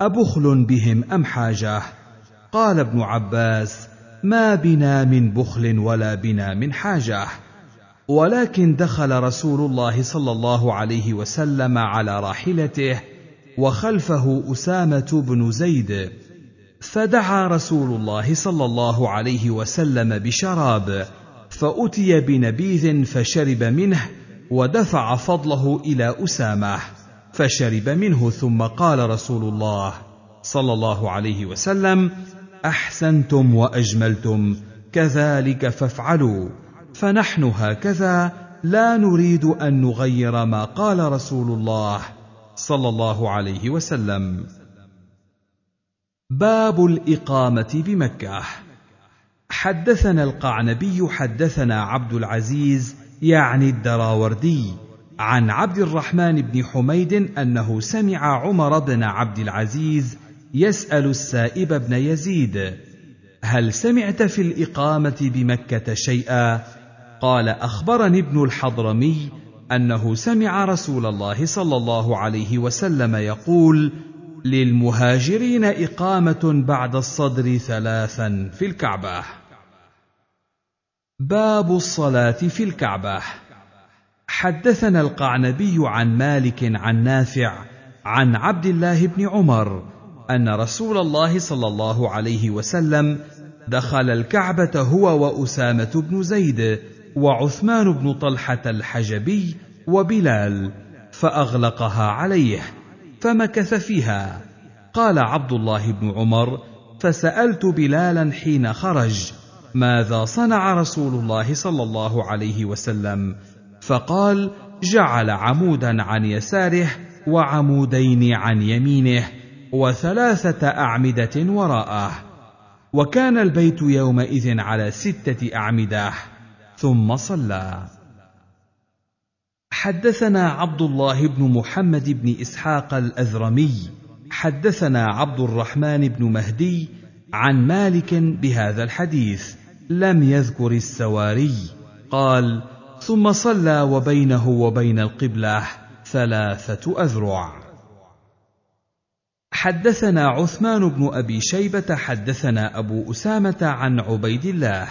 [SPEAKER 1] ابخل بهم ام حاجه قال ابن عباس ما بنا من بخل ولا بنا من حاجه ولكن دخل رسول الله صلى الله عليه وسلم على راحلته وخلفه اسامه بن زيد فدعا رسول الله صلى الله عليه وسلم بشراب فاتي بنبيذ فشرب منه ودفع فضله الى اسامه فشرب منه ثم قال رسول الله صلى الله عليه وسلم احسنتم واجملتم كذلك فافعلوا فنحن هكذا لا نريد ان نغير ما قال رسول الله صلى الله عليه وسلم باب الاقامه بمكه حدثنا القعنبي حدثنا عبد العزيز يعني الدراوردي عن عبد الرحمن بن حميد انه سمع عمر بن عبد العزيز يسال السائب بن يزيد هل سمعت في الاقامه بمكه شيئا قال اخبرني ابن الحضرمي انه سمع رسول الله صلى الله عليه وسلم يقول للمهاجرين اقامه بعد الصدر ثلاثا في الكعبه باب الصلاه في الكعبه حدثنا القعنبي عن مالك عن نافع عن عبد الله بن عمر ان رسول الله صلى الله عليه وسلم دخل الكعبه هو واسامه بن زيد وعثمان بن طلحه الحجبي وبلال فاغلقها عليه فمكث فيها قال عبد الله بن عمر فسالت بلالا حين خرج ماذا صنع رسول الله صلى الله عليه وسلم فقال جعل عمودا عن يساره وعمودين عن يمينه وثلاثه اعمده وراءه وكان البيت يومئذ على سته اعمده ثم صلى حدثنا عبد الله بن محمد بن اسحاق الاذرمي حدثنا عبد الرحمن بن مهدي عن مالك بهذا الحديث لم يذكر السواري قال ثم صلى وبينه وبين القبله ثلاثه اذرع حدثنا عثمان بن ابي شيبه حدثنا ابو اسامه عن عبيد الله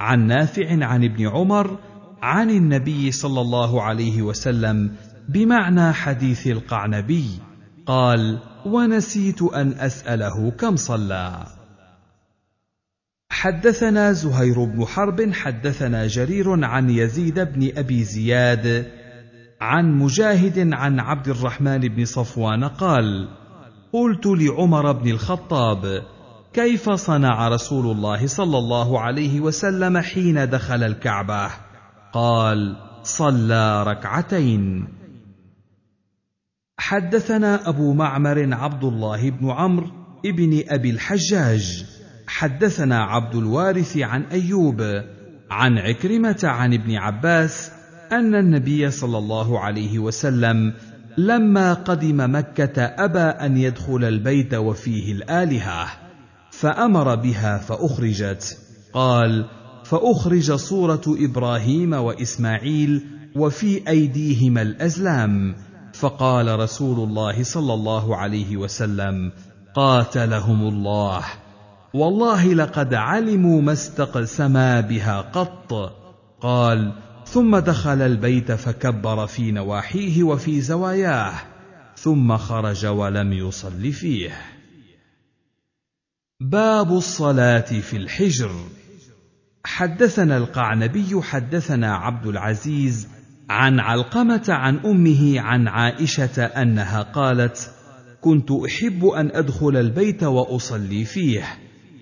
[SPEAKER 1] عن نافع عن ابن عمر عن النبي صلى الله عليه وسلم بمعنى حديث القعنبي قال ونسيت ان اساله كم صلى حدثنا زهير بن حرب حدثنا جرير عن يزيد بن ابي زياد عن مجاهد عن عبد الرحمن بن صفوان قال قلت لعمر بن الخطاب كيف صنع رسول الله صلى الله عليه وسلم حين دخل الكعبه قال صلى ركعتين حدثنا ابو معمر عبد الله بن عمرو ابن ابي الحجاج حدثنا عبد الوارث عن ايوب عن عكرمه عن ابن عباس ان النبي صلى الله عليه وسلم لما قدم مكه ابى ان يدخل البيت وفيه الالهه فامر بها فاخرجت قال فاخرج صوره ابراهيم واسماعيل وفي ايديهما الازلام فقال رسول الله صلى الله عليه وسلم قاتلهم الله والله لقد علموا ما استقسما بها قط قال ثم دخل البيت فكبر في نواحيه وفي زواياه ثم خرج ولم يصل فيه باب الصلاة في الحجر حدثنا القعنبي حدثنا عبد العزيز عن علقمة عن أمه عن عائشة أنها قالت: كنت أحب أن أدخل البيت وأصلي فيه،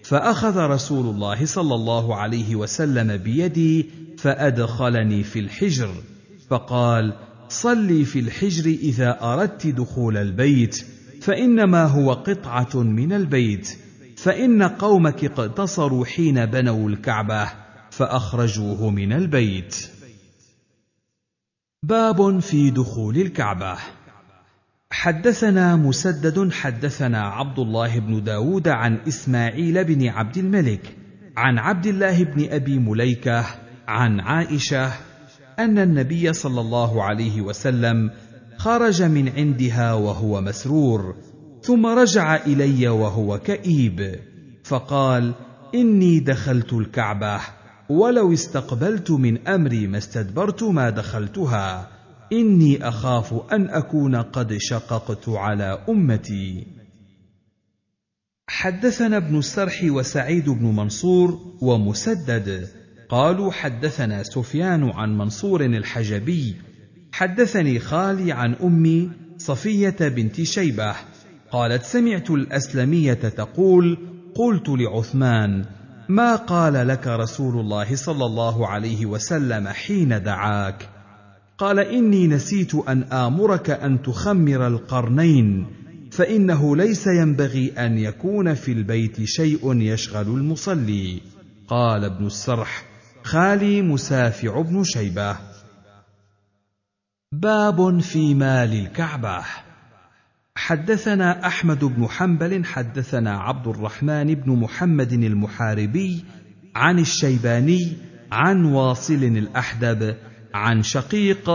[SPEAKER 1] فأخذ رسول الله صلى الله عليه وسلم بيدي فأدخلني في الحجر، فقال: صلي في الحجر إذا أردت دخول البيت، فإنما هو قطعة من البيت. فان قومك اقتصروا حين بنوا الكعبه فاخرجوه من البيت باب في دخول الكعبه حدثنا مسدد حدثنا عبد الله بن داود عن اسماعيل بن عبد الملك عن عبد الله بن ابي مليكه عن عائشه ان النبي صلى الله عليه وسلم خرج من عندها وهو مسرور ثم رجع الي وهو كئيب فقال اني دخلت الكعبه ولو استقبلت من امري ما استدبرت ما دخلتها اني اخاف ان اكون قد شققت على امتي حدثنا ابن السرح وسعيد بن منصور ومسدد قالوا حدثنا سفيان عن منصور الحجبي حدثني خالي عن امي صفيه بنت شيبه قالت سمعت الاسلميه تقول قلت لعثمان ما قال لك رسول الله صلى الله عليه وسلم حين دعاك قال اني نسيت ان امرك ان تخمر القرنين فانه ليس ينبغي ان يكون في البيت شيء يشغل المصلي قال ابن السرح خالي مسافع بن شيبه باب في مال الكعبه حدثنا احمد بن حنبل حدثنا عبد الرحمن بن محمد المحاربي عن الشيباني عن واصل الاحدب عن شقيق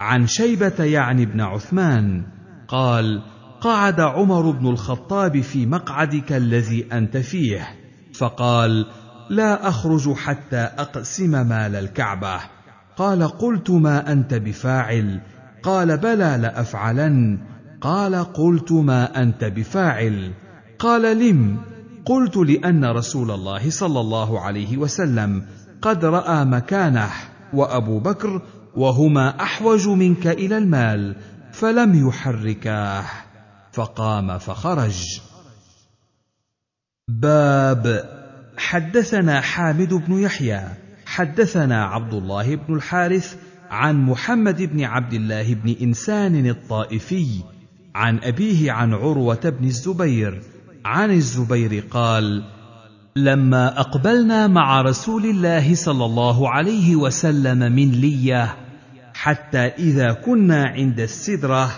[SPEAKER 1] عن شيبه يعني بن عثمان قال قعد عمر بن الخطاب في مقعدك الذي انت فيه فقال لا اخرج حتى اقسم مال الكعبه قال قلت ما انت بفاعل قال بلى لافعلن قال قلت ما انت بفاعل قال لم قلت لان رسول الله صلى الله عليه وسلم قد راى مكانه وابو بكر وهما احوج منك الى المال فلم يحركاه فقام فخرج باب حدثنا حامد بن يحيى حدثنا عبد الله بن الحارث عن محمد بن عبد الله بن انسان الطائفي عن أبيه عن عروة بن الزبير عن الزبير قال: لما أقبلنا مع رسول الله صلى الله عليه وسلم من ليه حتى إذا كنا عند السدرة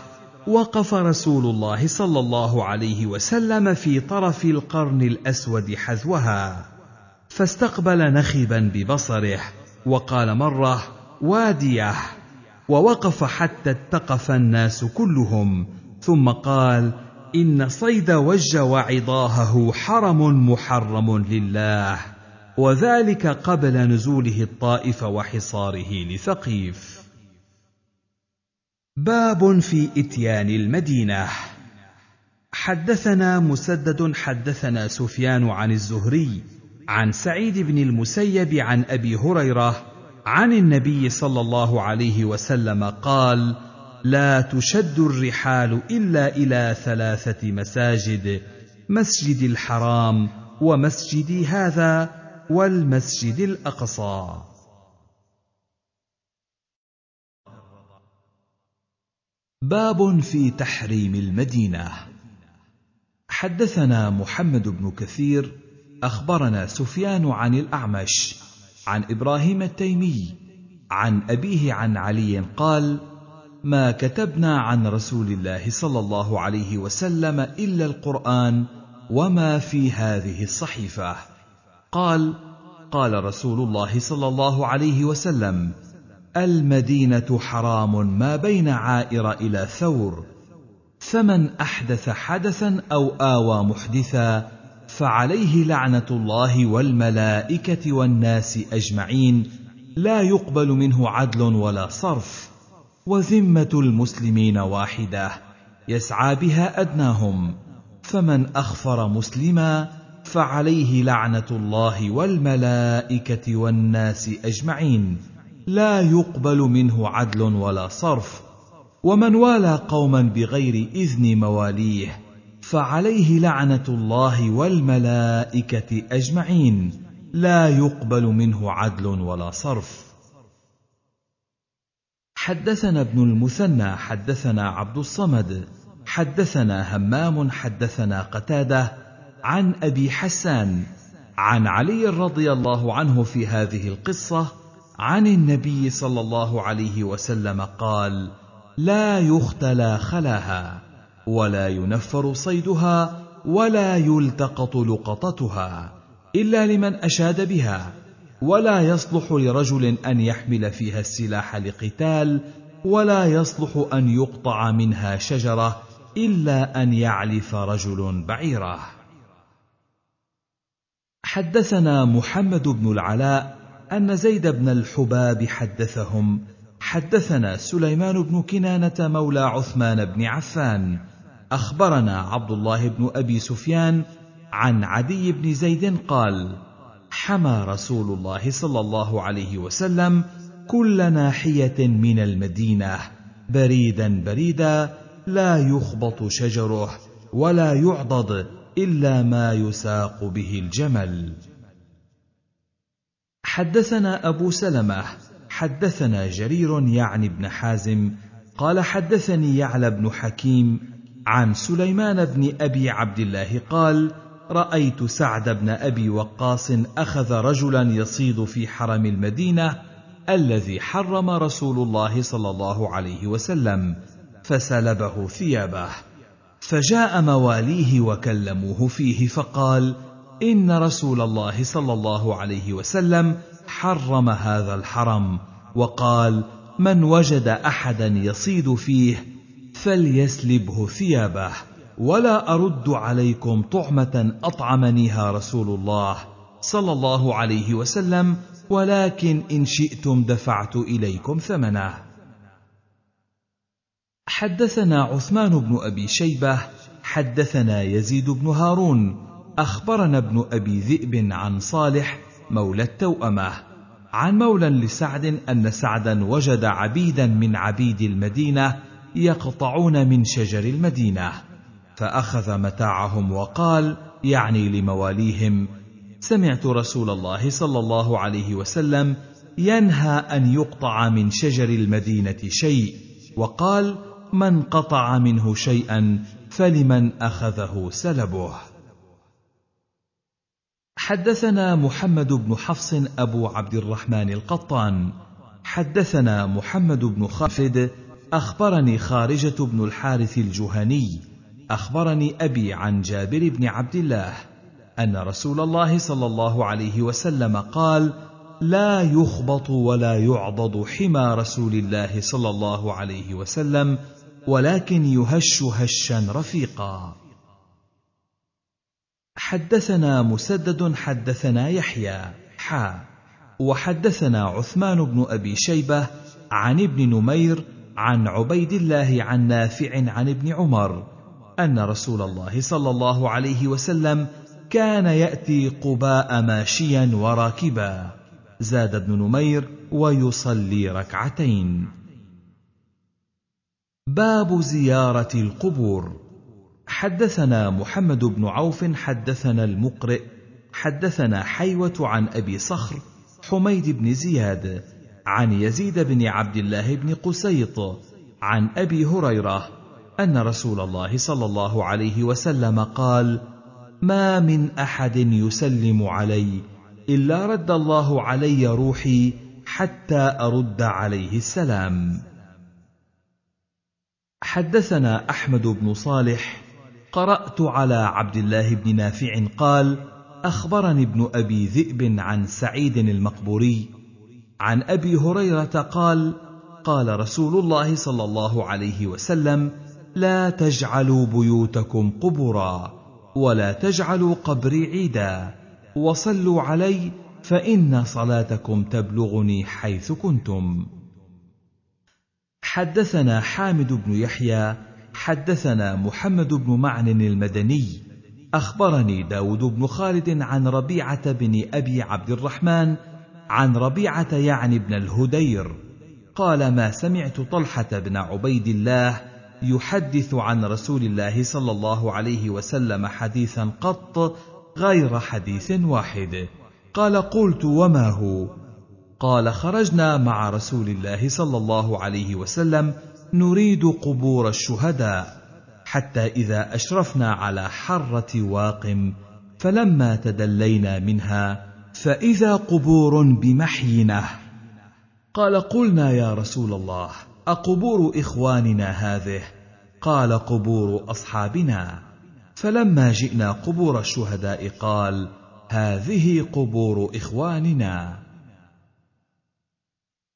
[SPEAKER 1] وقف رسول الله صلى الله عليه وسلم في طرف القرن الأسود حذوها فاستقبل نخبا ببصره وقال مرة واديه ووقف حتى اتقف الناس كلهم ثم قال ان صيد وج وعضاهه حرم محرم لله وذلك قبل نزوله الطائف وحصاره لثقيف باب في اتيان المدينه حدثنا مسدد حدثنا سفيان عن الزهري عن سعيد بن المسيب عن ابي هريره عن النبي صلى الله عليه وسلم قال لا تشد الرحال الا الى ثلاثه مساجد مسجد الحرام ومسجدي هذا والمسجد الاقصى باب في تحريم المدينه حدثنا محمد بن كثير اخبرنا سفيان عن الاعمش عن ابراهيم التيمي عن ابيه عن علي قال ما كتبنا عن رسول الله صلى الله عليه وسلم الا القران وما في هذه الصحيفه قال قال رسول الله صلى الله عليه وسلم المدينه حرام ما بين عائر الى ثور فمن احدث حدثا او اوى محدثا فعليه لعنه الله والملائكه والناس اجمعين لا يقبل منه عدل ولا صرف وذمه المسلمين واحده يسعى بها ادناهم فمن اخفر مسلما فعليه لعنه الله والملائكه والناس اجمعين لا يقبل منه عدل ولا صرف ومن والى قوما بغير اذن مواليه فعليه لعنه الله والملائكه اجمعين لا يقبل منه عدل ولا صرف حدثنا ابن المثنى حدثنا عبد الصمد حدثنا همام حدثنا قتاده عن ابي حسان عن علي رضي الله عنه في هذه القصه عن النبي صلى الله عليه وسلم قال لا يختلى خلاها ولا ينفر صيدها ولا يلتقط لقطتها الا لمن اشاد بها ولا يصلح لرجل ان يحمل فيها السلاح لقتال ولا يصلح ان يقطع منها شجره الا ان يعلف رجل بعيره حدثنا محمد بن العلاء ان زيد بن الحباب حدثهم حدثنا سليمان بن كنانه مولى عثمان بن عفان اخبرنا عبد الله بن ابي سفيان عن عدي بن زيد قال حمى رسول الله صلى الله عليه وسلم كل ناحيه من المدينه بريدا بريدا لا يخبط شجره ولا يعضد الا ما يساق به الجمل حدثنا ابو سلمه حدثنا جرير يعني ابن حازم قال حدثني يعلى بن حكيم عن سليمان بن ابي عبد الله قال رايت سعد بن ابي وقاص اخذ رجلا يصيد في حرم المدينه الذي حرم رسول الله صلى الله عليه وسلم فسلبه ثيابه فجاء مواليه وكلموه فيه فقال ان رسول الله صلى الله عليه وسلم حرم هذا الحرم وقال من وجد احدا يصيد فيه فليسلبه ثيابه ولا ارد عليكم طعمه اطعمنيها رسول الله صلى الله عليه وسلم ولكن ان شئتم دفعت اليكم ثمنه حدثنا عثمان بن ابي شيبه حدثنا يزيد بن هارون اخبرنا ابن ابي ذئب عن صالح مولى التوامه عن مولى لسعد ان سعدا وجد عبيدا من عبيد المدينه يقطعون من شجر المدينه فاخذ متاعهم وقال يعني لمواليهم سمعت رسول الله صلى الله عليه وسلم ينهى ان يقطع من شجر المدينه شيء وقال من قطع منه شيئا فلمن اخذه سلبه حدثنا محمد بن حفص ابو عبد الرحمن القطان حدثنا محمد بن خالد اخبرني خارجه بن الحارث الجهني اخبرني ابي عن جابر بن عبد الله ان رسول الله صلى الله عليه وسلم قال لا يخبط ولا يعضد حمى رسول الله صلى الله عليه وسلم ولكن يهش هشا رفيقا حدثنا مسدد حدثنا يحيى حا وحدثنا عثمان بن ابي شيبه عن ابن نمير عن عبيد الله عن نافع عن ابن عمر ان رسول الله صلى الله عليه وسلم كان ياتي قباء ماشيا وراكبا زاد بن نمير ويصلي ركعتين باب زياره القبور حدثنا محمد بن عوف حدثنا المقرئ حدثنا حيوه عن ابي صخر حميد بن زياد عن يزيد بن عبد الله بن قسيط عن ابي هريره ان رسول الله صلى الله عليه وسلم قال ما من احد يسلم علي الا رد الله علي روحي حتى ارد عليه السلام حدثنا احمد بن صالح قرات على عبد الله بن نافع قال اخبرني ابن ابي ذئب عن سعيد المقبوري عن ابي هريره قال قال رسول الله صلى الله عليه وسلم لا تجعلوا بيوتكم قبرا ولا تجعلوا قبري عيدا وصلوا علي فان صلاتكم تبلغني حيث كنتم حدثنا حامد بن يحيى حدثنا محمد بن معن المدني اخبرني داود بن خالد عن ربيعه بن ابي عبد الرحمن عن ربيعه يعني بن الهدير قال ما سمعت طلحه بن عبيد الله يحدث عن رسول الله صلى الله عليه وسلم حديثا قط غير حديث واحد قال قلت وما هو قال خرجنا مع رسول الله صلى الله عليه وسلم نريد قبور الشهداء حتى اذا اشرفنا على حره واقم فلما تدلينا منها فاذا قبور بمحينه قال قلنا يا رسول الله أقبور إخواننا هذه؟ قال قبور أصحابنا. فلما جئنا قبور الشهداء قال: هذه قبور إخواننا.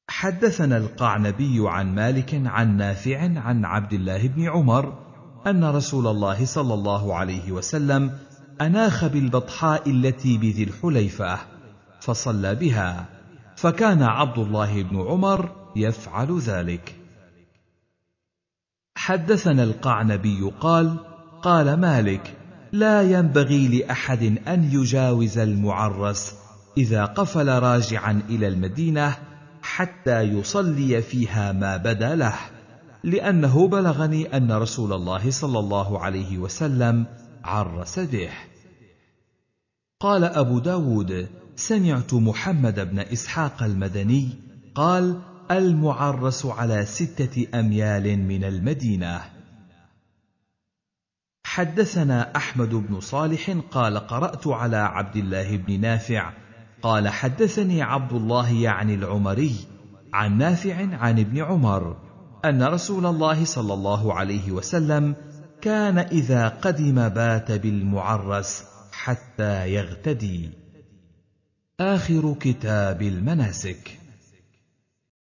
[SPEAKER 1] حدثنا القعنبي عن مالك عن نافع عن عبد الله بن عمر أن رسول الله صلى الله عليه وسلم أناخ بالبطحاء التي بذي الحليفة فصلى بها فكان عبد الله بن عمر يفعل ذلك حدثنا القعنبي قال قال مالك لا ينبغي لاحد ان يجاوز المعرس اذا قفل راجعا الى المدينه حتى يصلي فيها ما بدا له لانه بلغني ان رسول الله صلى الله عليه وسلم عرس به قال ابو داود سمعت محمد بن اسحاق المدني قال المعرس على ستة أميال من المدينة. حدثنا أحمد بن صالح قال قرأت على عبد الله بن نافع قال حدثني عبد الله يعني العمري عن نافع عن ابن عمر أن رسول الله صلى الله عليه وسلم كان إذا قدم بات بالمعرس حتى يغتدي. آخر كتاب المناسك